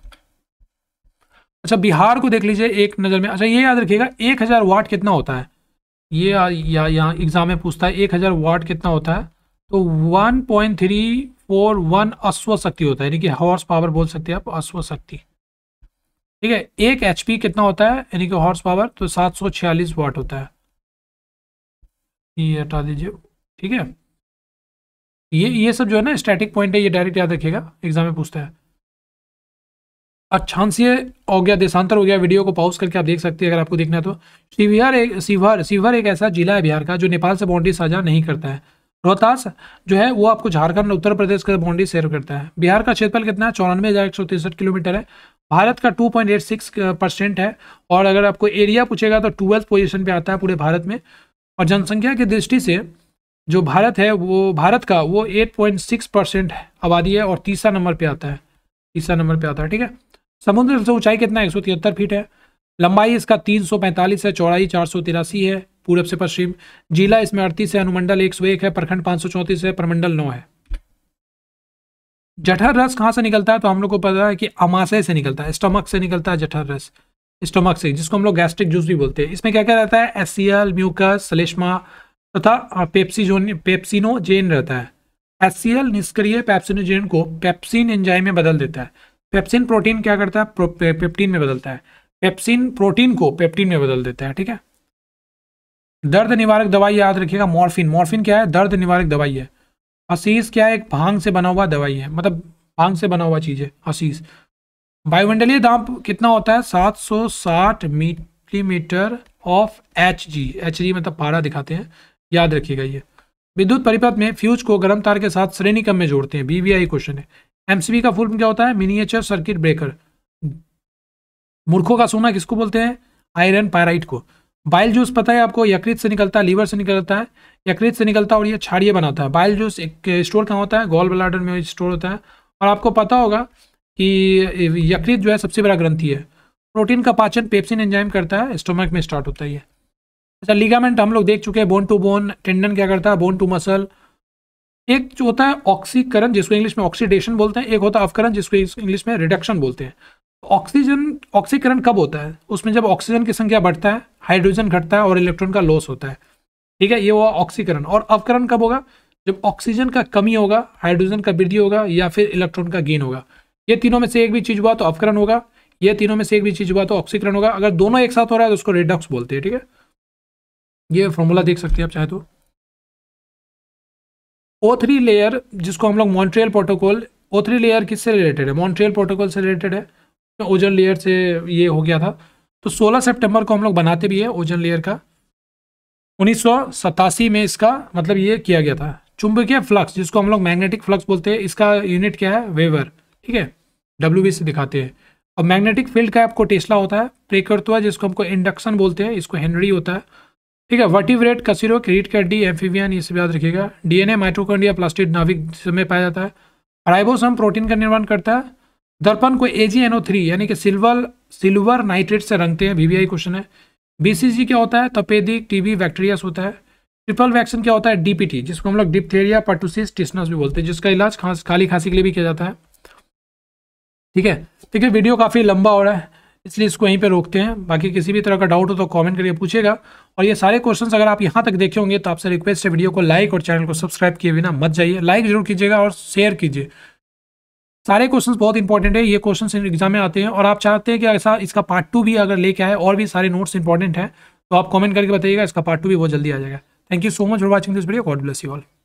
अच्छा बिहार को देख लीजिए एक नज़र में अच्छा ये याद रखिएगा एक हज़ार वाट कितना होता है ये यहाँ या, एग्ज़ाम में पूछता है एक हज़ार वाट कितना होता है तो one point three four one अश्व शक्ति होता है यानी कि हॉर्स पावर बोल सकते हैं आप अश्व शक्ति ठीक है एक एच कितना होता है यानी कि हॉर्स पावर तो सात सौ छियालीस वाट होता है ये हटा दीजिए ठीक है ये ये सब जो है ना स्टैटिक पॉइंट है ये डायरेक्ट याद रखिएगा एग्जाम में पूछता है अच्छा से हो गया देशांतर हो गया वीडियो को पॉज करके आप देख सकते हैं अगर आपको देखना है तो शिवहर एक शिवहर शिवहर एक ऐसा जिला है बिहार का जो नेपाल से बाउंड्री साझा नहीं करता है रोहतास जो है वो आपको झारखंड उत्तर प्रदेश का बाउंड्री शेयर करता है बिहार का क्षेत्रफल कितना है चौरानवे हज़ार एक सौ तिरसठ किलोमीटर है भारत का 2.86 परसेंट है और अगर आपको एरिया पूछेगा तो ट्वेल्थ पोजीशन पे आता है पूरे भारत में और जनसंख्या की दृष्टि से जो भारत है वो भारत का वो 8.6 परसेंट आबादी है और तीसरा नंबर पे आता है तीसरा नंबर पे आता है ठीक है समुद्र से ऊंचाई कितना है एक फीट है लंबाई इसका तीन है चौड़ाई चार है पूर्व से पश्चिम जिला इसमें अड़तीस है अनुमंडल एक है प्रखंड पाँच है परमंडल नौ है जठर रस कहाँ से निकलता है तो हम लोग को पता है कि अमाशय से निकलता है स्टमक से निकलता है जठर रस स्टमक से जिसको हम लोग गैस्ट्रिक जूस भी बोलते हैं इसमें क्या क्या रहता है एससीएल म्यूकस सलेष्मा तथा पेप्सिनो पेप्सिनोजेन रहता है एससीएल निष्क्रिय पेप्सिनोजेन को पेप्सिन एंजाइम में बदल देता है पेप्सिन प्रोटीन क्या करता है पेप्टीन में बदलता है पेप्सिन प्रोटीन को पेप्टीन में बदल देता है ठीक है दर्द निवारक दवाई याद रखिएगा मॉर्फिन मॉर्फिन क्या है दर्द निवारक दवाई है असीस क्या है एक भांग से बना हुआ दवाई है मतलब भांग से बना हुआ चीज़ है असीस वायुमंडलीय दाब कितना होता है 760 millimetre of H G H G मतलब पारा दिखाते हैं याद रखिएगा ये विद्युत परिपथ में फ्यूज को गर्म तार के साथ श्रेणी क्रम में जोड़ते हैं बीवीआई क्वेश्चन है एमसीबी का फुल क्या होता है मिनिएचर सर्किट ब्रेकर मूर्खों का सोना किसको बोलते हैं आयरन पायराइट को बाइल जूस पता है आपको यकृत से निकलता है लीवर से निकलता है यकृत से निकलता है और ये छाड़िए बनाता है बाइल जूस एक स्टोर कहाँ होता है गोल ब्लाडर में स्टोर होता है और आपको पता होगा कि यकृत जो है सबसे बड़ा ग्रंथी है प्रोटीन का पाचन पेप्सिन एंजाइम करता है स्टोमक में स्टार्ट होता है अच्छा लिगामेंट हम लोग देख चुके हैं बोन टू बोन टेंडन क्या करता है बोन टू मसल एक जो होता है ऑक्सीकरण जिसको इंग्लिश में ऑक्सीडेशन बोलते हैं एक होता है अवकरण जिसको इंग्लिश में रिडक्शन बोलते हैं ऑक्सीजन ऑक्सीकरण कब होता है उसमें जब ऑक्सीजन की संख्या बढ़ता है हाइड्रोजन घटता है और इलेक्ट्रॉन का लॉस होता है ठीक है ये हुआ ऑक्सीकरण और अवकरण कब होगा जब ऑक्सीजन का कमी होगा हाइड्रोजन का वृद्धि होगा या फिर इलेक्ट्रॉन का गेन होगा ये तीनों में से एक भी चीज़ हुआ तो अवकरण होगा ये तीनों में से एक भी चीज़ हुआ तो ऑक्सीकरण होगा अगर दोनों एक साथ हो रहा है तो उसको रेडॉक्स बोलते हैं ठीक है ये फॉर्मूला देख सकते हैं आप चाहे तो ओ लेयर जिसको हम लोग मॉन्ट्रियल प्रोटोकॉल ओ लेयर किससे रिलेटेड है मॉन्ट्रियल प्रोटोकॉल से रिलेटेड है तो ओजन लेयर से ये हो गया था तो 16 सितंबर को हम लोग बनाते भी है ओजन लेयर का उन्नीस में इसका मतलब ये किया गया था चुंबकीय फ्लक्स जिसको हम लोग मैग्नेटिक फ्लक्स बोलते हैं इसका यूनिट क्या है वेवर ठीक है डब्ल्यू से दिखाते हैं और मैग्नेटिक फील्ड का आपको टेस्ला होता है प्रेकर्तवा जिसको हमको इंडक्शन बोलते हैं इसको हेनरी होता है ठीक है रेट कसीरो क्रीट का डी एम्फीवियन ये सब याद रखिएगा डीएनए माइट्रोकॉन्डिया प्लास्टिक नाविक में पाया जाता है राइबोसम प्रोटीन का निर्माण करता है दर्पण को थ्री यानी कि सिल्वर सिल्वर नाइट्रेट से रंगते हैं वीवीआई क्वेश्चन है बीसीजी क्या होता है तपेदिक टीबी बैक्टीरियस होता है ट्रिपल वैक्सीन क्या होता है डीपीटी जिसको हम लोग डिप्थेरिया पर्टूसिस टिस्नस भी बोलते हैं जिसका इलाज खास खाली खांसी के लिए भी किया जाता है ठीक है है वीडियो काफ़ी लंबा हो रहा है इसलिए इसको यहीं पर रोकते हैं बाकी किसी भी तरह का डाउट हो तो कॉमेंट करके पूछेगा और ये सारे क्वेश्चन अगर आप यहाँ तक देखे होंगे तो आपसे रिक्वेस्ट है वीडियो को लाइक और चैनल को सब्सक्राइब किए बिना मत जाइए लाइक जरूर कीजिएगा और शेयर कीजिए सारे क्वेश्चंस बहुत इंपॉर्टेंट है ये क्वेश्चंस एग्जाम में आते हैं और आप चाहते हैं कि ऐसा इसका पार्ट टू भी अगर लेके आए और भी सारे नोट्स इंपॉर्टेंट हैं तो आप कमेंट करके बताइएगा इसका पार्ट टू भी बहुत जल्दी आ जाएगा thank you so much for watching this video God bless you all